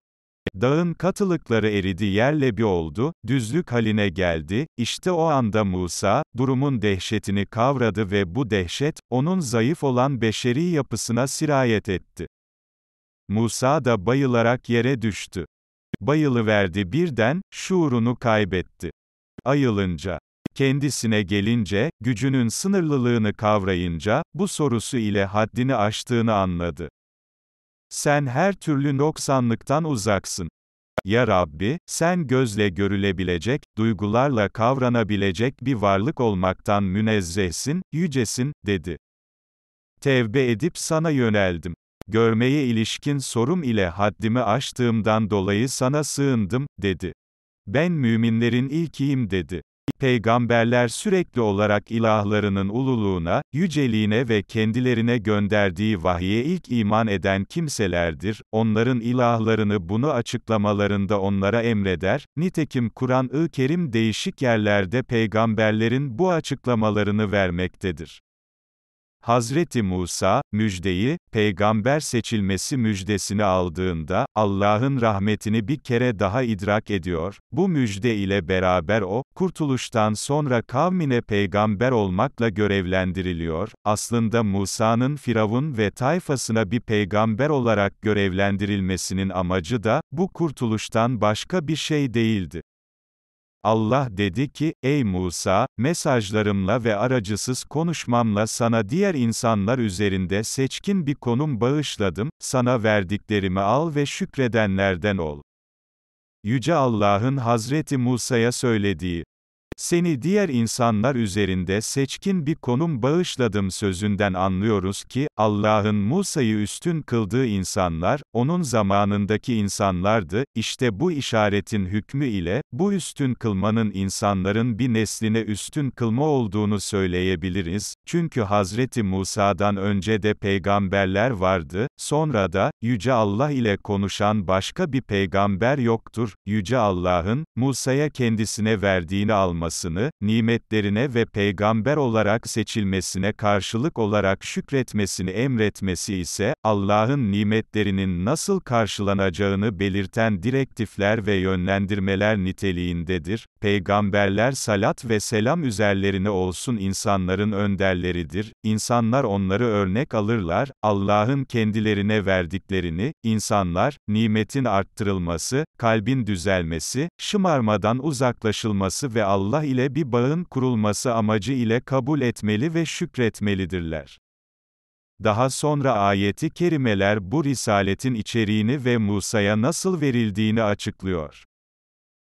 Dağın katılıkları eridi yerle bir oldu, düzlük haline geldi, işte o anda Musa, durumun dehşetini kavradı ve bu dehşet, onun zayıf olan beşeri yapısına sirayet etti. Musa da bayılarak yere düştü. Bayılıverdi birden, şuurunu kaybetti. Ayılınca, kendisine gelince, gücünün sınırlılığını kavrayınca, bu sorusu ile haddini aştığını anladı. Sen her türlü noksanlıktan uzaksın. Ya Rabbi, sen gözle görülebilecek, duygularla kavranabilecek bir varlık olmaktan münezzehsin, yücesin, dedi. Tevbe edip sana yöneldim. Görmeye ilişkin sorum ile haddimi aştığımdan dolayı sana sığındım, dedi. Ben müminlerin ilkiyim dedi peygamberler sürekli olarak ilahlarının ululuğuna, yüceliğine ve kendilerine gönderdiği vahiye ilk iman eden kimselerdir, onların ilahlarını bunu açıklamalarında onlara emreder, nitekim Kur'an-ı Kerim değişik yerlerde peygamberlerin bu açıklamalarını vermektedir. Hazreti Musa, müjdeyi, peygamber seçilmesi müjdesini aldığında, Allah'ın rahmetini bir kere daha idrak ediyor, bu müjde ile beraber o, kurtuluştan sonra kavmine peygamber olmakla görevlendiriliyor, aslında Musa'nın Firavun ve tayfasına bir peygamber olarak görevlendirilmesinin amacı da, bu kurtuluştan başka bir şey değildi. Allah dedi ki, ey Musa, mesajlarımla ve aracısız konuşmamla sana diğer insanlar üzerinde seçkin bir konum bağışladım, sana verdiklerimi al ve şükredenlerden ol. Yüce Allah'ın Hazreti Musa'ya söylediği, seni diğer insanlar üzerinde seçkin bir konum bağışladım sözünden anlıyoruz ki, Allah'ın Musa'yı üstün kıldığı insanlar, onun zamanındaki insanlardı, işte bu işaretin hükmü ile, bu üstün kılmanın insanların bir nesline üstün kılma olduğunu söyleyebiliriz, çünkü Hazreti Musa'dan önce de peygamberler vardı, sonra da, Yüce Allah ile konuşan başka bir peygamber yoktur, Yüce Allah'ın, Musa'ya kendisine verdiğini alması, olmasını, nimetlerine ve peygamber olarak seçilmesine karşılık olarak şükretmesini emretmesi ise, Allah'ın nimetlerinin nasıl karşılanacağını belirten direktifler ve yönlendirmeler niteliğindedir. Peygamberler salat ve selam üzerlerine olsun insanların önderleridir. İnsanlar onları örnek alırlar, Allah'ın kendilerine verdiklerini, insanlar, nimetin arttırılması, kalbin düzelmesi, şımarmadan uzaklaşılması ve Allah Allah ile bir bağın kurulması amacı ile kabul etmeli ve şükretmelidirler. Daha sonra ayeti kerimeler bu risaletin içeriğini ve Musa'ya nasıl verildiğini açıklıyor.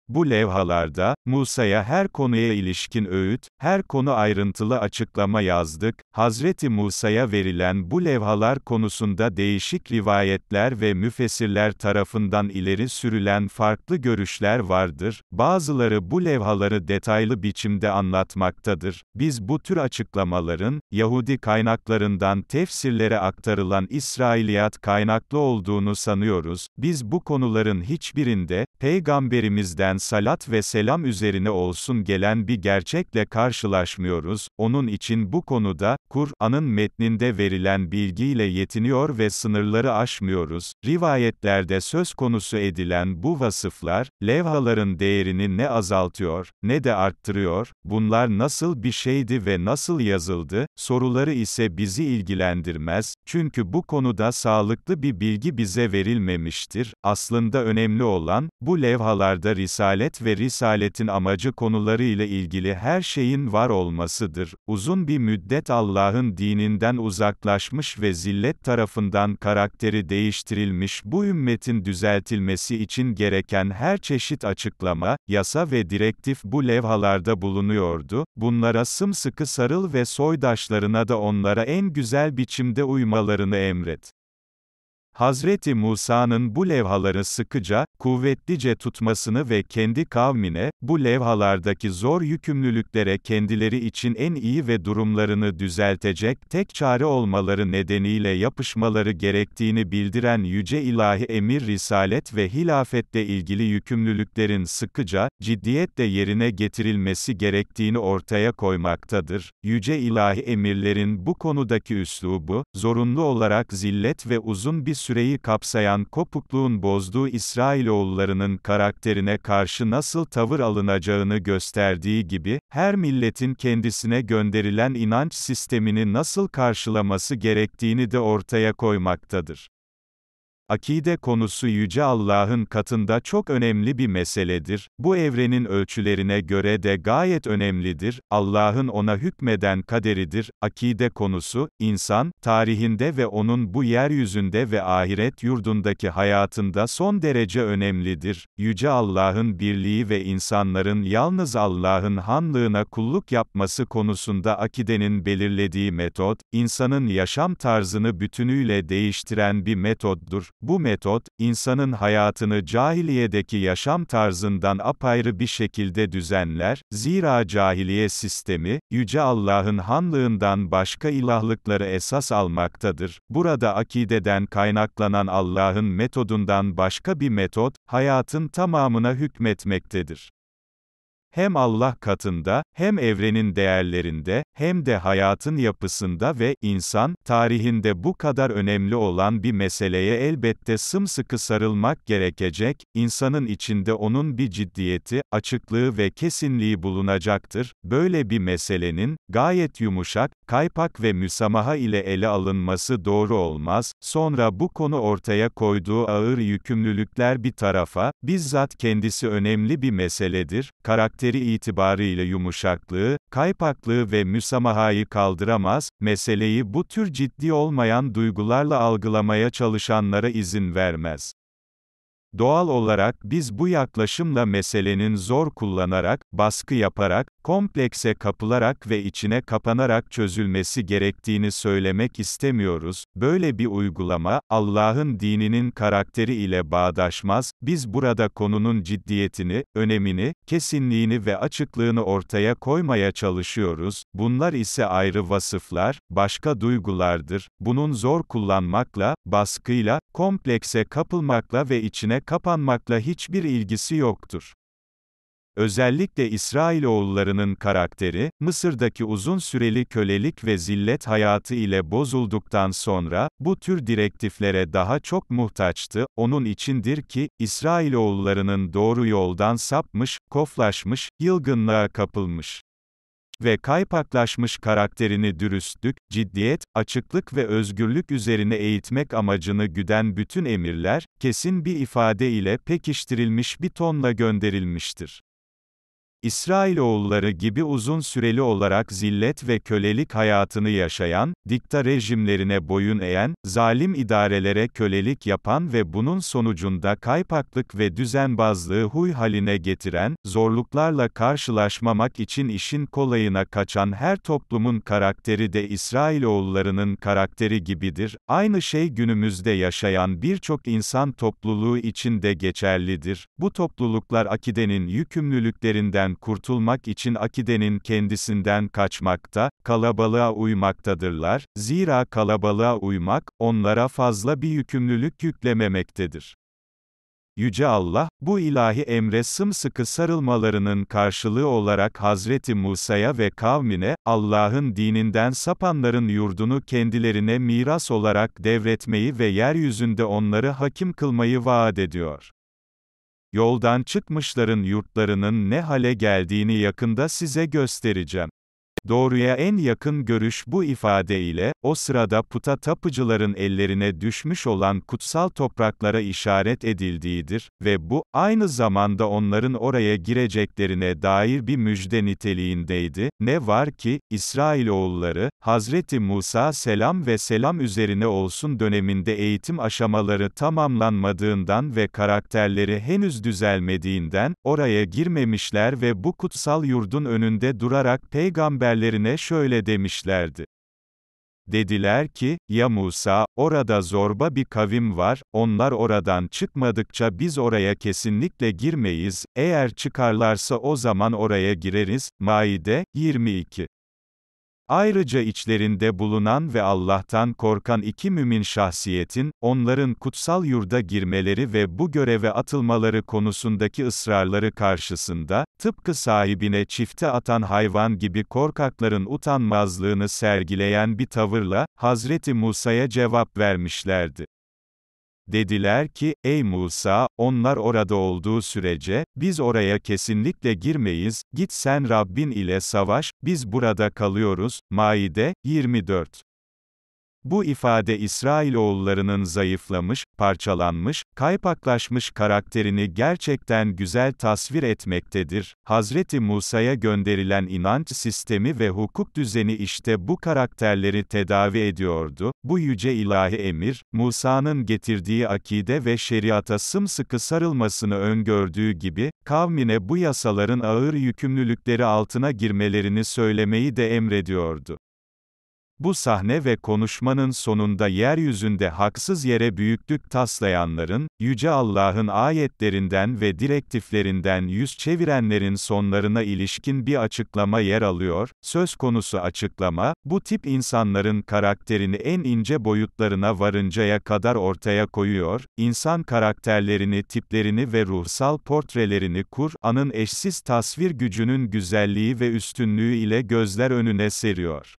Bu levhalarda, Musa'ya her konuya ilişkin öğüt, her konu ayrıntılı açıklama yazdık, Hazreti Musa'ya verilen bu levhalar konusunda değişik rivayetler ve müfessirler tarafından ileri sürülen farklı görüşler vardır, bazıları bu levhaları detaylı biçimde anlatmaktadır. Biz bu tür açıklamaların, Yahudi kaynaklarından tefsirlere aktarılan İsrailiyat kaynaklı olduğunu sanıyoruz, biz bu konuların hiçbirinde, Peygamberimizden salat ve selam üzerine olsun gelen bir gerçekle karşılaşmıyoruz, onun için bu konuda, Kur'an'ın metninde verilen bilgiyle yetiniyor ve sınırları aşmıyoruz. Rivayetlerde söz konusu edilen bu vasıflar, levhaların değerini ne azaltıyor, ne de arttırıyor, bunlar nasıl bir şeydi ve nasıl yazıldı, soruları ise bizi ilgilendirmez, çünkü bu konuda sağlıklı bir bilgi bize verilmemiştir, aslında önemli olan, bu levhalarda risalet Risalet ve Risaletin amacı konuları ile ilgili her şeyin var olmasıdır. Uzun bir müddet Allah'ın dininden uzaklaşmış ve zillet tarafından karakteri değiştirilmiş bu ümmetin düzeltilmesi için gereken her çeşit açıklama, yasa ve direktif bu levhalarda bulunuyordu. Bunlara sımsıkı sarıl ve soydaşlarına da onlara en güzel biçimde uymalarını emret. Hazreti Musa'nın bu levhaları sıkıca, kuvvetlice tutmasını ve kendi kavmine, bu levhalardaki zor yükümlülüklere kendileri için en iyi ve durumlarını düzeltecek tek çare olmaları nedeniyle yapışmaları gerektiğini bildiren Yüce İlahi Emir Risalet ve hilafetle ilgili yükümlülüklerin sıkıca, ciddiyetle yerine getirilmesi gerektiğini ortaya koymaktadır. Yüce İlahi Emirlerin bu konudaki üslubu, zorunlu olarak zillet ve uzun bir süreyi kapsayan kopukluğun bozduğu İsrailoğullarının karakterine karşı nasıl tavır alınacağını gösterdiği gibi, her milletin kendisine gönderilen inanç sistemini nasıl karşılaması gerektiğini de ortaya koymaktadır. Akide konusu Yüce Allah'ın katında çok önemli bir meseledir, bu evrenin ölçülerine göre de gayet önemlidir, Allah'ın ona hükmeden kaderidir, akide konusu, insan, tarihinde ve onun bu yeryüzünde ve ahiret yurdundaki hayatında son derece önemlidir, Yüce Allah'ın birliği ve insanların yalnız Allah'ın hanlığına kulluk yapması konusunda akidenin belirlediği metot, insanın yaşam tarzını bütünüyle değiştiren bir metoddur, bu metot, insanın hayatını cahiliyedeki yaşam tarzından apayrı bir şekilde düzenler, zira cahiliye sistemi, Yüce Allah'ın hanlığından başka ilahlıkları esas almaktadır. Burada akideden kaynaklanan Allah'ın metodundan başka bir metot, hayatın tamamına hükmetmektedir hem Allah katında, hem evrenin değerlerinde, hem de hayatın yapısında ve insan tarihinde bu kadar önemli olan bir meseleye elbette sımsıkı sarılmak gerekecek. İnsanın içinde onun bir ciddiyeti, açıklığı ve kesinliği bulunacaktır. Böyle bir meselenin gayet yumuşak, kaypak ve müsamaha ile ele alınması doğru olmaz. Sonra bu konu ortaya koyduğu ağır yükümlülükler bir tarafa, bizzat kendisi önemli bir meseledir. Karakter karakteri itibarıyla yumuşaklığı, kaypaklığı ve müsamahayı kaldıramaz, meseleyi bu tür ciddi olmayan duygularla algılamaya çalışanlara izin vermez. Doğal olarak biz bu yaklaşımla meselenin zor kullanarak, baskı yaparak, komplekse kapılarak ve içine kapanarak çözülmesi gerektiğini söylemek istemiyoruz. Böyle bir uygulama, Allah'ın dininin karakteri ile bağdaşmaz. Biz burada konunun ciddiyetini, önemini, kesinliğini ve açıklığını ortaya koymaya çalışıyoruz. Bunlar ise ayrı vasıflar, başka duygulardır. Bunun zor kullanmakla, baskıyla, komplekse kapılmakla ve içine kapanmakla hiçbir ilgisi yoktur. Özellikle İsrailoğullarının karakteri, Mısır'daki uzun süreli kölelik ve zillet hayatı ile bozulduktan sonra, bu tür direktiflere daha çok muhtaçtı, onun içindir ki, İsrailoğullarının doğru yoldan sapmış, koflaşmış, yılgınlığa kapılmış ve kaypaklaşmış karakterini dürüstlük, ciddiyet, açıklık ve özgürlük üzerine eğitmek amacını güden bütün emirler, kesin bir ifade ile pekiştirilmiş bir tonla gönderilmiştir. İsrailoğulları gibi uzun süreli olarak zillet ve kölelik hayatını yaşayan, dikta rejimlerine boyun eğen, zalim idarelere kölelik yapan ve bunun sonucunda kaypaklık ve düzenbazlığı huy haline getiren, zorluklarla karşılaşmamak için işin kolayına kaçan her toplumun karakteri de İsrailoğullarının karakteri gibidir. Aynı şey günümüzde yaşayan birçok insan topluluğu için de geçerlidir. Bu topluluklar akidenin yükümlülüklerinden şirketten kurtulmak için akidenin kendisinden kaçmakta, kalabalığa uymaktadırlar, zira kalabalığa uymak, onlara fazla bir yükümlülük yüklememektedir. Yüce Allah, bu ilahi emre sımsıkı sarılmalarının karşılığı olarak Hazreti Musa'ya ve kavmine, Allah'ın dininden sapanların yurdunu kendilerine miras olarak devretmeyi ve yeryüzünde onları hakim kılmayı vaat ediyor. Yoldan çıkmışların yurtlarının ne hale geldiğini yakında size göstereceğim. Doğruya en yakın görüş bu ifadeyle, o sırada puta tapıcıların ellerine düşmüş olan kutsal topraklara işaret edildiğidir ve bu, aynı zamanda onların oraya gireceklerine dair bir müjde niteliğindeydi. Ne var ki, İsrailoğulları, Hazreti Musa selam ve selam üzerine olsun döneminde eğitim aşamaları tamamlanmadığından ve karakterleri henüz düzelmediğinden, oraya girmemişler ve bu kutsal yurdun önünde durarak peygamber askerlerine şöyle demişlerdi. Dediler ki, ya Musa, orada zorba bir kavim var, onlar oradan çıkmadıkça biz oraya kesinlikle girmeyiz, eğer çıkarlarsa o zaman oraya gireriz, Maide, 22. Ayrıca içlerinde bulunan ve Allah'tan korkan iki mümin şahsiyetin, onların kutsal yurda girmeleri ve bu göreve atılmaları konusundaki ısrarları karşısında, tıpkı sahibine çifte atan hayvan gibi korkakların utanmazlığını sergileyen bir tavırla, Hazreti Musa'ya cevap vermişlerdi. Dediler ki, ey Musa, onlar orada olduğu sürece, biz oraya kesinlikle girmeyiz, git sen Rabbin ile savaş, biz burada kalıyoruz. Maide, 24 bu ifade İsrailoğullarının zayıflamış, parçalanmış, kaypaklaşmış karakterini gerçekten güzel tasvir etmektedir. Hazreti Musa'ya gönderilen inanç sistemi ve hukuk düzeni işte bu karakterleri tedavi ediyordu. Bu yüce ilahi emir, Musa'nın getirdiği akide ve şeriata sımsıkı sarılmasını öngördüğü gibi, kavmine bu yasaların ağır yükümlülükleri altına girmelerini söylemeyi de emrediyordu. Bu sahne ve konuşmanın sonunda yeryüzünde haksız yere büyüklük taslayanların, Yüce Allah'ın ayetlerinden ve direktiflerinden yüz çevirenlerin sonlarına ilişkin bir açıklama yer alıyor. Söz konusu açıklama, bu tip insanların karakterini en ince boyutlarına varıncaya kadar ortaya koyuyor. İnsan karakterlerini, tiplerini ve ruhsal portrelerini Kur'an'ın eşsiz tasvir gücünün güzelliği ve üstünlüğü ile gözler önüne seriyor.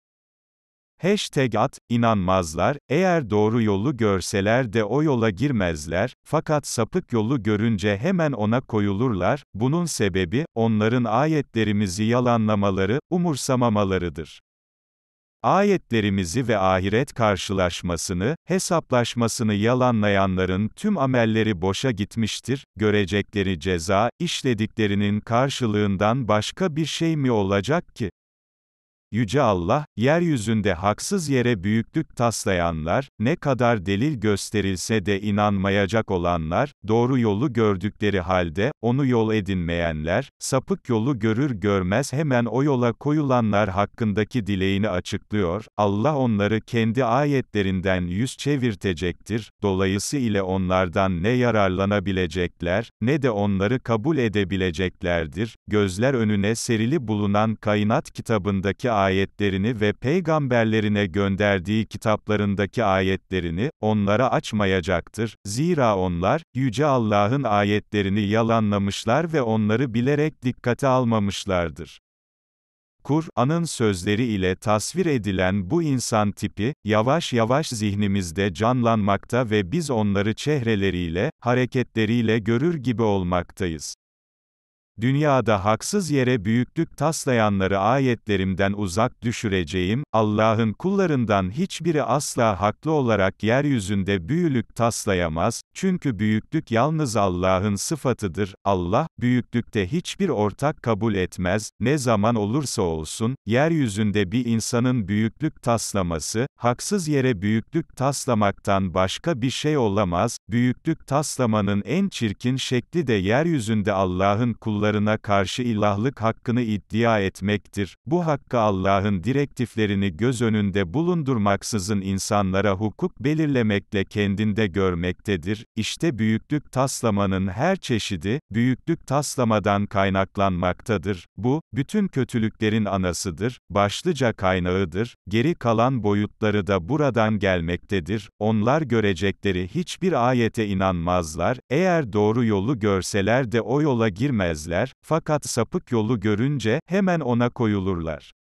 Hashtag at, inanmazlar, eğer doğru yolu görseler de o yola girmezler, fakat sapık yolu görünce hemen ona koyulurlar, bunun sebebi, onların ayetlerimizi yalanlamaları, umursamamalarıdır. Ayetlerimizi ve ahiret karşılaşmasını, hesaplaşmasını yalanlayanların tüm amelleri boşa gitmiştir, görecekleri ceza, işlediklerinin karşılığından başka bir şey mi olacak ki? Yüce Allah, yeryüzünde haksız yere büyüklük taslayanlar, ne kadar delil gösterilse de inanmayacak olanlar, doğru yolu gördükleri halde, onu yol edinmeyenler, sapık yolu görür görmez hemen o yola koyulanlar hakkındaki dileğini açıklıyor, Allah onları kendi ayetlerinden yüz çevirtecektir, dolayısıyla onlardan ne yararlanabilecekler, ne de onları kabul edebileceklerdir, gözler önüne serili bulunan kaynat kitabındaki ayetlerini ve peygamberlerine gönderdiği kitaplarındaki ayetlerini, onlara açmayacaktır. Zira onlar, Yüce Allah'ın ayetlerini yalanlamışlar ve onları bilerek dikkate almamışlardır. Kur'an'ın sözleri ile tasvir edilen bu insan tipi, yavaş yavaş zihnimizde canlanmakta ve biz onları çehreleriyle, hareketleriyle görür gibi olmaktayız. Dünyada haksız yere büyüklük taslayanları ayetlerimden uzak düşüreceğim, Allah'ın kullarından hiçbiri asla haklı olarak yeryüzünde büyülük taslayamaz, çünkü büyüklük yalnız Allah'ın sıfatıdır, Allah, büyüklükte hiçbir ortak kabul etmez, ne zaman olursa olsun, yeryüzünde bir insanın büyüklük taslaması, haksız yere büyüklük taslamaktan başka bir şey olamaz, büyüklük taslamanın en çirkin şekli de yeryüzünde Allah'ın kulları kullarına karşı ilahlık hakkını iddia etmektir. Bu hakkı Allah'ın direktiflerini göz önünde bulundurmaksızın insanlara hukuk belirlemekle kendinde görmektedir. İşte büyüklük taslamanın her çeşidi, büyüklük taslamadan kaynaklanmaktadır. Bu, bütün kötülüklerin anasıdır, başlıca kaynağıdır, geri kalan boyutları da buradan gelmektedir. Onlar görecekleri hiçbir ayete inanmazlar, eğer doğru yolu görseler de o yola girmezler, giderler, fakat sapık yolu görünce, hemen ona koyulurlar.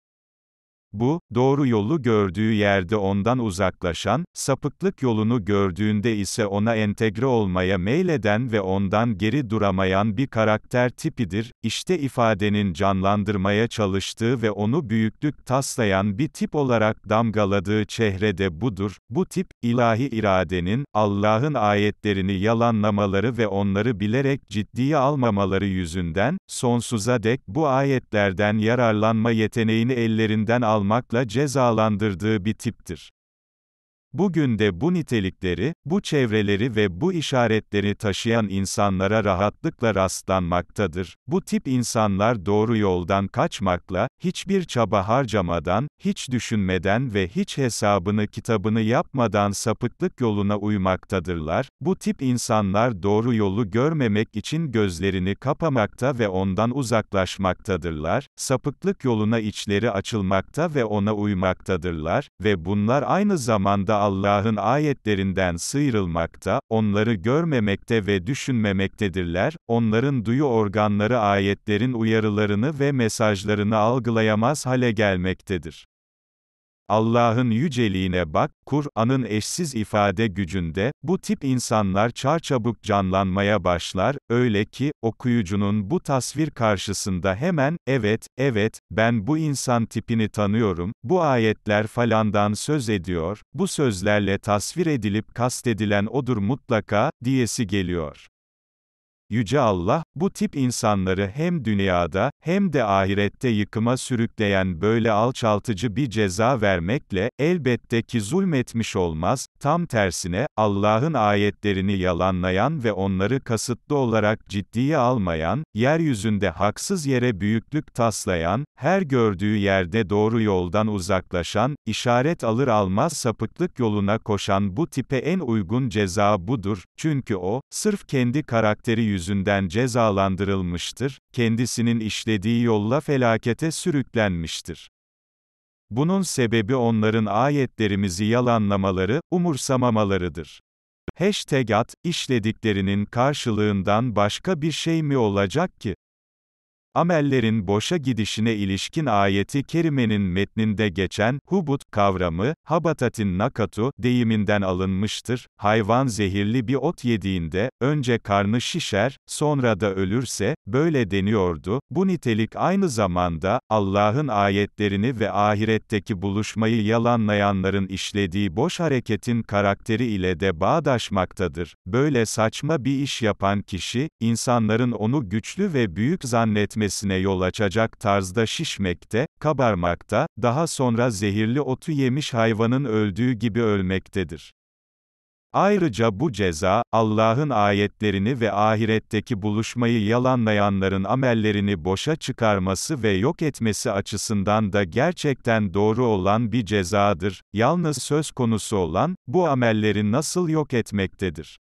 Bu, doğru yolu gördüğü yerde ondan uzaklaşan, sapıklık yolunu gördüğünde ise ona entegre olmaya meyleden ve ondan geri duramayan bir karakter tipidir, İşte ifadenin canlandırmaya çalıştığı ve onu büyüklük taslayan bir tip olarak damgaladığı çehrede budur, bu tip, ilahi iradenin, Allah'ın ayetlerini yalanlamaları ve onları bilerek ciddiye almamaları yüzünden, sonsuza dek bu ayetlerden yararlanma yeteneğini ellerinden al almakla cezalandırdığı bir tiptir. Bugün de bu nitelikleri, bu çevreleri ve bu işaretleri taşıyan insanlara rahatlıkla rastlanmaktadır. Bu tip insanlar doğru yoldan kaçmakla, hiçbir çaba harcamadan, hiç düşünmeden ve hiç hesabını kitabını yapmadan sapıklık yoluna uymaktadırlar. Bu tip insanlar doğru yolu görmemek için gözlerini kapamakta ve ondan uzaklaşmaktadırlar. Sapıklık yoluna içleri açılmakta ve ona uymaktadırlar ve bunlar aynı zamanda Allah'ın ayetlerinden sıyrılmakta, onları görmemekte ve düşünmemektedirler, onların duyu organları ayetlerin uyarılarını ve mesajlarını algılayamaz hale gelmektedir. Allah'ın yüceliğine bak, Kur'an'ın eşsiz ifade gücünde, bu tip insanlar çarçabuk canlanmaya başlar, öyle ki, okuyucunun bu tasvir karşısında hemen, evet, evet, ben bu insan tipini tanıyorum, bu ayetler falandan söz ediyor, bu sözlerle tasvir edilip kastedilen odur mutlaka, diyesi geliyor. Yüce Allah, bu tip insanları hem dünyada, hem de ahirette yıkıma sürükleyen böyle alçaltıcı bir ceza vermekle, elbette ki zulmetmiş olmaz, tam tersine, Allah'ın ayetlerini yalanlayan ve onları kasıtlı olarak ciddiye almayan, yeryüzünde haksız yere büyüklük taslayan, her gördüğü yerde doğru yoldan uzaklaşan, işaret alır almaz sapıklık yoluna koşan bu tipe en uygun ceza budur, çünkü o, sırf kendi karakteri yüzünden, yüzünden cezalandırılmıştır, kendisinin işlediği yolla felakete sürüklenmiştir. Bunun sebebi onların ayetlerimizi yalanlamaları, umursamamalarıdır. Hashtag at, işlediklerinin karşılığından başka bir şey mi olacak ki? Amellerin boşa gidişine ilişkin ayeti kerimenin metninde geçen, hubut, kavramı, habatatin nakatu, deyiminden alınmıştır. Hayvan zehirli bir ot yediğinde, önce karnı şişer, sonra da ölürse, böyle deniyordu. Bu nitelik aynı zamanda, Allah'ın ayetlerini ve ahiretteki buluşmayı yalanlayanların işlediği boş hareketin karakteri ile de bağdaşmaktadır. Böyle saçma bir iş yapan kişi, insanların onu güçlü ve büyük zannetmesi, zehirlenmesine yol açacak tarzda şişmekte, kabarmakta, daha sonra zehirli otu yemiş hayvanın öldüğü gibi ölmektedir. Ayrıca bu ceza, Allah'ın ayetlerini ve ahiretteki buluşmayı yalanlayanların amellerini boşa çıkarması ve yok etmesi açısından da gerçekten doğru olan bir cezadır. Yalnız söz konusu olan, bu amelleri nasıl yok etmektedir?